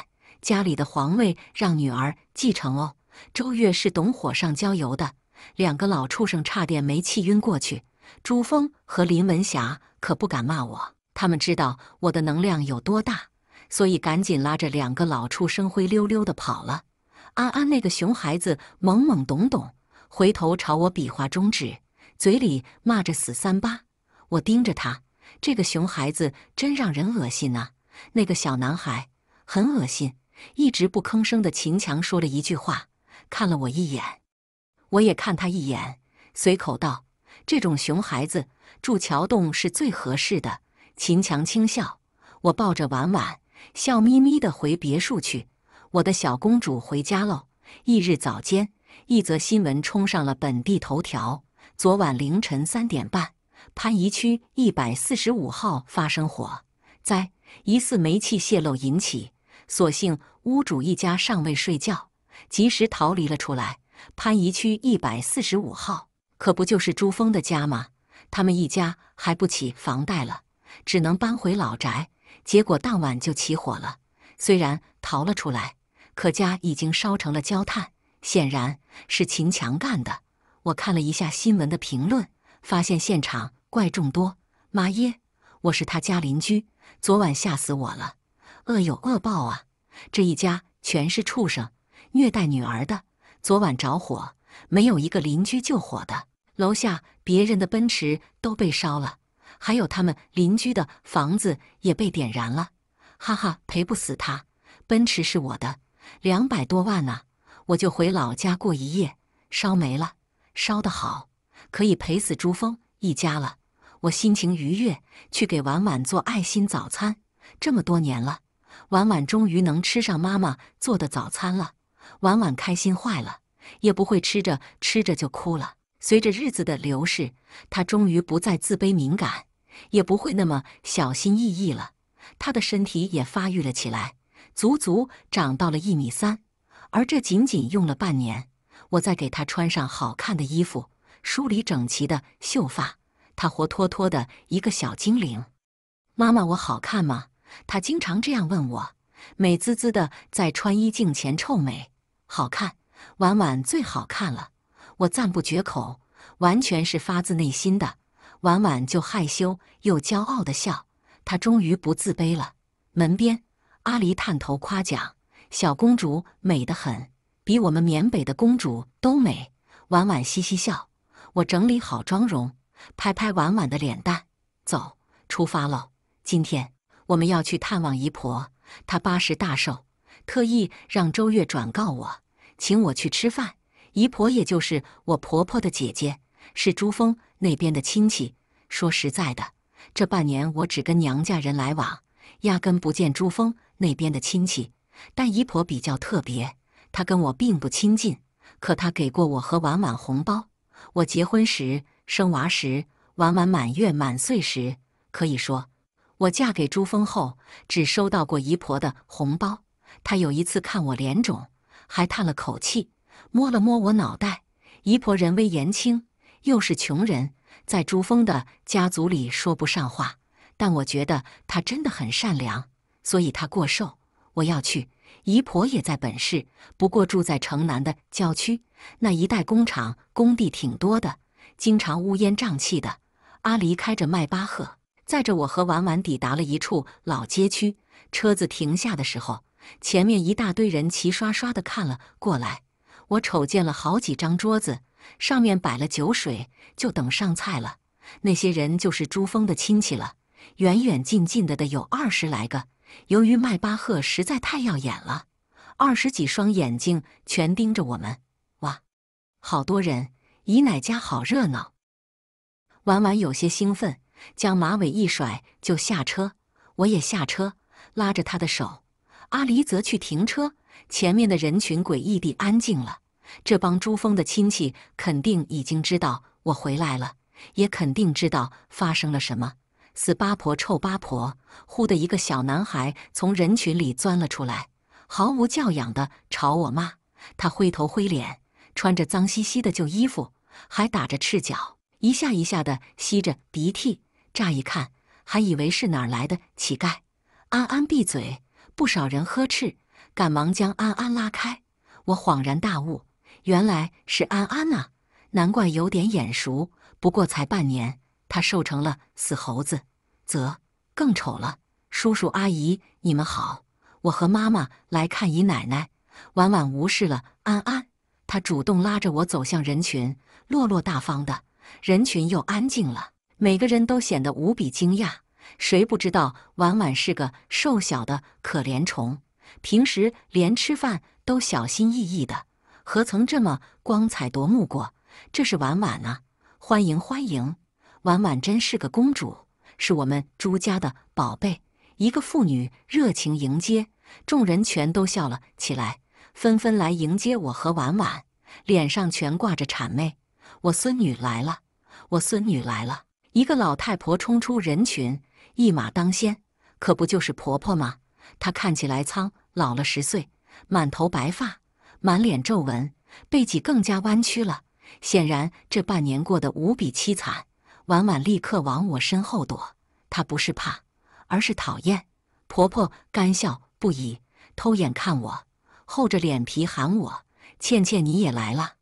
家里的皇位让女儿继承哦。周月是懂火上浇油的。两个老畜生差点没气晕过去。朱峰和林文霞可不敢骂我，他们知道我的能量有多大，所以赶紧拉着两个老畜生灰溜溜的跑了。安安那个熊孩子懵懵懂懂，回头朝我比划中指，嘴里骂着“死三八”。我盯着他，这个熊孩子真让人恶心啊！那个小男孩很恶心，一直不吭声的秦强说了一句话，看了我一眼。我也看他一眼，随口道：“这种熊孩子住桥洞是最合适的。”秦强轻笑，我抱着婉婉，笑眯眯地回别墅去。我的小公主回家喽。翌日早间，一则新闻冲上了本地头条：昨晚凌晨三点半，番禺区一百四十五号发生火灾，疑似煤气泄漏引起。所幸屋主一家尚未睡觉，及时逃离了出来。番禺区一百四十五号，可不就是朱峰的家吗？他们一家还不起房贷了，只能搬回老宅。结果当晚就起火了，虽然逃了出来，可家已经烧成了焦炭。显然，是秦强干的。我看了一下新闻的评论，发现现场怪众多。妈耶！我是他家邻居，昨晚吓死我了。恶有恶报啊！这一家全是畜生，虐待女儿的。昨晚着火，没有一个邻居救火的。楼下别人的奔驰都被烧了，还有他们邻居的房子也被点燃了。哈哈，赔不死他，奔驰是我的，两百多万啊！我就回老家过一夜，烧没了，烧得好，可以赔死朱峰一家了。我心情愉悦，去给婉婉做爱心早餐。这么多年了，婉婉终于能吃上妈妈做的早餐了。婉婉开心坏了，也不会吃着吃着就哭了。随着日子的流逝，她终于不再自卑敏感，也不会那么小心翼翼了。她的身体也发育了起来，足足长到了一米三，而这仅仅用了半年。我再给她穿上好看的衣服，梳理整齐的秀发，她活脱脱的一个小精灵。妈妈，我好看吗？她经常这样问我，美滋滋的在穿衣镜前臭美。好看，婉婉最好看了，我赞不绝口，完全是发自内心的。婉婉就害羞又骄傲的笑，她终于不自卑了。门边，阿离探头夸奖：“小公主美得很，比我们缅北的公主都美。”婉婉嘻嘻笑。我整理好妆容，拍拍婉婉的脸蛋，走，出发喽！今天我们要去探望姨婆，她八十大寿。特意让周月转告我，请我去吃饭。姨婆也就是我婆婆的姐姐，是朱峰那边的亲戚。说实在的，这半年我只跟娘家人来往，压根不见朱峰那边的亲戚。但姨婆比较特别，她跟我并不亲近，可她给过我和婉婉红包。我结婚时、生娃时、婉婉满月、满岁时，可以说我嫁给朱峰后，只收到过姨婆的红包。他有一次看我脸肿，还叹了口气，摸了摸我脑袋。姨婆人微言轻，又是穷人，在朱峰的家族里说不上话。但我觉得她真的很善良，所以她过寿，我要去。姨婆也在本市，不过住在城南的郊区，那一带工厂工地挺多的，经常乌烟瘴气的。阿离开着迈巴赫，载着我和婉婉抵达了一处老街区。车子停下的时候。前面一大堆人齐刷刷的看了过来，我瞅见了好几张桌子，上面摆了酒水，就等上菜了。那些人就是朱峰的亲戚了，远远近近的的有二十来个。由于迈巴赫实在太耀眼了，二十几双眼睛全盯着我们。哇，好多人！姨奶家好热闹。婉婉有些兴奋，将马尾一甩就下车，我也下车，拉着她的手。阿离则去停车，前面的人群诡异地安静了。这帮珠峰的亲戚肯定已经知道我回来了，也肯定知道发生了什么。死八婆，臭八婆！忽的一个小男孩从人群里钻了出来，毫无教养地朝我骂。他灰头灰脸，穿着脏兮兮的旧衣服，还打着赤脚，一下一下地吸着鼻涕。乍一看，还以为是哪来的乞丐。安安，闭嘴！不少人呵斥，赶忙将安安拉开。我恍然大悟，原来是安安啊！难怪有点眼熟。不过才半年，他瘦成了死猴子，啧，更丑了。叔叔阿姨，你们好，我和妈妈来看姨奶奶。婉婉无视了安安，他主动拉着我走向人群，落落大方的。人群又安静了，每个人都显得无比惊讶。谁不知道婉婉是个瘦小的可怜虫？平时连吃饭都小心翼翼的，何曾这么光彩夺目过？这是婉婉啊！欢迎欢迎，婉婉真是个公主，是我们朱家的宝贝。一个妇女热情迎接，众人全都笑了起来，纷纷来迎接我和婉婉，脸上全挂着谄媚。我孙女来了，我孙女来了！一个老太婆冲出人群。一马当先，可不就是婆婆吗？她看起来苍老了十岁，满头白发，满脸皱纹，背脊更加弯曲了。显然这半年过得无比凄惨。婉婉立刻往我身后躲，她不是怕，而是讨厌婆婆。干笑不已，偷眼看我，厚着脸皮喊我：“倩倩，你也来了，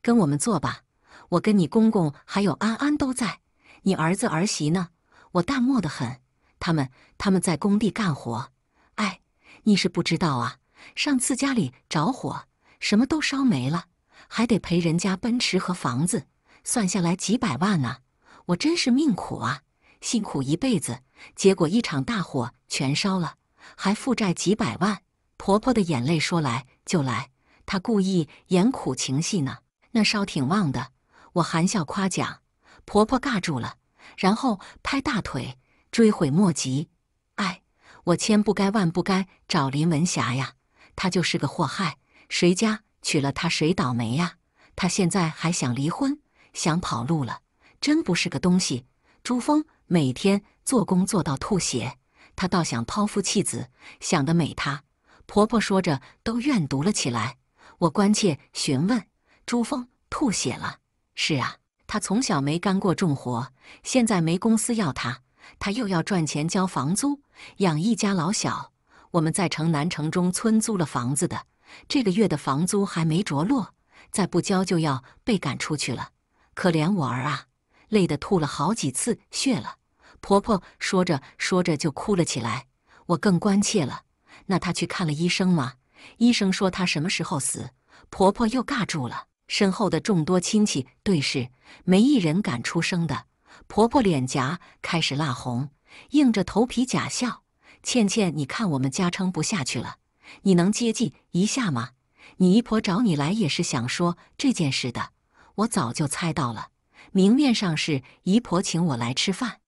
跟我们坐吧。我跟你公公还有安安都在，你儿子儿媳呢？”我淡漠的很，他们他们在工地干活。哎，你是不知道啊，上次家里着火，什么都烧没了，还得赔人家奔驰和房子，算下来几百万呢。我真是命苦啊，辛苦一辈子，结果一场大火全烧了，还负债几百万。婆婆的眼泪说来就来，她故意演苦情戏呢。那烧挺旺的，我含笑夸奖婆婆，尬住了。然后拍大腿，追悔莫及。哎，我千不该万不该找林文霞呀，她就是个祸害，谁家娶了她谁倒霉呀。她现在还想离婚，想跑路了，真不是个东西。朱峰每天做工做到吐血，他倒想抛夫弃子，想得美。他婆婆说着都怨毒了起来。我关切询问朱峰吐血了？是啊。他从小没干过重活，现在没公司要他，他又要赚钱交房租，养一家老小。我们在城南城中村租了房子的，这个月的房租还没着落，再不交就要被赶出去了。可怜我儿啊，累得吐了好几次血了。婆婆说着说着就哭了起来，我更关切了。那她去看了医生吗？医生说她什么时候死？婆婆又尬住了。身后的众多亲戚对视，没一人敢出声的。婆婆脸颊开始辣红，硬着头皮假笑：“倩倩，你看我们家撑不下去了，你能接近一下吗？你姨婆找你来也是想说这件事的。我早就猜到了，明面上是姨婆请我来吃饭，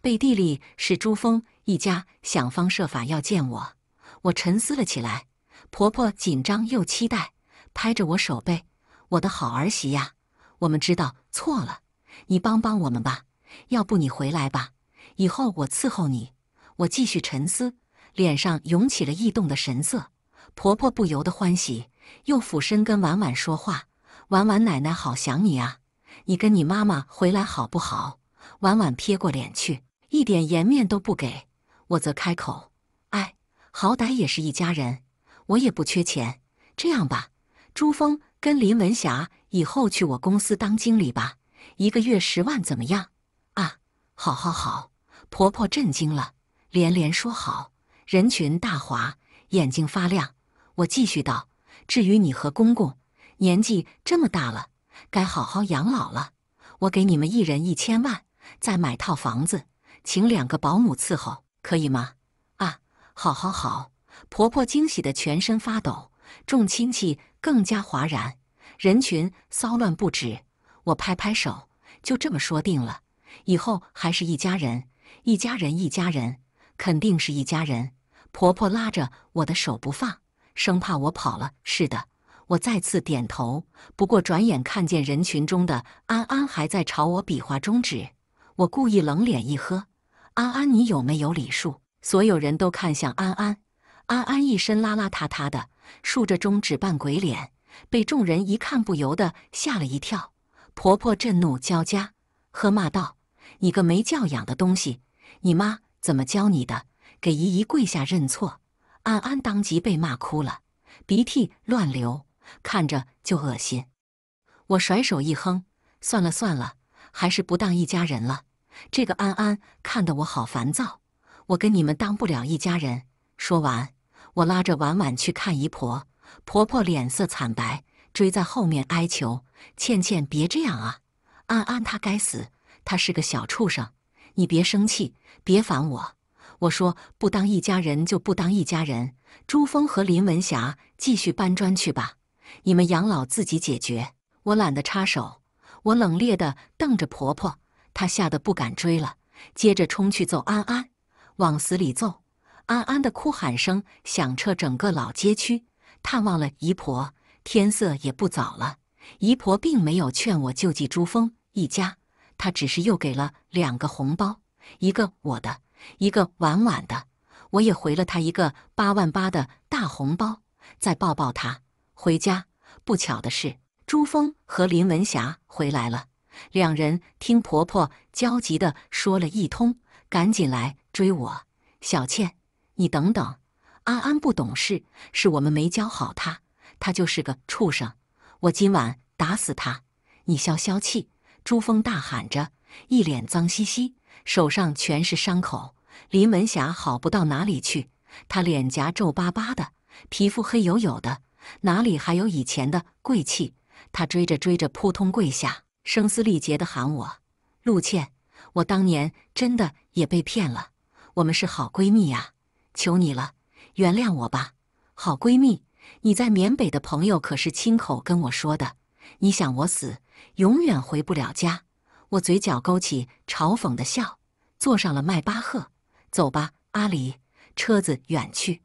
背地里是朱峰一家想方设法要见我。”我沉思了起来。婆婆紧张又期待，拍着我手背。我的好儿媳呀，我们知道错了，你帮帮我们吧。要不你回来吧，以后我伺候你。我继续沉思，脸上涌起了异动的神色。婆婆不由得欢喜，又俯身跟婉婉说话：“婉婉，奶奶好想你啊，你跟你妈妈回来好不好？”婉婉撇过脸去，一点颜面都不给。我则开口：“哎，好歹也是一家人，我也不缺钱。这样吧，朱峰。”跟林文霞以后去我公司当经理吧，一个月十万怎么样？啊，好好好，婆婆震惊了，连连说好。人群大华眼睛发亮。我继续道：“至于你和公公，年纪这么大了，该好好养老了。我给你们一人一千万，再买套房子，请两个保姆伺候，可以吗？”啊，好好好，婆婆惊喜的全身发抖。众亲戚。更加哗然，人群骚乱不止。我拍拍手，就这么说定了，以后还是一家人，一家人，一家人，肯定是一家人。婆婆拉着我的手不放，生怕我跑了。是的，我再次点头。不过转眼看见人群中的安安还在朝我比划中指，我故意冷脸一喝：“安安，你有没有礼数？”所有人都看向安安，安安一身邋邋遢遢的。竖着中指扮鬼脸，被众人一看，不由得吓了一跳。婆婆震怒交加，喝骂道：“你个没教养的东西，你妈怎么教你的？给姨姨跪下认错！”安安当即被骂哭了，鼻涕乱流，看着就恶心。我甩手一哼：“算了算了，还是不当一家人了。这个安安看得我好烦躁，我跟你们当不了一家人。”说完。我拉着婉婉去看姨婆，婆婆脸色惨白，追在后面哀求：“倩倩，别这样啊！安安他该死，他是个小畜生，你别生气，别烦我。”我说：“不当一家人就不当一家人。”朱峰和林文霞继续搬砖去吧，你们养老自己解决，我懒得插手。我冷冽地瞪着婆婆，她吓得不敢追了，接着冲去揍安安，往死里揍。安安的哭喊声响彻整个老街区。探望了姨婆，天色也不早了。姨婆并没有劝我救济珠峰一家，她只是又给了两个红包，一个我的，一个婉婉的。我也回了她一个八万八的大红包，再抱抱她，回家。不巧的是，珠峰和林文霞回来了。两人听婆婆焦急地说了一通，赶紧来追我，小倩。你等等，安安不懂事，是我们没教好他，他就是个畜生！我今晚打死他！你消消气！”朱峰大喊着，一脸脏兮兮，手上全是伤口。林文霞好不到哪里去，她脸颊皱巴巴的，皮肤黑黝黝的，哪里还有以前的贵气？她追着追着，扑通跪下，声嘶力竭的喊我：“陆倩，我当年真的也被骗了，我们是好闺蜜呀！”求你了，原谅我吧，好闺蜜！你在缅北的朋友可是亲口跟我说的。你想我死，永远回不了家。我嘴角勾起嘲讽的笑，坐上了迈巴赫，走吧，阿离。车子远去，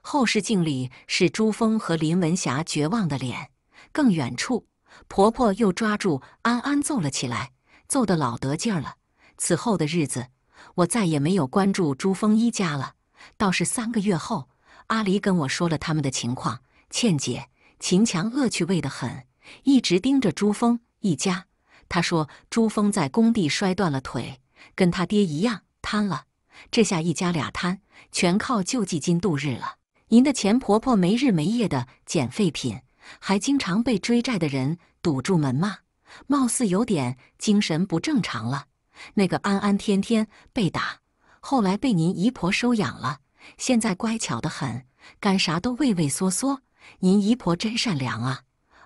后视镜里是朱峰和林文霞绝望的脸。更远处，婆婆又抓住安安揍了起来，揍得老得劲儿了。此后的日子，我再也没有关注朱峰一家了。倒是三个月后，阿离跟我说了他们的情况。倩姐，秦强恶趣味的很，一直盯着朱峰一家。他说朱峰在工地摔断了腿，跟他爹一样瘫了。这下一家俩瘫，全靠救济金度日了。您的前婆婆没日没夜的捡废品，还经常被追债的人堵住门骂，貌似有点精神不正常了。那个安安天天被打。后来被您姨婆收养了，现在乖巧得很，干啥都畏畏缩缩。您姨婆真善良啊！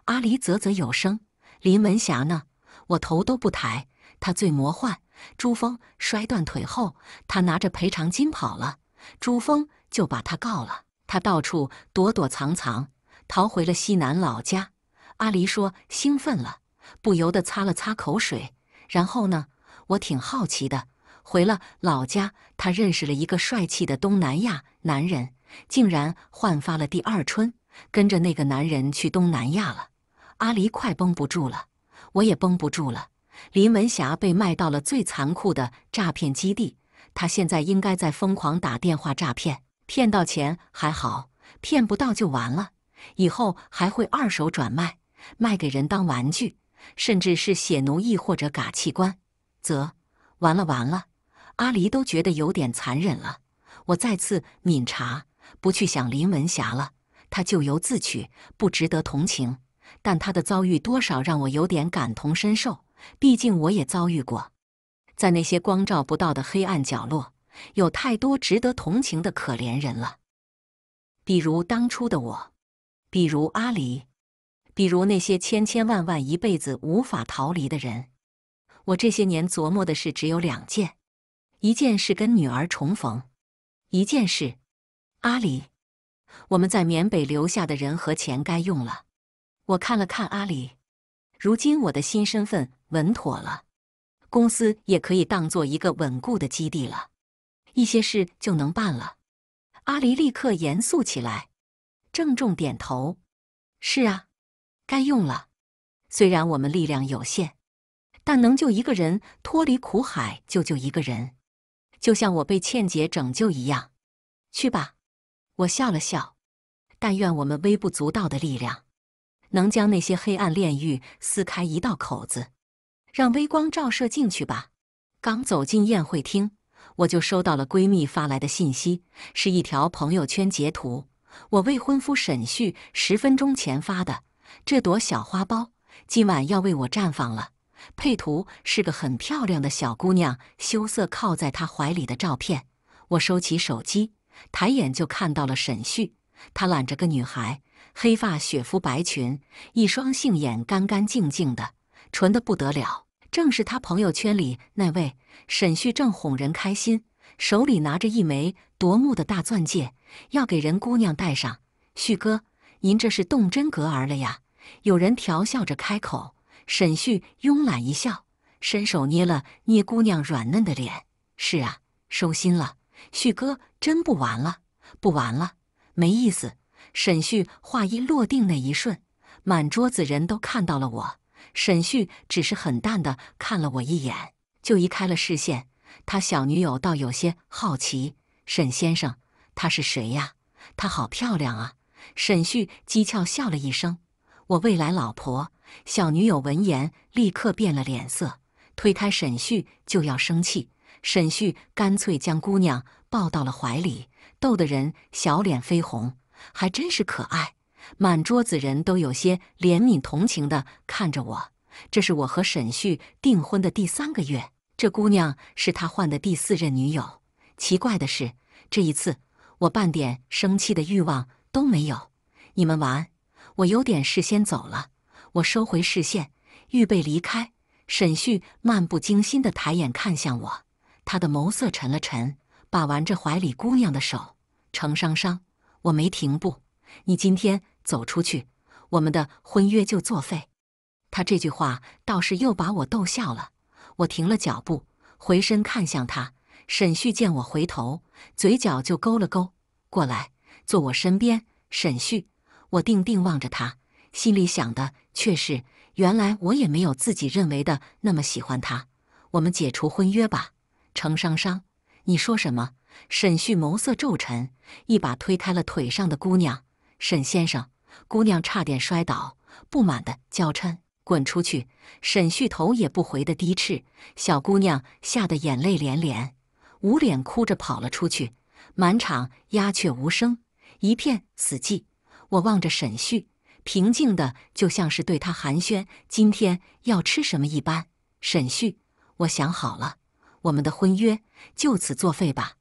阿离啧啧有声。林文霞呢？我头都不抬。他最魔幻。朱峰摔断腿后，他拿着赔偿金跑了。朱峰就把他告了。他到处躲躲藏藏，逃回了西南老家。阿离说兴奋了，不由得擦了擦口水。然后呢？我挺好奇的。回了老家，他认识了一个帅气的东南亚男人，竟然焕发了第二春，跟着那个男人去东南亚了。阿离快绷不住了，我也绷不住了。林文霞被卖到了最残酷的诈骗基地，她现在应该在疯狂打电话诈骗，骗到钱还好，骗不到就完了。以后还会二手转卖，卖给人当玩具，甚至是血奴役或者嘎器官，则完了完了。阿离都觉得有点残忍了。我再次抿茶，不去想林文霞了。她咎由自取，不值得同情。但她的遭遇多少让我有点感同身受，毕竟我也遭遇过。在那些光照不到的黑暗角落，有太多值得同情的可怜人了。比如当初的我，比如阿离，比如那些千千万万一辈子无法逃离的人。我这些年琢磨的事只有两件。一件事跟女儿重逢，一件事，阿里，我们在缅北留下的人和钱该用了。我看了看阿里，如今我的新身份稳妥了，公司也可以当做一个稳固的基地了，一些事就能办了。阿里立刻严肃起来，郑重点头，是啊，该用了。虽然我们力量有限，但能救一个人脱离苦海，就救一个人。就像我被倩姐拯救一样，去吧。我笑了笑，但愿我们微不足道的力量，能将那些黑暗炼狱撕开一道口子，让微光照射进去吧。刚走进宴会厅，我就收到了闺蜜发来的信息，是一条朋友圈截图。我未婚夫沈旭十分钟前发的，这朵小花苞今晚要为我绽放了。配图是个很漂亮的小姑娘，羞涩靠在他怀里的照片。我收起手机，抬眼就看到了沈旭，他揽着个女孩，黑发雪肤白裙，一双杏眼干干净净的，纯得不得了，正是他朋友圈里那位。沈旭正哄人开心，手里拿着一枚夺目的大钻戒，要给人姑娘戴上。旭哥，您这是动真格儿了呀？有人调笑着开口。沈旭慵懒一笑，伸手捏了捏姑娘软嫩的脸。是啊，收心了。旭哥，真不玩了，不玩了，没意思。沈旭话音落定那一瞬，满桌子人都看到了我。沈旭只是很淡的看了我一眼，就移开了视线。他小女友倒有些好奇：“沈先生，他是谁呀？他好漂亮啊！”沈旭讥诮笑了一声：“我未来老婆。”小女友闻言，立刻变了脸色，推开沈旭就要生气。沈旭干脆将姑娘抱到了怀里，逗得人小脸绯红，还真是可爱。满桌子人都有些怜悯同情地看着我。这是我和沈旭订婚的第三个月，这姑娘是他换的第四任女友。奇怪的是，这一次我半点生气的欲望都没有。你们玩，我有点事先走了。我收回视线，预备离开。沈旭漫不经心地抬眼看向我，他的眸色沉了沉，把玩着怀里姑娘的手。程商商，我没停步，你今天走出去，我们的婚约就作废。他这句话倒是又把我逗笑了。我停了脚步，回身看向他。沈旭见我回头，嘴角就勾了勾，过来坐我身边。沈旭，我定定望着他，心里想的。却是原来我也没有自己认为的那么喜欢他。我们解除婚约吧，程商商。你说什么？沈旭眸色骤沉，一把推开了腿上的姑娘。沈先生，姑娘差点摔倒，不满的娇嗔：“滚出去！”沈旭头也不回的低斥，小姑娘吓得眼泪连连，捂脸哭着跑了出去。满场鸦雀无声，一片死寂。我望着沈旭。平静的，就像是对他寒暄：“今天要吃什么？”一般，沈旭，我想好了，我们的婚约就此作废吧。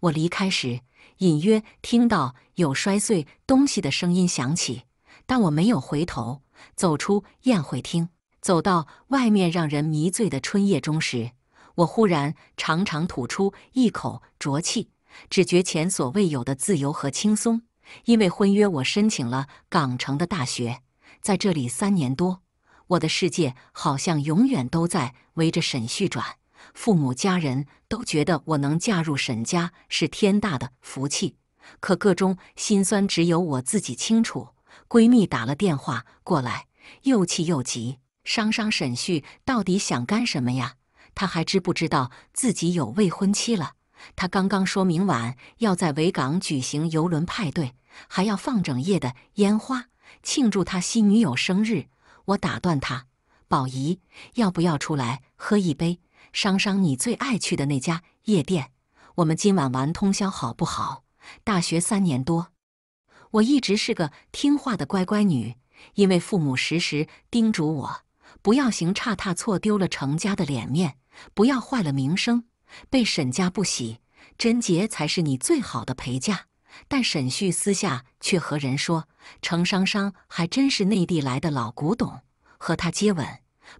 我离开时，隐约听到有摔碎东西的声音响起，但我没有回头。走出宴会厅，走到外面让人迷醉的春夜中时，我忽然长长吐出一口浊气，只觉前所未有的自由和轻松。因为婚约，我申请了港城的大学，在这里三年多，我的世界好像永远都在围着沈旭转。父母、家人都觉得我能嫁入沈家是天大的福气，可个中心酸只有我自己清楚。闺蜜打了电话过来，又气又急，商商，沈旭到底想干什么呀？他还知不知道自己有未婚妻了？他刚刚说明晚要在维港举行游轮派对，还要放整夜的烟花庆祝他新女友生日。我打断他：“宝仪，要不要出来喝一杯？商商，你最爱去的那家夜店，我们今晚玩通宵好不好？”大学三年多，我一直是个听话的乖乖女，因为父母时时叮嘱我，不要行差踏错，丢了程家的脸面，不要坏了名声。被沈家不喜，贞洁才是你最好的陪嫁。但沈旭私下却和人说：“程商商还真是内地来的老古董，和他接吻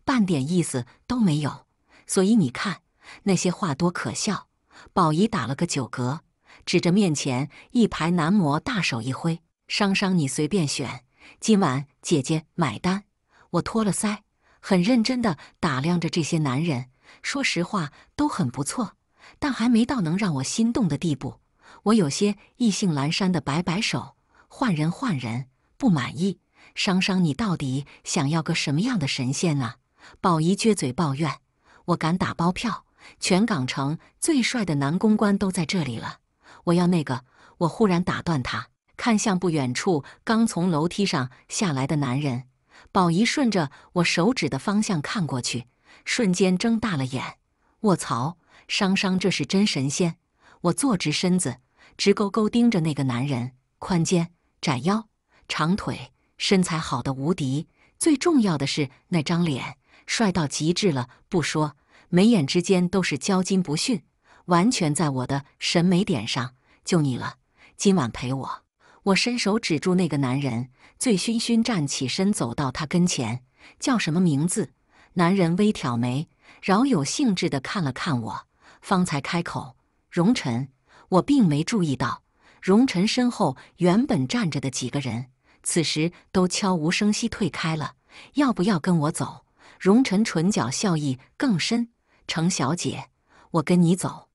半点意思都没有。”所以你看，那些话多可笑。宝仪打了个酒嗝，指着面前一排男模，大手一挥：“商商，你随便选，今晚姐姐买单。”我托了腮，很认真地打量着这些男人。说实话，都很不错，但还没到能让我心动的地步。我有些意兴阑珊地摆摆手：“换人，换人，不满意。”商商，你到底想要个什么样的神仙啊？宝仪撅嘴抱怨：“我敢打包票，全港城最帅的男公关都在这里了。我要那个。”我忽然打断他，看向不远处刚从楼梯上下来的男人。宝仪顺着我手指的方向看过去。瞬间睁大了眼，卧槽！商商这是真神仙！我坐直身子，直勾勾盯着那个男人，宽肩、窄腰、长腿，身材好的无敌。最重要的是那张脸，帅到极致了不说，眉眼之间都是焦金不逊，完全在我的审美点上。就你了，今晚陪我。我伸手止住那个男人，醉醺醺站起身，走到他跟前，叫什么名字？男人微挑眉，饶有兴致地看了看我，方才开口：“荣晨，我并没注意到，荣晨身后原本站着的几个人，此时都悄无声息退开了。要不要跟我走？”容尘唇角笑意更深：“程小姐，我跟你走。”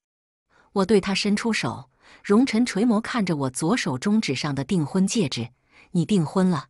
我对他伸出手，容尘垂眸看着我左手中指上的订婚戒指：“你订婚了？”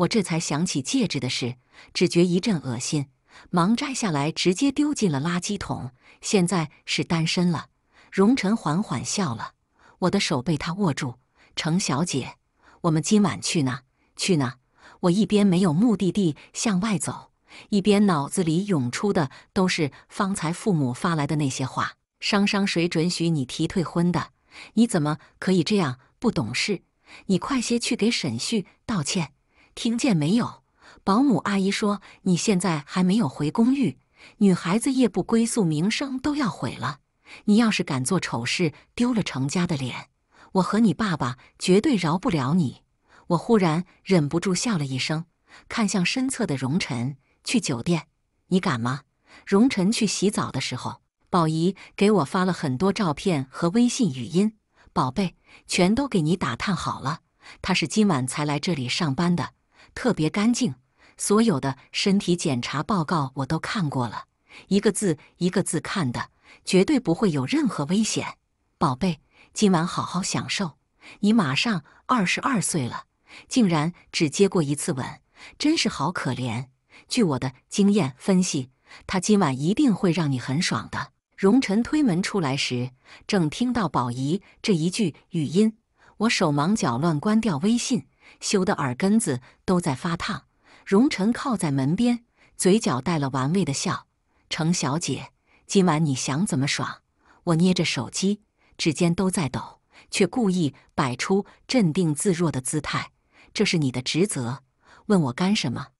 我这才想起戒指的事，只觉一阵恶心。忙摘下来，直接丢进了垃圾桶。现在是单身了，荣晨缓缓笑了。我的手被他握住，程小姐，我们今晚去哪？去哪？我一边没有目的地向外走，一边脑子里涌出的都是方才父母发来的那些话：商商，谁准许你提退婚的？你怎么可以这样不懂事？你快些去给沈旭道歉，听见没有？保姆阿姨说：“你现在还没有回公寓，女孩子夜不归宿，名声都要毁了。你要是敢做丑事，丢了程家的脸，我和你爸爸绝对饶不了你。”我忽然忍不住笑了一声，看向身侧的荣晨：“去酒店，你敢吗？”荣晨去洗澡的时候，宝姨给我发了很多照片和微信语音：“宝贝，全都给你打探好了。他是今晚才来这里上班的，特别干净。”所有的身体检查报告我都看过了，一个字一个字看的，绝对不会有任何危险。宝贝，今晚好好享受。你马上二十二岁了，竟然只接过一次吻，真是好可怜。据我的经验分析，他今晚一定会让你很爽的。荣晨推门出来时，正听到宝仪这一句语音，我手忙脚乱关掉微信，羞得耳根子都在发烫。荣晨靠在门边，嘴角带了玩味的笑。程小姐，今晚你想怎么爽？我捏着手机，指尖都在抖，却故意摆出镇定自若的姿态。这是你的职责，问我干什么？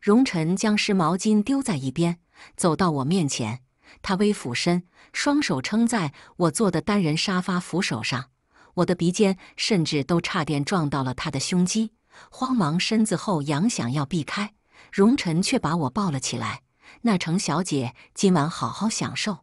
荣晨将湿毛巾丢在一边，走到我面前。他微俯身，双手撑在我坐的单人沙发扶手上，我的鼻尖甚至都差点撞到了他的胸肌。慌忙身子后仰，想要避开，容臣却把我抱了起来。那程小姐今晚好好享受，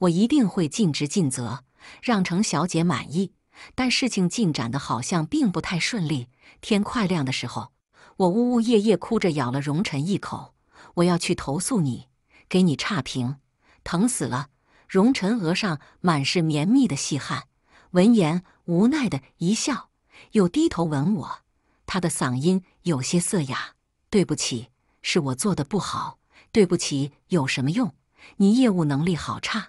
我一定会尽职尽责，让程小姐满意。但事情进展的好像并不太顺利。天快亮的时候，我呜呜咽咽哭着咬了容臣一口。我要去投诉你，给你差评，疼死了。容臣额上满是绵密的细汗，闻言无奈的一笑，又低头吻我。他的嗓音有些涩哑，对不起，是我做的不好，对不起，有什么用？你业务能力好差！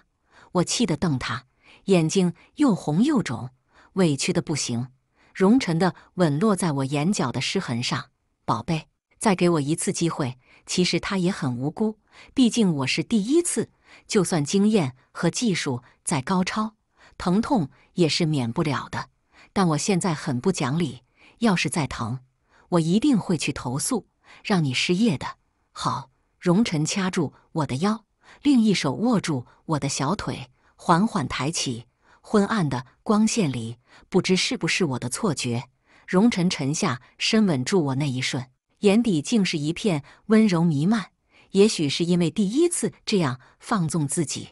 我气得瞪他，眼睛又红又肿，委屈的不行。容尘的吻落在我眼角的湿痕上，宝贝，再给我一次机会。其实他也很无辜，毕竟我是第一次，就算经验和技术再高超，疼痛也是免不了的。但我现在很不讲理。要是再疼，我一定会去投诉，让你失业的。好，荣晨掐住我的腰，另一手握住我的小腿，缓缓抬起。昏暗的光线里，不知是不是我的错觉，荣晨沉下身吻住我那一瞬，眼底竟是一片温柔弥漫。也许是因为第一次这样放纵自己，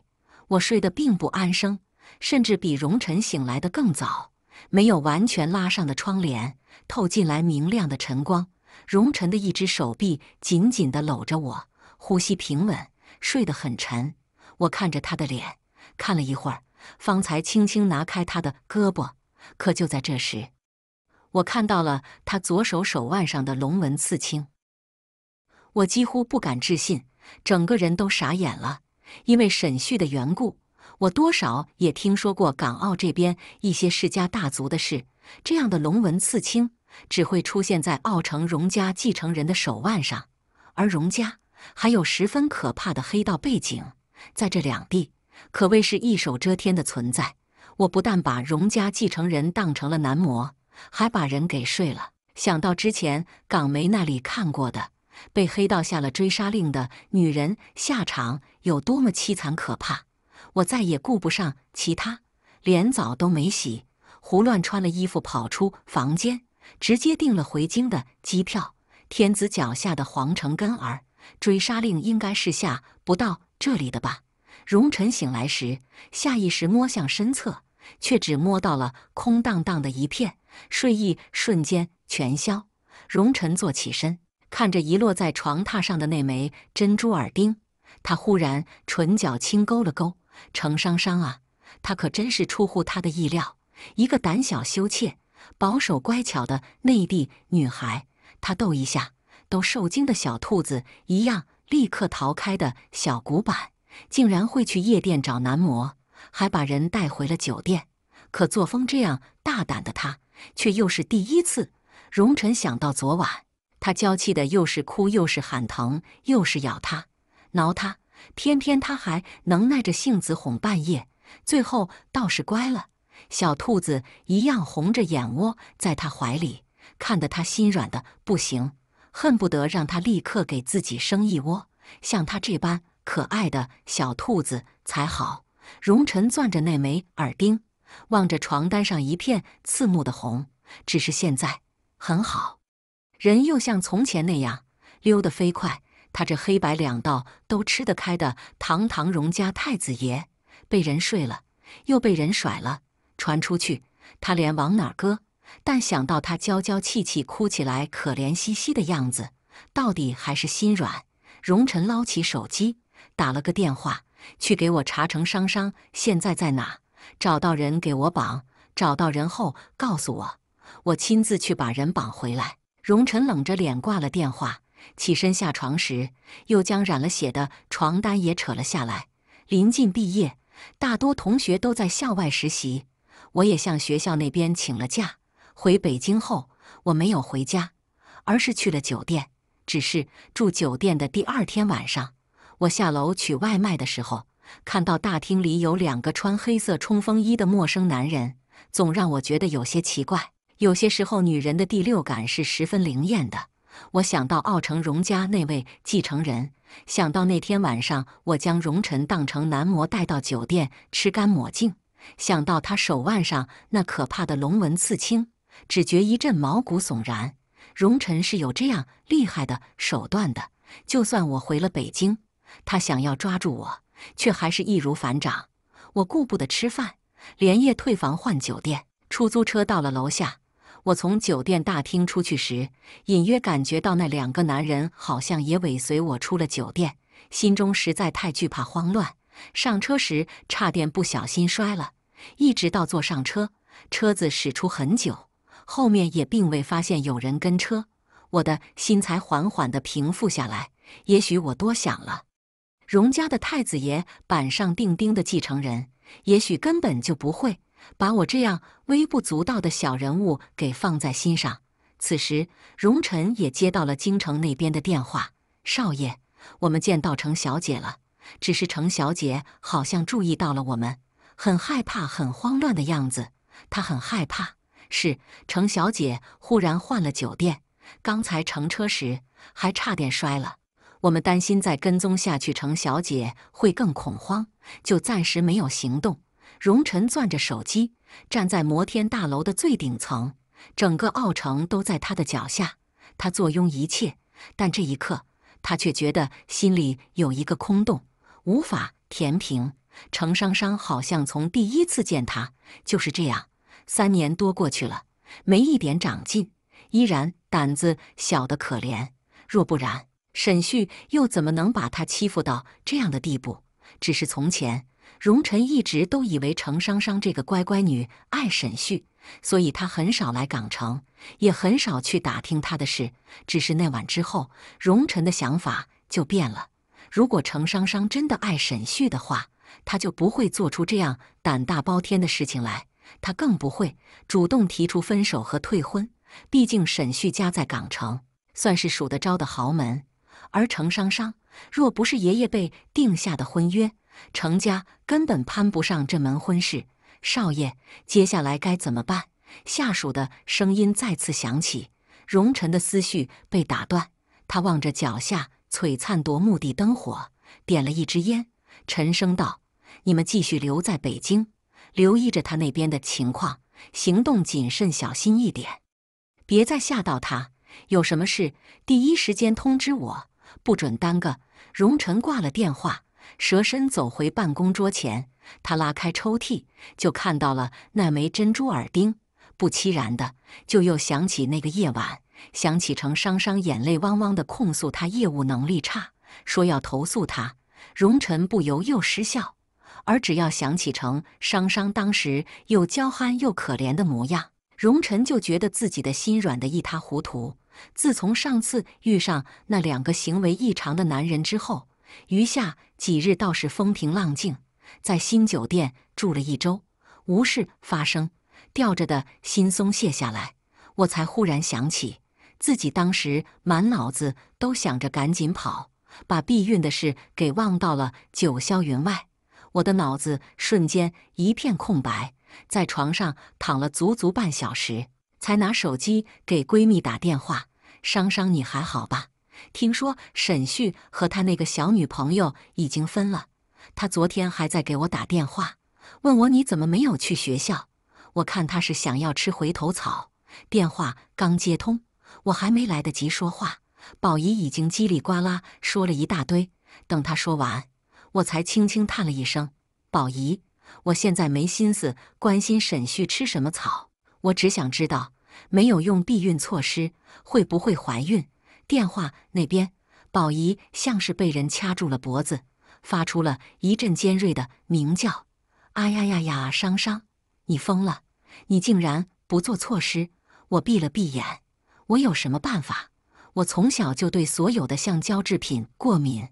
我睡得并不安生，甚至比荣晨醒来的更早。没有完全拉上的窗帘透进来明亮的晨光，容尘的一只手臂紧紧地搂着我，呼吸平稳，睡得很沉。我看着他的脸，看了一会儿，方才轻轻拿开他的胳膊。可就在这时，我看到了他左手手腕上的龙纹刺青，我几乎不敢置信，整个人都傻眼了，因为沈旭的缘故。我多少也听说过港澳这边一些世家大族的事，这样的龙纹刺青只会出现在澳城荣家继承人的手腕上，而荣家还有十分可怕的黑道背景，在这两地可谓是一手遮天的存在。我不但把荣家继承人当成了男模，还把人给睡了。想到之前港媒那里看过的被黑道下了追杀令的女人，下场有多么凄惨可怕。我再也顾不上其他，连澡都没洗，胡乱穿了衣服跑出房间，直接订了回京的机票。天子脚下的皇城根儿，追杀令应该是下不到这里的吧？荣臣醒来时，下意识摸向身侧，却只摸到了空荡荡的一片，睡意瞬间全消。荣臣坐起身，看着遗落在床榻上的那枚珍珠耳钉，他忽然唇角轻勾了勾。程商商啊，他可真是出乎他的意料。一个胆小羞怯、保守乖巧的内地女孩，他逗一下都受惊的小兔子一样，立刻逃开的小古板，竟然会去夜店找男模，还把人带回了酒店。可作风这样大胆的他，却又是第一次。荣晨想到昨晚，他娇气的又是哭又是喊疼，又是咬他、挠他。偏偏他还能耐着性子哄半夜，最后倒是乖了，小兔子一样红着眼窝在他怀里，看得他心软的不行，恨不得让他立刻给自己生一窝像他这般可爱的小兔子才好。荣臣攥着那枚耳钉，望着床单上一片刺目的红，只是现在很好，人又像从前那样溜得飞快。他这黑白两道都吃得开的堂堂荣家太子爷，被人睡了，又被人甩了，传出去他脸往哪搁？但想到他娇娇气气、哭起来可怜兮兮的样子，到底还是心软。荣晨捞起手机，打了个电话，去给我查成商商现在在哪，找到人给我绑，找到人后告诉我，我亲自去把人绑回来。荣晨冷着脸挂了电话。起身下床时，又将染了血的床单也扯了下来。临近毕业，大多同学都在校外实习，我也向学校那边请了假。回北京后，我没有回家，而是去了酒店。只是住酒店的第二天晚上，我下楼取外卖的时候，看到大厅里有两个穿黑色冲锋衣的陌生男人，总让我觉得有些奇怪。有些时候，女人的第六感是十分灵验的。我想到奥城荣家那位继承人，想到那天晚上我将荣晨当成男模带到酒店吃干抹净，想到他手腕上那可怕的龙纹刺青，只觉一阵毛骨悚然。荣晨是有这样厉害的手段的，就算我回了北京，他想要抓住我，却还是易如反掌。我顾不得吃饭，连夜退房换酒店，出租车到了楼下。我从酒店大厅出去时，隐约感觉到那两个男人好像也尾随我出了酒店，心中实在太惧怕慌乱，上车时差点不小心摔了。一直到坐上车，车子驶出很久，后面也并未发现有人跟车，我的心才缓缓地平复下来。也许我多想了，荣家的太子爷板上钉钉的继承人，也许根本就不会。把我这样微不足道的小人物给放在心上。此时，荣臣也接到了京城那边的电话：“少爷，我们见到程小姐了，只是程小姐好像注意到了我们，很害怕，很慌乱的样子。她很害怕，是程小姐忽然换了酒店，刚才乘车时还差点摔了。我们担心再跟踪下去，程小姐会更恐慌，就暂时没有行动。”荣晨攥着手机，站在摩天大楼的最顶层，整个奥城都在他的脚下。他坐拥一切，但这一刻，他却觉得心里有一个空洞，无法填平。程商商好像从第一次见他就是这样，三年多过去了，没一点长进，依然胆子小得可怜。若不然，沈旭又怎么能把他欺负到这样的地步？只是从前。荣臣一直都以为程商商这个乖乖女爱沈旭，所以他很少来港城，也很少去打听她的事。只是那晚之后，荣臣的想法就变了。如果程商商真的爱沈旭的话，他就不会做出这样胆大包天的事情来，他更不会主动提出分手和退婚。毕竟沈旭家在港城算是数得着的豪门，而程商商若不是爷爷辈定下的婚约，程家根本攀不上这门婚事，少爷，接下来该怎么办？下属的声音再次响起，荣晨的思绪被打断。他望着脚下璀璨夺目的灯火，点了一支烟，沉声道：“你们继续留在北京，留意着他那边的情况，行动谨慎小心一点，别再吓到他。有什么事，第一时间通知我，不准耽搁。”荣晨挂了电话。蛇身走回办公桌前，他拉开抽屉，就看到了那枚珍珠耳钉。不期然的，就又想起那个夜晚，想起程商商眼泪汪汪的控诉他业务能力差，说要投诉他。荣晨不由又失笑，而只要想起程商商当时又娇憨又可怜的模样，荣晨就觉得自己的心软得一塌糊涂。自从上次遇上那两个行为异常的男人之后。余下几日倒是风平浪静，在新酒店住了一周，无事发生，吊着的心松懈下来。我才忽然想起，自己当时满脑子都想着赶紧跑，把避孕的事给忘到了九霄云外。我的脑子瞬间一片空白，在床上躺了足足半小时，才拿手机给闺蜜打电话：“商商，你还好吧？”听说沈旭和他那个小女朋友已经分了，他昨天还在给我打电话，问我你怎么没有去学校。我看他是想要吃回头草。电话刚接通，我还没来得及说话，宝姨已经叽里呱啦说了一大堆。等他说完，我才轻轻叹了一声：“宝姨，我现在没心思关心沈旭吃什么草，我只想知道没有用避孕措施会不会怀孕。”电话那边，宝姨像是被人掐住了脖子，发出了一阵尖锐的鸣叫：“啊呀呀呀，商商，你疯了！你竟然不做措施！”我闭了闭眼，我有什么办法？我从小就对所有的橡胶制品过敏。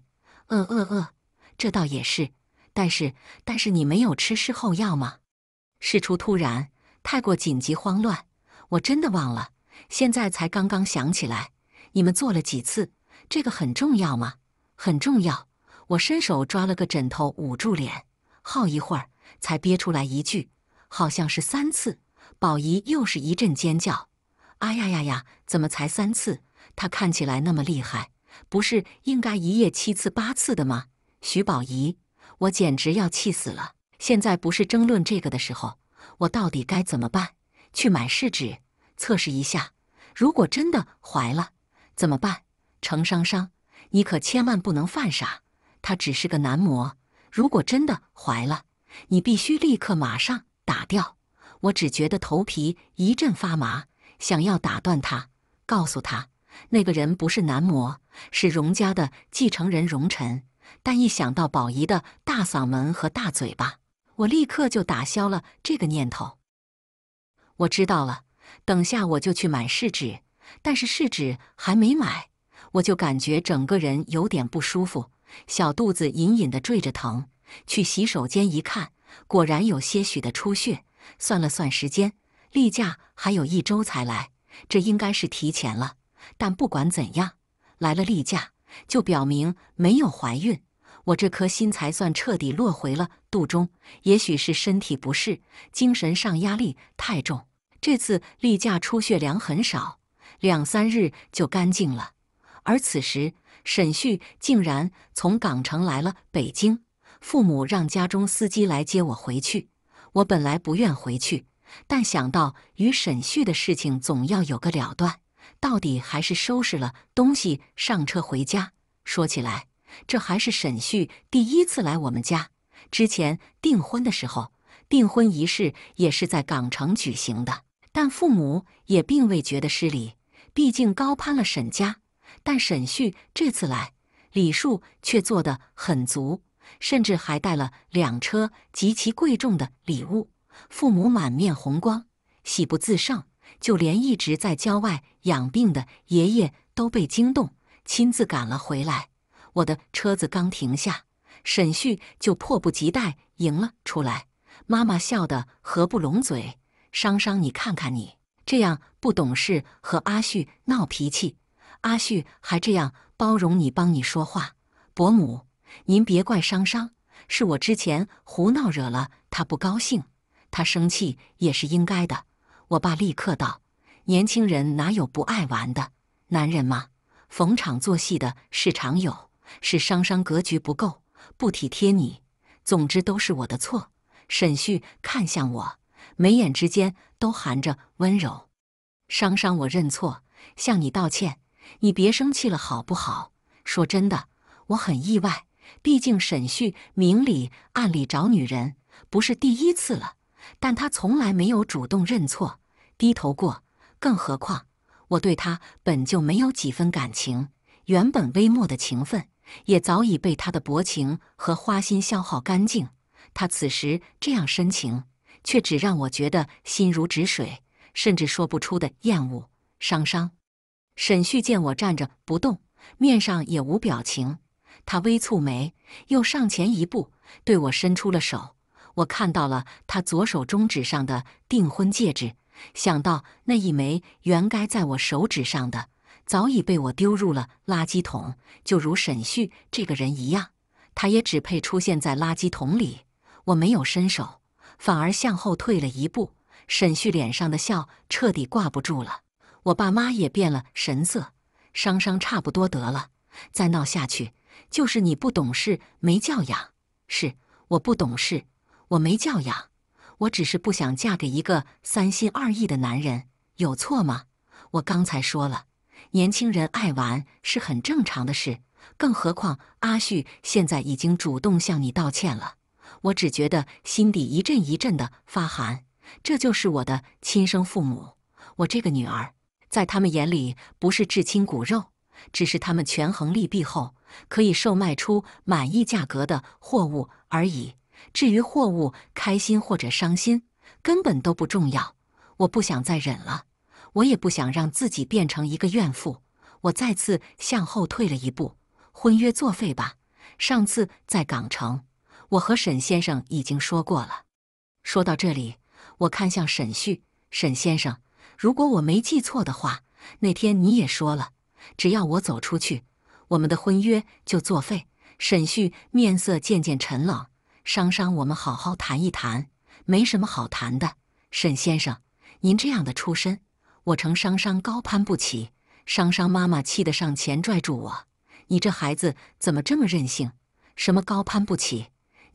呃呃呃，这倒也是。但是，但是你没有吃事后药吗？事出突然，太过紧急，慌乱，我真的忘了，现在才刚刚想起来。你们做了几次？这个很重要吗？很重要。我伸手抓了个枕头捂住脸，耗一会儿才憋出来一句：“好像是三次。”宝仪又是一阵尖叫：“哎呀呀呀！怎么才三次？她看起来那么厉害，不是应该一夜七次八次的吗？”徐宝仪，我简直要气死了！现在不是争论这个的时候，我到底该怎么办？去买试纸测试一下，如果真的怀了。怎么办，程商商，你可千万不能犯傻。他只是个男模，如果真的怀了，你必须立刻马上打掉。我只觉得头皮一阵发麻，想要打断他，告诉他那个人不是男模，是荣家的继承人荣晨。但一想到宝仪的大嗓门和大嘴巴，我立刻就打消了这个念头。我知道了，等下我就去买试纸。但是试纸还没买，我就感觉整个人有点不舒服，小肚子隐隐的坠着疼。去洗手间一看，果然有些许的出血。算了算时间，例假还有一周才来，这应该是提前了。但不管怎样，来了例假就表明没有怀孕，我这颗心才算彻底落回了肚中。也许是身体不适，精神上压力太重，这次例假出血量很少。两三日就干净了，而此时沈旭竟然从港城来了北京。父母让家中司机来接我回去。我本来不愿回去，但想到与沈旭的事情总要有个了断，到底还是收拾了东西上车回家。说起来，这还是沈旭第一次来我们家。之前订婚的时候，订婚仪式也是在港城举行的，但父母也并未觉得失礼。毕竟高攀了沈家，但沈旭这次来礼数却做得很足，甚至还带了两车极其贵重的礼物。父母满面红光，喜不自胜，就连一直在郊外养病的爷爷都被惊动，亲自赶了回来。我的车子刚停下，沈旭就迫不及待迎了出来。妈妈笑得合不拢嘴：“商商，你看看你。”这样不懂事，和阿旭闹脾气，阿旭还这样包容你，帮你说话。伯母，您别怪商商，是我之前胡闹惹了他不高兴，他生气也是应该的。我爸立刻道：“年轻人哪有不爱玩的？男人嘛，逢场作戏的是常有。是商商格局不够，不体贴你。总之都是我的错。”沈旭看向我。眉眼之间都含着温柔，商商，我认错，向你道歉，你别生气了，好不好？说真的，我很意外，毕竟沈旭明里暗里找女人不是第一次了，但他从来没有主动认错、低头过。更何况，我对他本就没有几分感情，原本微末的情分也早已被他的薄情和花心消耗干净。他此时这样深情。却只让我觉得心如止水，甚至说不出的厌恶伤伤。沈旭见我站着不动，面上也无表情，他微蹙眉，又上前一步，对我伸出了手。我看到了他左手中指上的订婚戒指，想到那一枚原该在我手指上的，早已被我丢入了垃圾桶。就如沈旭这个人一样，他也只配出现在垃圾桶里。我没有伸手。反而向后退了一步，沈旭脸上的笑彻底挂不住了。我爸妈也变了神色，商商差不多得了，再闹下去就是你不懂事、没教养。是我不懂事，我没教养，我只是不想嫁给一个三心二意的男人，有错吗？我刚才说了，年轻人爱玩是很正常的事，更何况阿旭现在已经主动向你道歉了。我只觉得心底一阵一阵的发寒，这就是我的亲生父母，我这个女儿，在他们眼里不是至亲骨肉，只是他们权衡利弊后可以售卖出满意价格的货物而已。至于货物开心或者伤心，根本都不重要。我不想再忍了，我也不想让自己变成一个怨妇。我再次向后退了一步，婚约作废吧。上次在港城。我和沈先生已经说过了。说到这里，我看向沈旭，沈先生，如果我没记错的话，那天你也说了，只要我走出去，我们的婚约就作废。沈旭面色渐渐沉冷，商商，我们好好谈一谈，没什么好谈的。沈先生，您这样的出身，我成商商高攀不起。商商妈妈气得上前拽住我，你这孩子怎么这么任性？什么高攀不起？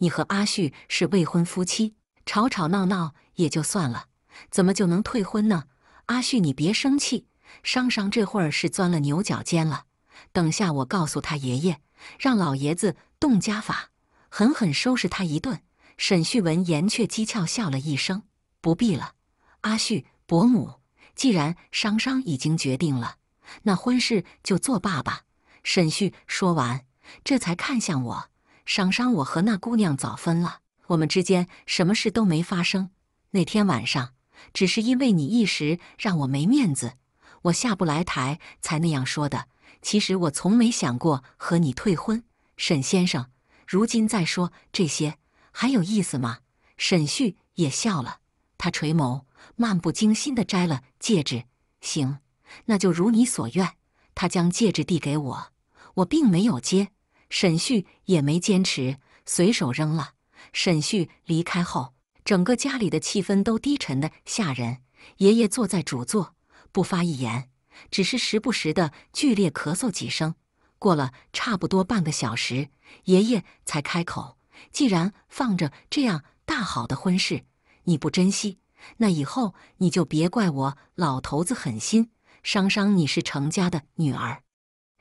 你和阿旭是未婚夫妻，吵吵闹闹也就算了，怎么就能退婚呢？阿旭，你别生气。商商这会儿是钻了牛角尖了，等下我告诉他爷爷，让老爷子动家法，狠狠收拾他一顿。沈旭文言却讥诮笑了一声：“不必了，阿旭伯母，既然商商已经决定了，那婚事就作罢吧。”沈旭说完，这才看向我。赏赏我和那姑娘早分了，我们之间什么事都没发生。那天晚上，只是因为你一时让我没面子，我下不来台才那样说的。其实我从没想过和你退婚，沈先生，如今再说这些还有意思吗？沈旭也笑了，他垂眸，漫不经心地摘了戒指。行，那就如你所愿。他将戒指递给我，我并没有接。沈旭也没坚持，随手扔了。沈旭离开后，整个家里的气氛都低沉的吓人。爷爷坐在主座，不发一言，只是时不时的剧烈咳嗽几声。过了差不多半个小时，爷爷才开口：“既然放着这样大好的婚事你不珍惜，那以后你就别怪我老头子狠心，伤伤你是程家的女儿。”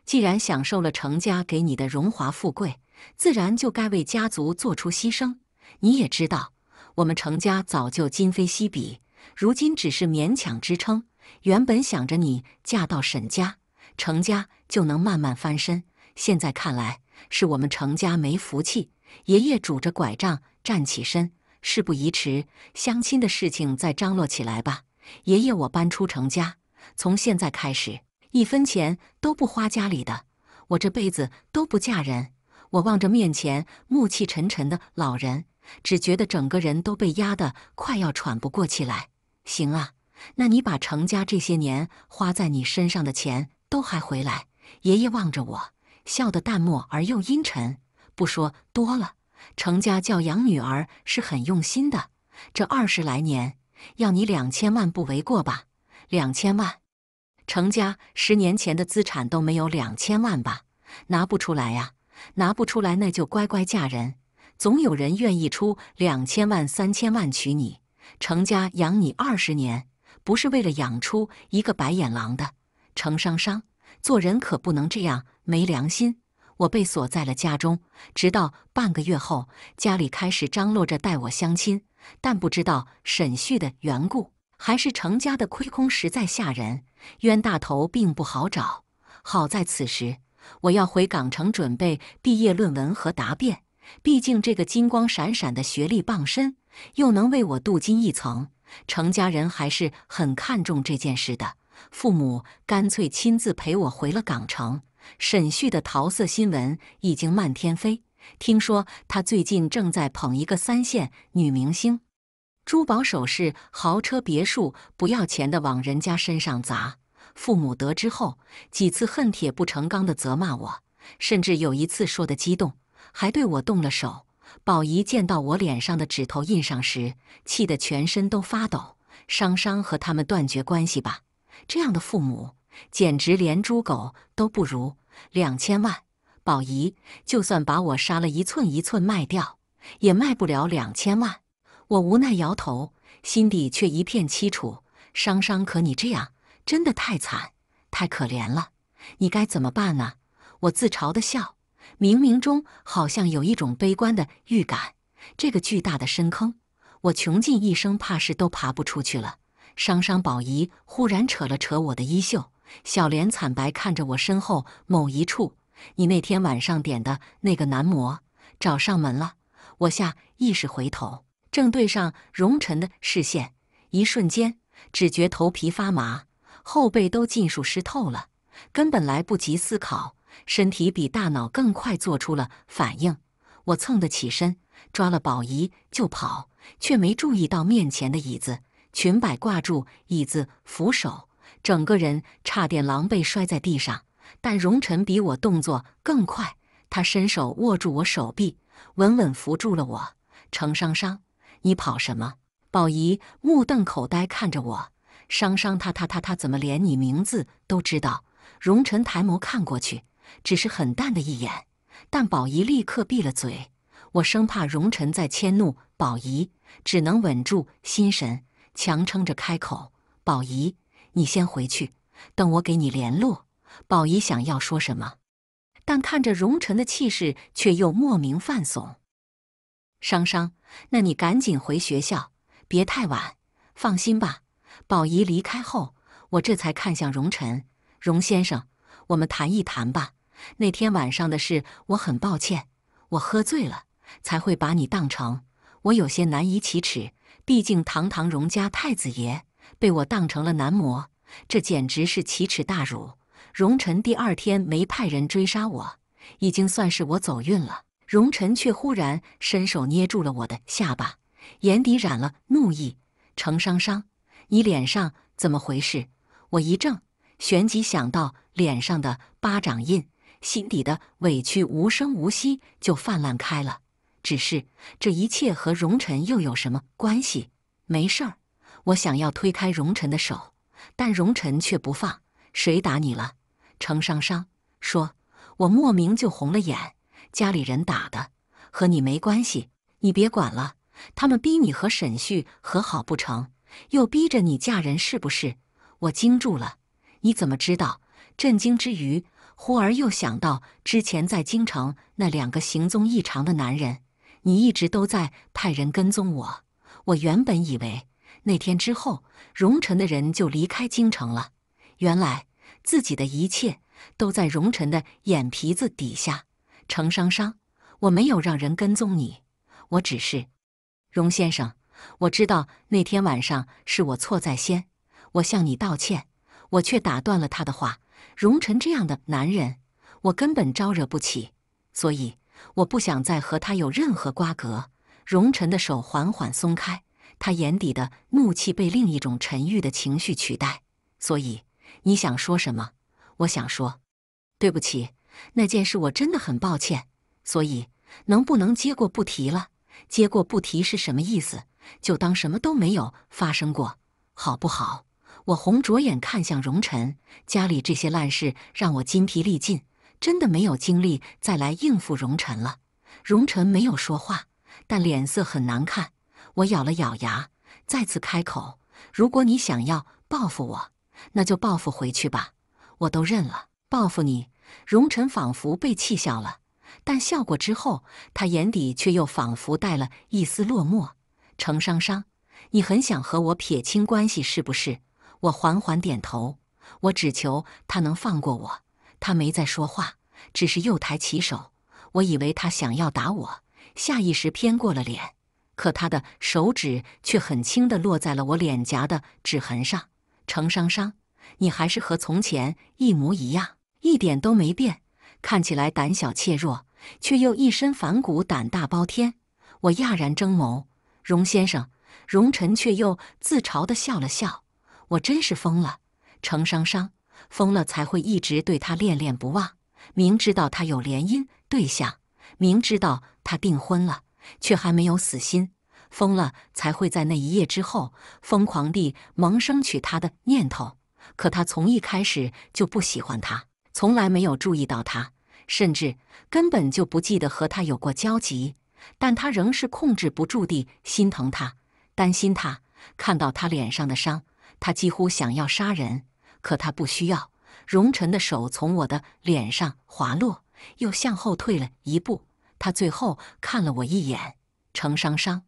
既然享受了程家给你的荣华富贵，自然就该为家族做出牺牲。你也知道，我们程家早就今非昔比，如今只是勉强支撑。原本想着你嫁到沈家，程家就能慢慢翻身。现在看来，是我们程家没福气。爷爷拄着拐杖站起身，事不宜迟，相亲的事情再张罗起来吧。爷爷，我搬出程家，从现在开始。一分钱都不花家里的，我这辈子都不嫁人。我望着面前暮气沉沉的老人，只觉得整个人都被压得快要喘不过气来。行啊，那你把程家这些年花在你身上的钱都还回来。爷爷望着我，笑得淡漠而又阴沉，不说多了。程家教养女儿是很用心的，这二十来年要你两千万不为过吧？两千万。程家十年前的资产都没有两千万吧？拿不出来呀，拿不出来，那就乖乖嫁人。总有人愿意出两千万、三千万娶你。程家养你二十年，不是为了养出一个白眼狼的。程商商，做人可不能这样没良心。我被锁在了家中，直到半个月后，家里开始张罗着带我相亲，但不知道沈旭的缘故。还是程家的亏空实在吓人，冤大头并不好找。好在此时，我要回港城准备毕业论文和答辩，毕竟这个金光闪闪的学历傍身，又能为我镀金一层。程家人还是很看重这件事的，父母干脆亲自陪我回了港城。沈旭的桃色新闻已经漫天飞，听说他最近正在捧一个三线女明星。珠宝首饰、豪车别墅，不要钱的往人家身上砸。父母得知后，几次恨铁不成钢的责骂我，甚至有一次说的激动，还对我动了手。宝姨见到我脸上的指头印上时，气得全身都发抖，商商和他们断绝关系吧。这样的父母，简直连猪狗都不如。两千万，宝姨，就算把我杀了一寸一寸卖掉，也卖不了两千万。我无奈摇头，心底却一片凄楚。商商，可你这样真的太惨，太可怜了。你该怎么办呢？我自嘲的笑，冥冥中好像有一种悲观的预感。这个巨大的深坑，我穷尽一生怕是都爬不出去了。商商，宝仪忽然扯了扯我的衣袖，小脸惨白，看着我身后某一处。你那天晚上点的那个男模找上门了。我下意识回头。正对上荣尘的视线，一瞬间只觉头皮发麻，后背都尽数湿透了，根本来不及思考，身体比大脑更快做出了反应。我蹭得起身，抓了宝仪就跑，却没注意到面前的椅子，裙摆挂住椅子扶手，整个人差点狼狈摔在地上。但荣尘比我动作更快，他伸手握住我手臂，稳稳扶住了我，程商商。你跑什么？宝仪目瞪口呆看着我，商商，他他他他怎么连你名字都知道？荣臣抬眸看过去，只是很淡的一眼，但宝仪立刻闭了嘴。我生怕荣臣再迁怒宝仪，只能稳住心神，强撑着开口：“宝仪，你先回去，等我给你联络。”宝仪想要说什么，但看着荣臣的气势，却又莫名犯怂。商商。那你赶紧回学校，别太晚。放心吧，宝仪离开后，我这才看向荣晨，荣先生，我们谈一谈吧。那天晚上的事，我很抱歉，我喝醉了才会把你当成……我有些难以启齿。毕竟堂堂荣家太子爷，被我当成了男模，这简直是奇耻大辱。荣晨第二天没派人追杀我，已经算是我走运了。容尘却忽然伸手捏住了我的下巴，眼底染了怒意。程商商，你脸上怎么回事？我一怔，旋即想到脸上的巴掌印，心底的委屈无声无息就泛滥开了。只是这一切和容尘又有什么关系？没事儿，我想要推开容尘的手，但容尘却不放。谁打你了？程商商说，我莫名就红了眼。家里人打的和你没关系，你别管了。他们逼你和沈旭和好不成，又逼着你嫁人，是不是？我惊住了。你怎么知道？震惊之余，忽而又想到之前在京城那两个行踪异常的男人，你一直都在派人跟踪我。我原本以为那天之后，荣臣的人就离开京城了，原来自己的一切都在荣臣的眼皮子底下。程商商，我没有让人跟踪你，我只是，荣先生，我知道那天晚上是我错在先，我向你道歉。我却打断了他的话。荣晨这样的男人，我根本招惹不起，所以我不想再和他有任何瓜葛。荣晨的手缓缓松开，他眼底的怒气被另一种沉郁的情绪取代。所以你想说什么？我想说，对不起。那件事我真的很抱歉，所以能不能接过不提了？接过不提是什么意思？就当什么都没有发生过，好不好？我红着眼看向荣尘，家里这些烂事让我筋疲力尽，真的没有精力再来应付荣尘了。荣尘没有说话，但脸色很难看。我咬了咬牙，再次开口：“如果你想要报复我，那就报复回去吧，我都认了。报复你。”容臣仿佛被气笑了，但笑过之后，他眼底却又仿佛带了一丝落寞。程商商，你很想和我撇清关系，是不是？我缓缓点头。我只求他能放过我。他没再说话，只是又抬起手。我以为他想要打我，下意识偏过了脸。可他的手指却很轻地落在了我脸颊的指痕上。程商商，你还是和从前一模一样。一点都没变，看起来胆小怯弱，却又一身反骨，胆大包天。我讶然睁眸，荣先生，荣臣却又自嘲地笑了笑。我真是疯了，程商商，疯了才会一直对他恋恋不忘。明知道他有联姻对象，明知道他订婚了，却还没有死心。疯了才会在那一夜之后，疯狂地萌生娶她的念头。可他从一开始就不喜欢他。从来没有注意到他，甚至根本就不记得和他有过交集，但他仍是控制不住地心疼他，担心他。看到他脸上的伤，他几乎想要杀人。可他不需要。荣晨的手从我的脸上滑落，又向后退了一步。他最后看了我一眼：“程伤伤，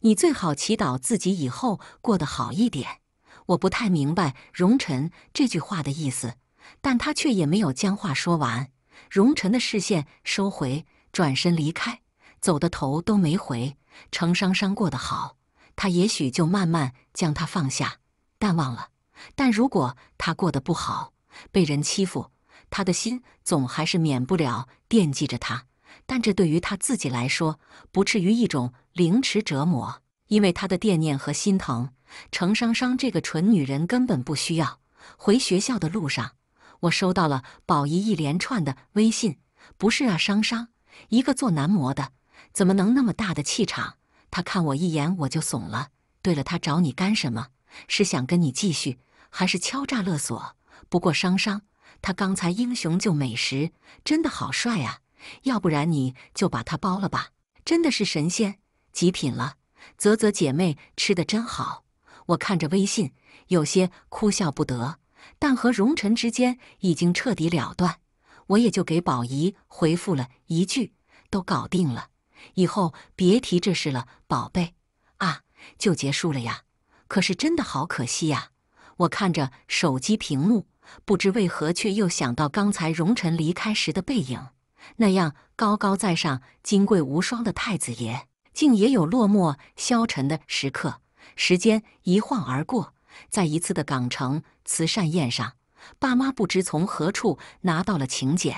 你最好祈祷自己以后过得好一点。”我不太明白荣晨这句话的意思。但他却也没有将话说完，容尘的视线收回，转身离开，走的头都没回。程商商过得好，他也许就慢慢将他放下，淡忘了；但如果他过得不好，被人欺负，他的心总还是免不了惦记着他。但这对于他自己来说，不至于一种凌迟折磨，因为他的惦念和心疼。程商商这个蠢女人根本不需要。回学校的路上。我收到了宝姨一连串的微信，不是啊，商商，一个做男模的怎么能那么大的气场？他看我一眼我就怂了。对了，他找你干什么？是想跟你继续，还是敲诈勒索？不过商商，他刚才英雄救美食，真的好帅啊！要不然你就把他包了吧，真的是神仙，极品了。啧啧，姐妹吃的真好。我看着微信，有些哭笑不得。但和荣臣之间已经彻底了断，我也就给宝仪回复了一句：“都搞定了，以后别提这事了，宝贝啊，就结束了呀。”可是真的好可惜呀！我看着手机屏幕，不知为何却又想到刚才荣臣离开时的背影，那样高高在上、金贵无双的太子爷，竟也有落寞消沉的时刻。时间一晃而过。在一次的港城慈善宴上，爸妈不知从何处拿到了请柬，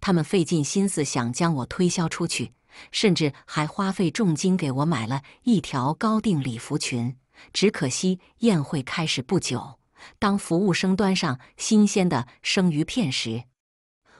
他们费尽心思想将我推销出去，甚至还花费重金给我买了一条高定礼服裙。只可惜宴会开始不久，当服务生端上新鲜的生鱼片时，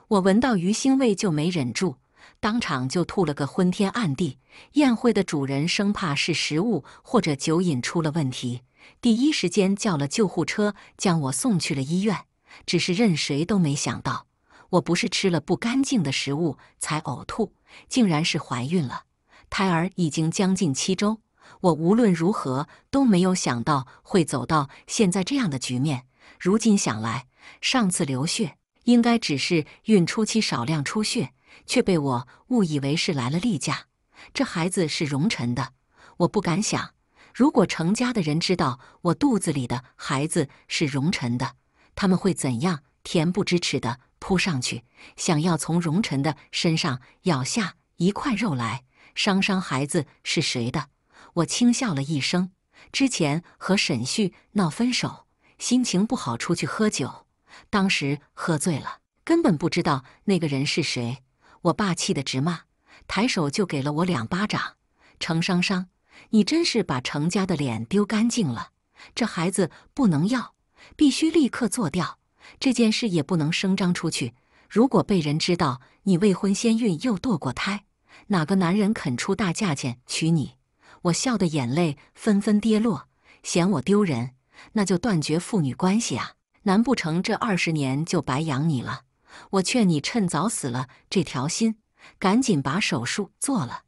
我闻到鱼腥味就没忍住，当场就吐了个昏天暗地。宴会的主人生怕是食物或者酒饮出了问题。第一时间叫了救护车，将我送去了医院。只是任谁都没想到，我不是吃了不干净的食物才呕吐，竟然是怀孕了。胎儿已经将近七周，我无论如何都没有想到会走到现在这样的局面。如今想来，上次流血应该只是孕初期少量出血，却被我误以为是来了例假。这孩子是容辰的，我不敢想。如果成家的人知道我肚子里的孩子是荣晨的，他们会怎样？恬不知耻地扑上去，想要从荣晨的身上咬下一块肉来？伤伤孩子是谁的？我轻笑了一声。之前和沈旭闹分手，心情不好，出去喝酒，当时喝醉了，根本不知道那个人是谁。我爸气得直骂，抬手就给了我两巴掌。程商商。你真是把程家的脸丢干净了！这孩子不能要，必须立刻做掉。这件事也不能声张出去，如果被人知道你未婚先孕又堕过胎，哪个男人肯出大价钱娶你？我笑得眼泪纷纷跌落，嫌我丢人，那就断绝父女关系啊！难不成这二十年就白养你了？我劝你趁早死了这条心，赶紧把手术做了。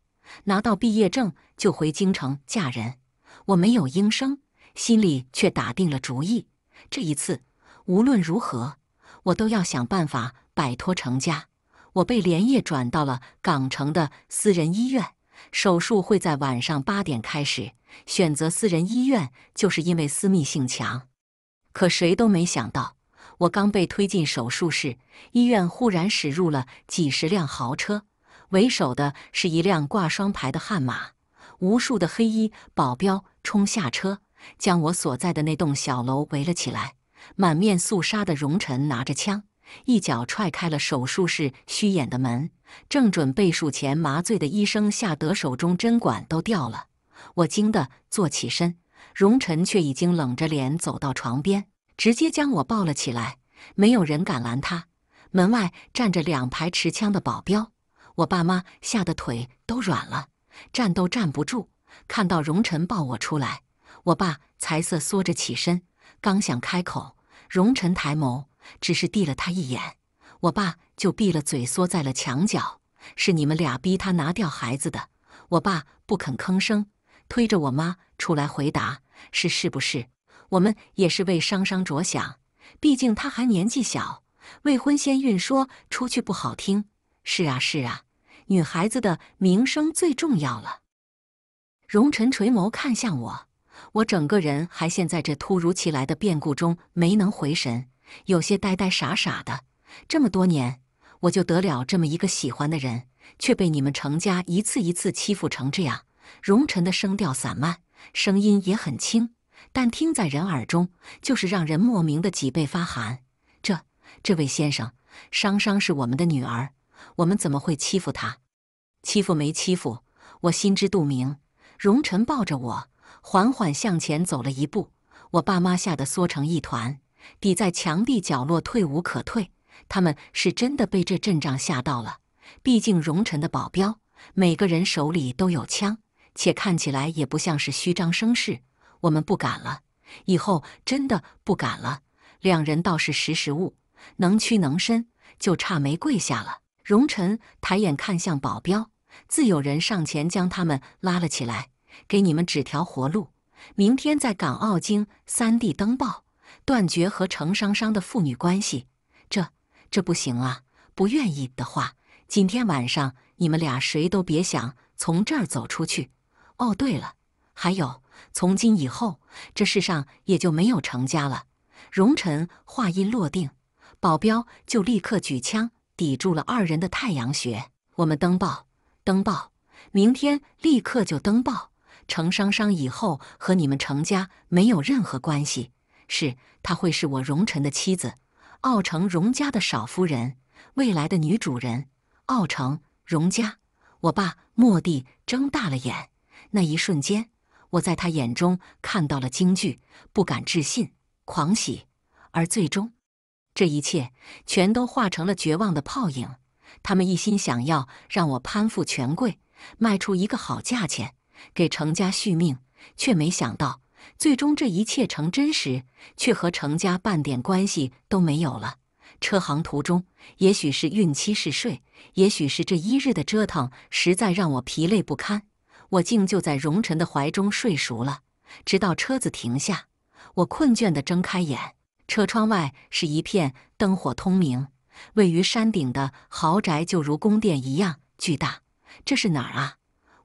拿到毕业证就回京城嫁人，我没有应声，心里却打定了主意。这一次无论如何，我都要想办法摆脱程家。我被连夜转到了港城的私人医院，手术会在晚上八点开始。选择私人医院就是因为私密性强。可谁都没想到，我刚被推进手术室，医院忽然驶入了几十辆豪车。为首的是一辆挂双牌的悍马，无数的黑衣保镖冲下车，将我所在的那栋小楼围了起来。满面肃杀的荣晨拿着枪，一脚踹开了手术室虚掩的门，正准备术前麻醉的医生吓得手中针管都掉了。我惊得坐起身，荣晨却已经冷着脸走到床边，直接将我抱了起来。没有人敢拦他，门外站着两排持枪的保镖。我爸妈吓得腿都软了，站都站不住。看到荣晨抱我出来，我爸才瑟缩着起身，刚想开口，荣晨抬眸，只是递了他一眼，我爸就闭了嘴，缩在了墙角。是你们俩逼他拿掉孩子的？我爸不肯吭声，推着我妈出来回答：“是，是不是？我们也是为商商着想，毕竟他还年纪小，未婚先孕说出去不好听。”是啊，是啊。女孩子的名声最重要了。荣晨垂眸看向我，我整个人还陷在这突如其来的变故中，没能回神，有些呆呆傻傻的。这么多年，我就得了这么一个喜欢的人，却被你们程家一次一次欺负成这样。荣晨的声调散漫，声音也很轻，但听在人耳中，就是让人莫名的脊背发寒。这，这位先生，商商是我们的女儿。我们怎么会欺负他？欺负没欺负？我心知肚明。荣晨抱着我，缓缓向前走了一步。我爸妈吓得缩成一团，抵在墙壁角落，退无可退。他们是真的被这阵仗吓到了。毕竟荣晨的保镖，每个人手里都有枪，且看起来也不像是虚张声势。我们不敢了，以后真的不敢了。两人倒是识时务，能屈能伸，就差没跪下了。荣臣抬眼看向保镖，自有人上前将他们拉了起来，给你们指条活路。明天在港澳京三地登报，断绝和程商商的父女关系。这这不行啊！不愿意的话，今天晚上你们俩谁都别想从这儿走出去。哦，对了，还有，从今以后这世上也就没有程家了。荣臣话音落定，保镖就立刻举枪。抵住了二人的太阳穴。我们登报，登报，明天立刻就登报。程商商以后和你们程家没有任何关系，是她会是我荣臣的妻子，奥城荣家的少夫人，未来的女主人。奥城荣家，我爸莫地睁大了眼，那一瞬间，我在他眼中看到了惊惧、不敢置信、狂喜，而最终。这一切全都化成了绝望的泡影。他们一心想要让我攀附权贵，卖出一个好价钱，给程家续命，却没想到最终这一切成真时，却和程家半点关系都没有了。车行途中，也许是孕期嗜睡，也许是这一日的折腾实在让我疲累不堪，我竟就在荣晨的怀中睡熟了。直到车子停下，我困倦地睁开眼。车窗外是一片灯火通明，位于山顶的豪宅就如宫殿一样巨大。这是哪儿啊？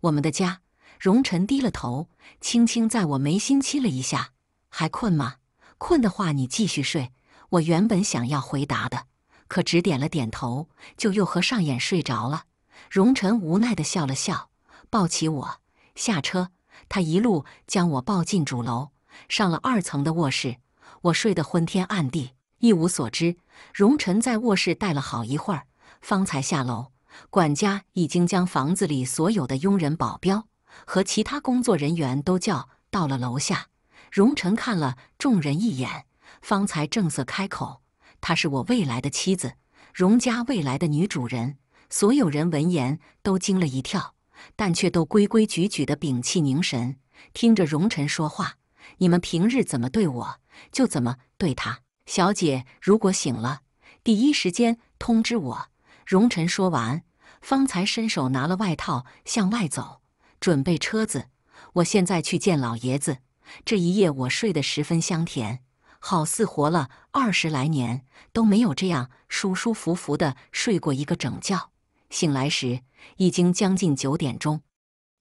我们的家。荣晨低了头，轻轻在我眉心亲了一下。还困吗？困的话，你继续睡。我原本想要回答的，可只点了点头，就又合上眼睡着了。荣晨无奈的笑了笑，抱起我下车。他一路将我抱进主楼，上了二层的卧室。我睡得昏天暗地，一无所知。荣晨在卧室待了好一会儿，方才下楼。管家已经将房子里所有的佣人、保镖和其他工作人员都叫到了楼下。荣晨看了众人一眼，方才正色开口：“她是我未来的妻子，荣家未来的女主人。”所有人闻言都惊了一跳，但却都规规矩矩地屏气凝神，听着荣晨说话：“你们平日怎么对我？”就怎么对他，小姐。如果醒了，第一时间通知我。荣晨说完，方才伸手拿了外套，向外走，准备车子。我现在去见老爷子。这一夜我睡得十分香甜，好似活了二十来年都没有这样舒舒服服的睡过一个整觉。醒来时已经将近九点钟，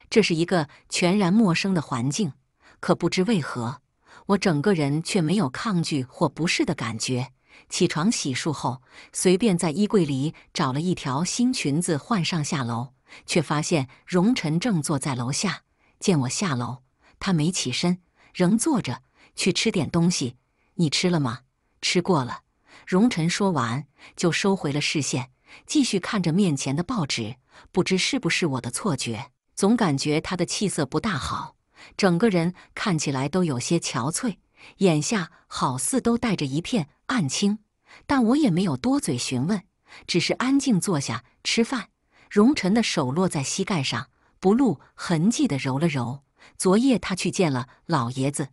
这是一个全然陌生的环境，可不知为何。我整个人却没有抗拒或不适的感觉。起床洗漱后，随便在衣柜里找了一条新裙子换上，下楼却发现荣晨正坐在楼下。见我下楼，他没起身，仍坐着去吃点东西。你吃了吗？吃过了。荣晨说完就收回了视线，继续看着面前的报纸。不知是不是我的错觉，总感觉他的气色不大好。整个人看起来都有些憔悴，眼下好似都带着一片暗青，但我也没有多嘴询问，只是安静坐下吃饭。荣晨的手落在膝盖上，不露痕迹地揉了揉。昨夜他去见了老爷子，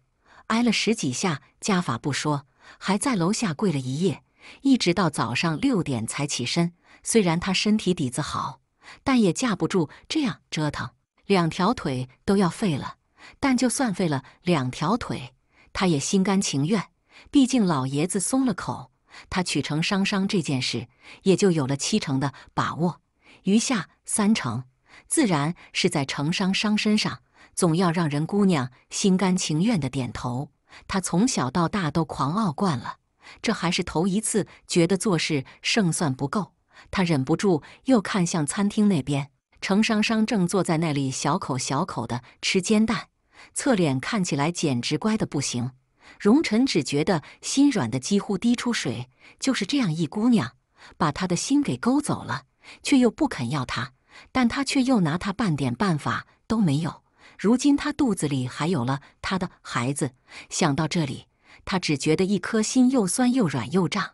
挨了十几下家法不说，还在楼下跪了一夜，一直到早上六点才起身。虽然他身体底子好，但也架不住这样折腾，两条腿都要废了。但就算废了两条腿，他也心甘情愿。毕竟老爷子松了口，他娶成商商这件事也就有了七成的把握，余下三成自然是在程商商身上。总要让人姑娘心甘情愿地点头。他从小到大都狂傲惯了，这还是头一次觉得做事胜算不够。他忍不住又看向餐厅那边，程商商正坐在那里小口小口地吃煎蛋。侧脸看起来简直乖的不行，容臣只觉得心软的几乎滴出水。就是这样一姑娘，把他的心给勾走了，却又不肯要他，但他却又拿他半点办法都没有。如今他肚子里还有了他的孩子，想到这里，他只觉得一颗心又酸又软又胀，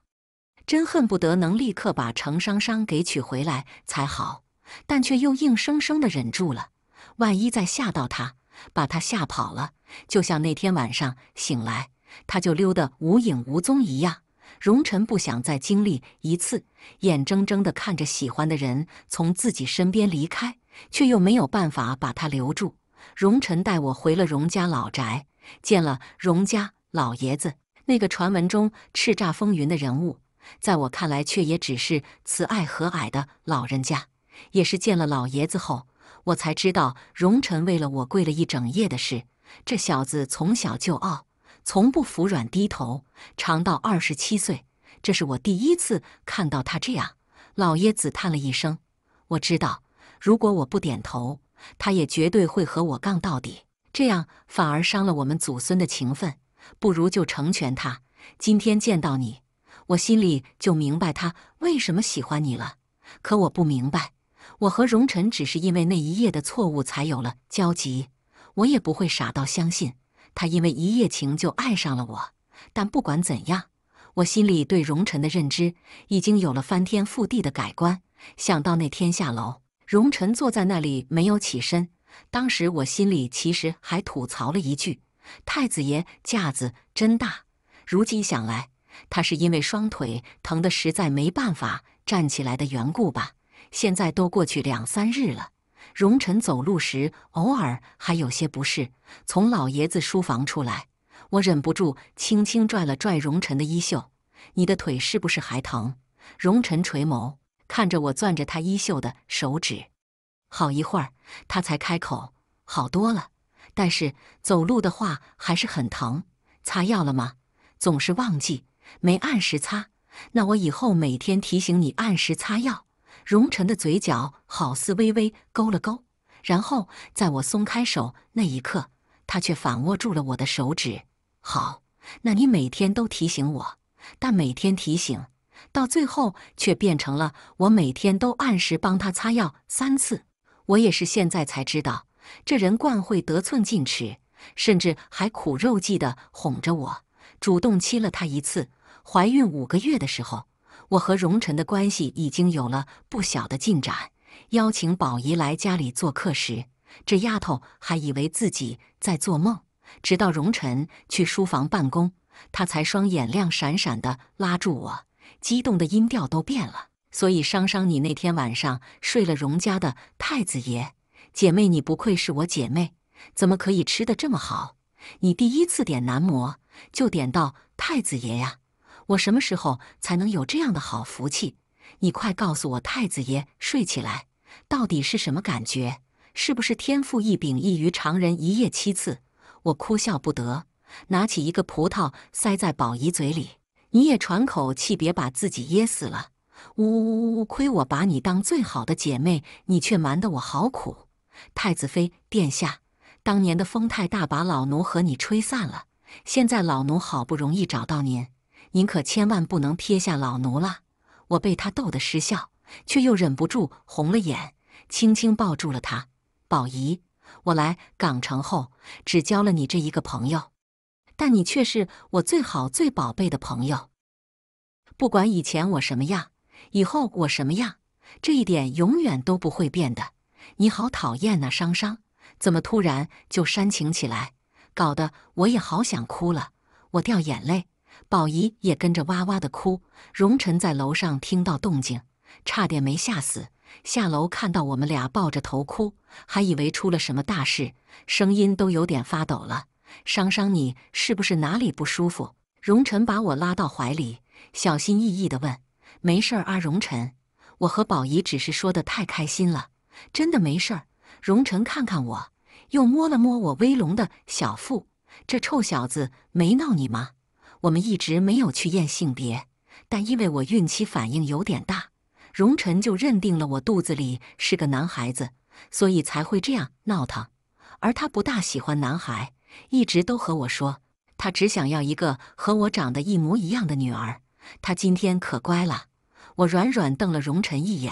真恨不得能立刻把程商商给娶回来才好，但却又硬生生的忍住了。万一再吓到他。把他吓跑了，就像那天晚上醒来，他就溜得无影无踪一样。荣臣不想再经历一次，眼睁睁地看着喜欢的人从自己身边离开，却又没有办法把他留住。荣臣带我回了荣家老宅，见了荣家老爷子，那个传闻中叱咤风云的人物，在我看来却也只是慈爱和蔼的老人家。也是见了老爷子后。我才知道，荣臣为了我跪了一整夜的事。这小子从小就傲，从不服软低头，长到二十七岁，这是我第一次看到他这样。老爷子叹了一声，我知道，如果我不点头，他也绝对会和我杠到底，这样反而伤了我们祖孙的情分。不如就成全他。今天见到你，我心里就明白他为什么喜欢你了。可我不明白。我和荣晨只是因为那一夜的错误才有了交集，我也不会傻到相信他因为一夜情就爱上了我。但不管怎样，我心里对荣晨的认知已经有了翻天覆地的改观。想到那天下楼，荣晨坐在那里没有起身，当时我心里其实还吐槽了一句：“太子爷架子真大。”如今想来，他是因为双腿疼得实在没办法站起来的缘故吧。现在都过去两三日了，荣晨走路时偶尔还有些不适。从老爷子书房出来，我忍不住轻轻拽了拽荣晨的衣袖：“你的腿是不是还疼？”荣晨垂眸看着我攥着他衣袖的手指，好一会儿，他才开口：“好多了，但是走路的话还是很疼。擦药了吗？总是忘记，没按时擦。那我以后每天提醒你按时擦药。”容尘的嘴角好似微微勾了勾，然后在我松开手那一刻，他却反握住了我的手指。好，那你每天都提醒我，但每天提醒到最后却变成了我每天都按时帮他擦药三次。我也是现在才知道，这人惯会得寸进尺，甚至还苦肉计的哄着我，主动亲了他一次。怀孕五个月的时候。我和荣臣的关系已经有了不小的进展。邀请宝仪来家里做客时，这丫头还以为自己在做梦，直到荣臣去书房办公，她才双眼亮闪闪的拉住我，激动的音调都变了。所以，商商，你那天晚上睡了荣家的太子爷？姐妹，你不愧是我姐妹，怎么可以吃的这么好？你第一次点男模，就点到太子爷呀！我什么时候才能有这样的好福气？你快告诉我，太子爷睡起来到底是什么感觉？是不是天赋异禀，异于常人，一夜七次？我哭笑不得，拿起一个葡萄塞在宝仪嘴里，你也喘口气，别把自己噎死了。呜呜呜呜！亏我把你当最好的姐妹，你却瞒得我好苦。太子妃殿下，当年的风太大，把老奴和你吹散了。现在老奴好不容易找到您。您可千万不能撇下老奴了！”我被他逗得失笑，却又忍不住红了眼，轻轻抱住了他。宝姨，我来港城后只交了你这一个朋友，但你却是我最好、最宝贝的朋友。不管以前我什么样，以后我什么样，这一点永远都不会变的。你好讨厌呐，商商，怎么突然就煽情起来，搞得我也好想哭了，我掉眼泪。宝仪也跟着哇哇的哭，荣晨在楼上听到动静，差点没吓死。下楼看到我们俩抱着头哭，还以为出了什么大事，声音都有点发抖了。商商，你是不是哪里不舒服？荣晨把我拉到怀里，小心翼翼地问：“没事儿啊，荣晨，我和宝仪只是说的太开心了，真的没事儿。”荣晨看看我，又摸了摸我威龙的小腹，这臭小子没闹你吗？我们一直没有去验性别，但因为我孕期反应有点大，荣晨就认定了我肚子里是个男孩子，所以才会这样闹腾。而他不大喜欢男孩，一直都和我说他只想要一个和我长得一模一样的女儿。他今天可乖了。我软软瞪了荣晨一眼，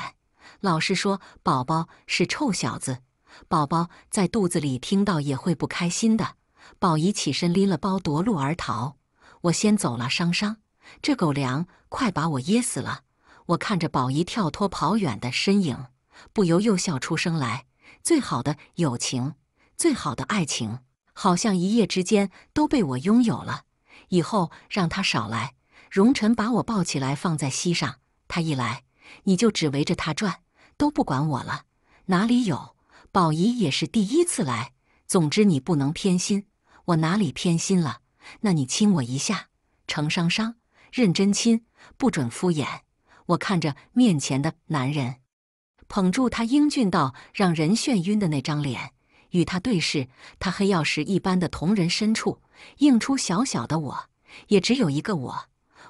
老实说，宝宝是臭小子，宝宝在肚子里听到也会不开心的。宝姨起身拎了包夺路而逃。我先走了，商商，这狗粮快把我噎死了。我看着宝仪跳脱跑远的身影，不由又笑出声来。最好的友情，最好的爱情，好像一夜之间都被我拥有了。以后让他少来。荣晨把我抱起来放在膝上，他一来你就只围着他转，都不管我了。哪里有？宝仪也是第一次来，总之你不能偏心。我哪里偏心了？那你亲我一下，程商商，认真亲，不准敷衍。我看着面前的男人，捧住他英俊到让人眩晕的那张脸，与他对视，他黑曜石一般的瞳仁深处映出小小的我，也只有一个我。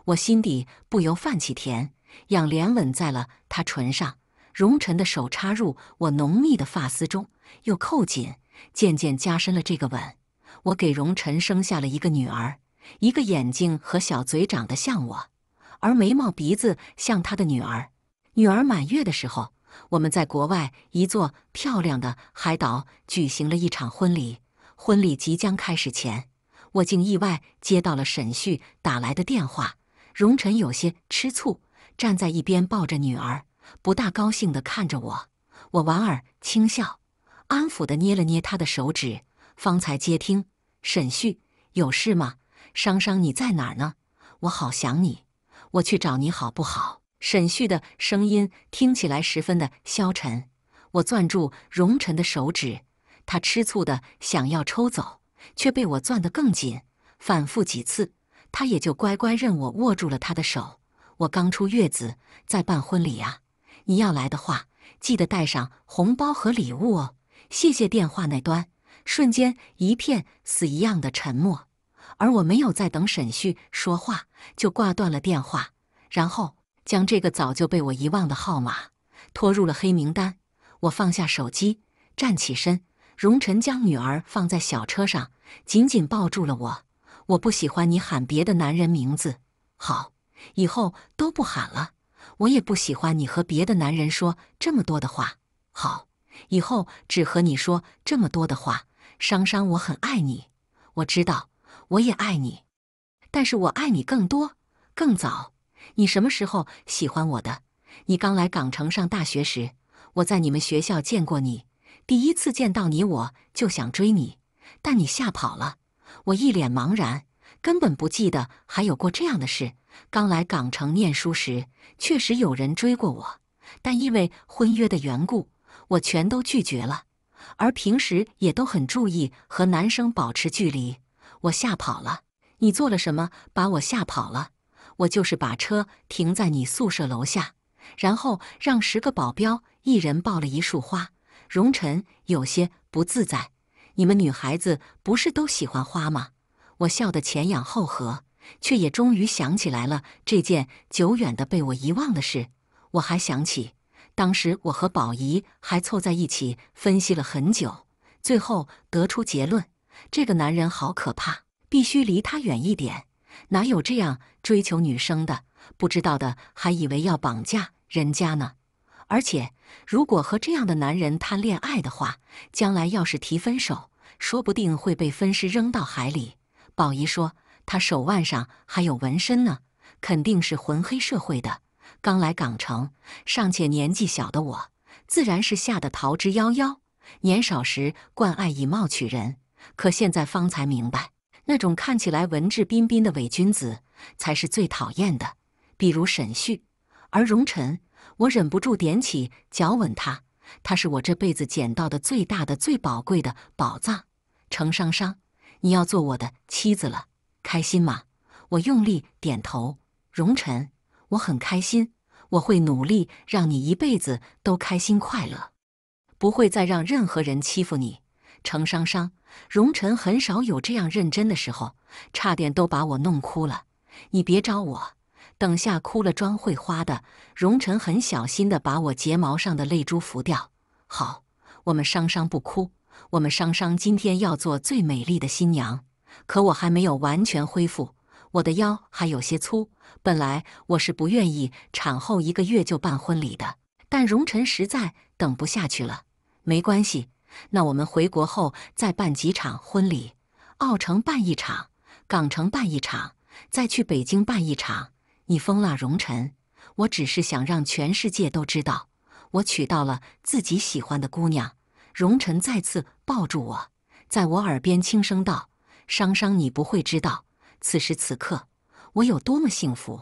我心底不由泛起甜，仰脸吻在了他唇上。容尘的手插入我浓密的发丝中，又扣紧，渐渐加深了这个吻。我给荣晨生下了一个女儿，一个眼睛和小嘴长得像我，而眉毛鼻子像他的女儿。女儿满月的时候，我们在国外一座漂亮的海岛举行了一场婚礼。婚礼即将开始前，我竟意外接到了沈旭打来的电话。荣晨有些吃醋，站在一边抱着女儿，不大高兴地看着我。我莞尔轻笑，安抚地捏了捏他的手指，方才接听。沈旭，有事吗？商商，你在哪儿呢？我好想你，我去找你好不好？沈旭的声音听起来十分的消沉。我攥住荣晨的手指，他吃醋的想要抽走，却被我攥得更紧。反复几次，他也就乖乖任我握住了他的手。我刚出月子，在办婚礼啊！你要来的话，记得带上红包和礼物哦。谢谢电话那端。瞬间一片死一样的沉默，而我没有再等沈旭说话，就挂断了电话，然后将这个早就被我遗忘的号码拖入了黑名单。我放下手机，站起身，容晨将女儿放在小车上，紧紧抱住了我。我不喜欢你喊别的男人名字，好，以后都不喊了。我也不喜欢你和别的男人说这么多的话，好，以后只和你说这么多的话。商商，我很爱你，我知道，我也爱你，但是我爱你更多、更早。你什么时候喜欢我的？你刚来港城上大学时，我在你们学校见过你。第一次见到你，我就想追你，但你吓跑了。我一脸茫然，根本不记得还有过这样的事。刚来港城念书时，确实有人追过我，但因为婚约的缘故，我全都拒绝了。而平时也都很注意和男生保持距离，我吓跑了。你做了什么把我吓跑了？我就是把车停在你宿舍楼下，然后让十个保镖一人抱了一束花。荣晨有些不自在。你们女孩子不是都喜欢花吗？我笑得前仰后合，却也终于想起来了这件久远的被我遗忘的事。我还想起。当时我和宝仪还凑在一起分析了很久，最后得出结论：这个男人好可怕，必须离他远一点。哪有这样追求女生的？不知道的还以为要绑架人家呢。而且如果和这样的男人谈恋爱的话，将来要是提分手，说不定会被分尸扔到海里。宝仪说他手腕上还有纹身呢，肯定是混黑社会的。刚来港城，尚且年纪小的我，自然是吓得逃之夭夭。年少时惯爱以貌取人，可现在方才明白，那种看起来文质彬彬的伪君子才是最讨厌的。比如沈旭，而容尘，我忍不住踮起脚吻他，他是我这辈子捡到的最大的、最宝贵的宝藏。程商商，你要做我的妻子了，开心吗？我用力点头。容尘，我很开心。我会努力让你一辈子都开心快乐，不会再让任何人欺负你。程商商，荣晨很少有这样认真的时候，差点都把我弄哭了。你别招我，等下哭了妆会花的。荣晨很小心的把我睫毛上的泪珠拂掉。好，我们商商不哭，我们商商今天要做最美丽的新娘。可我还没有完全恢复。我的腰还有些粗，本来我是不愿意产后一个月就办婚礼的，但荣晨实在等不下去了。没关系，那我们回国后再办几场婚礼，澳城办一场，港城办一场，再去北京办一场。你疯了，荣晨，我只是想让全世界都知道，我娶到了自己喜欢的姑娘。荣晨再次抱住我，在我耳边轻声道：“商商，你不会知道。”此时此刻，我有多么幸福。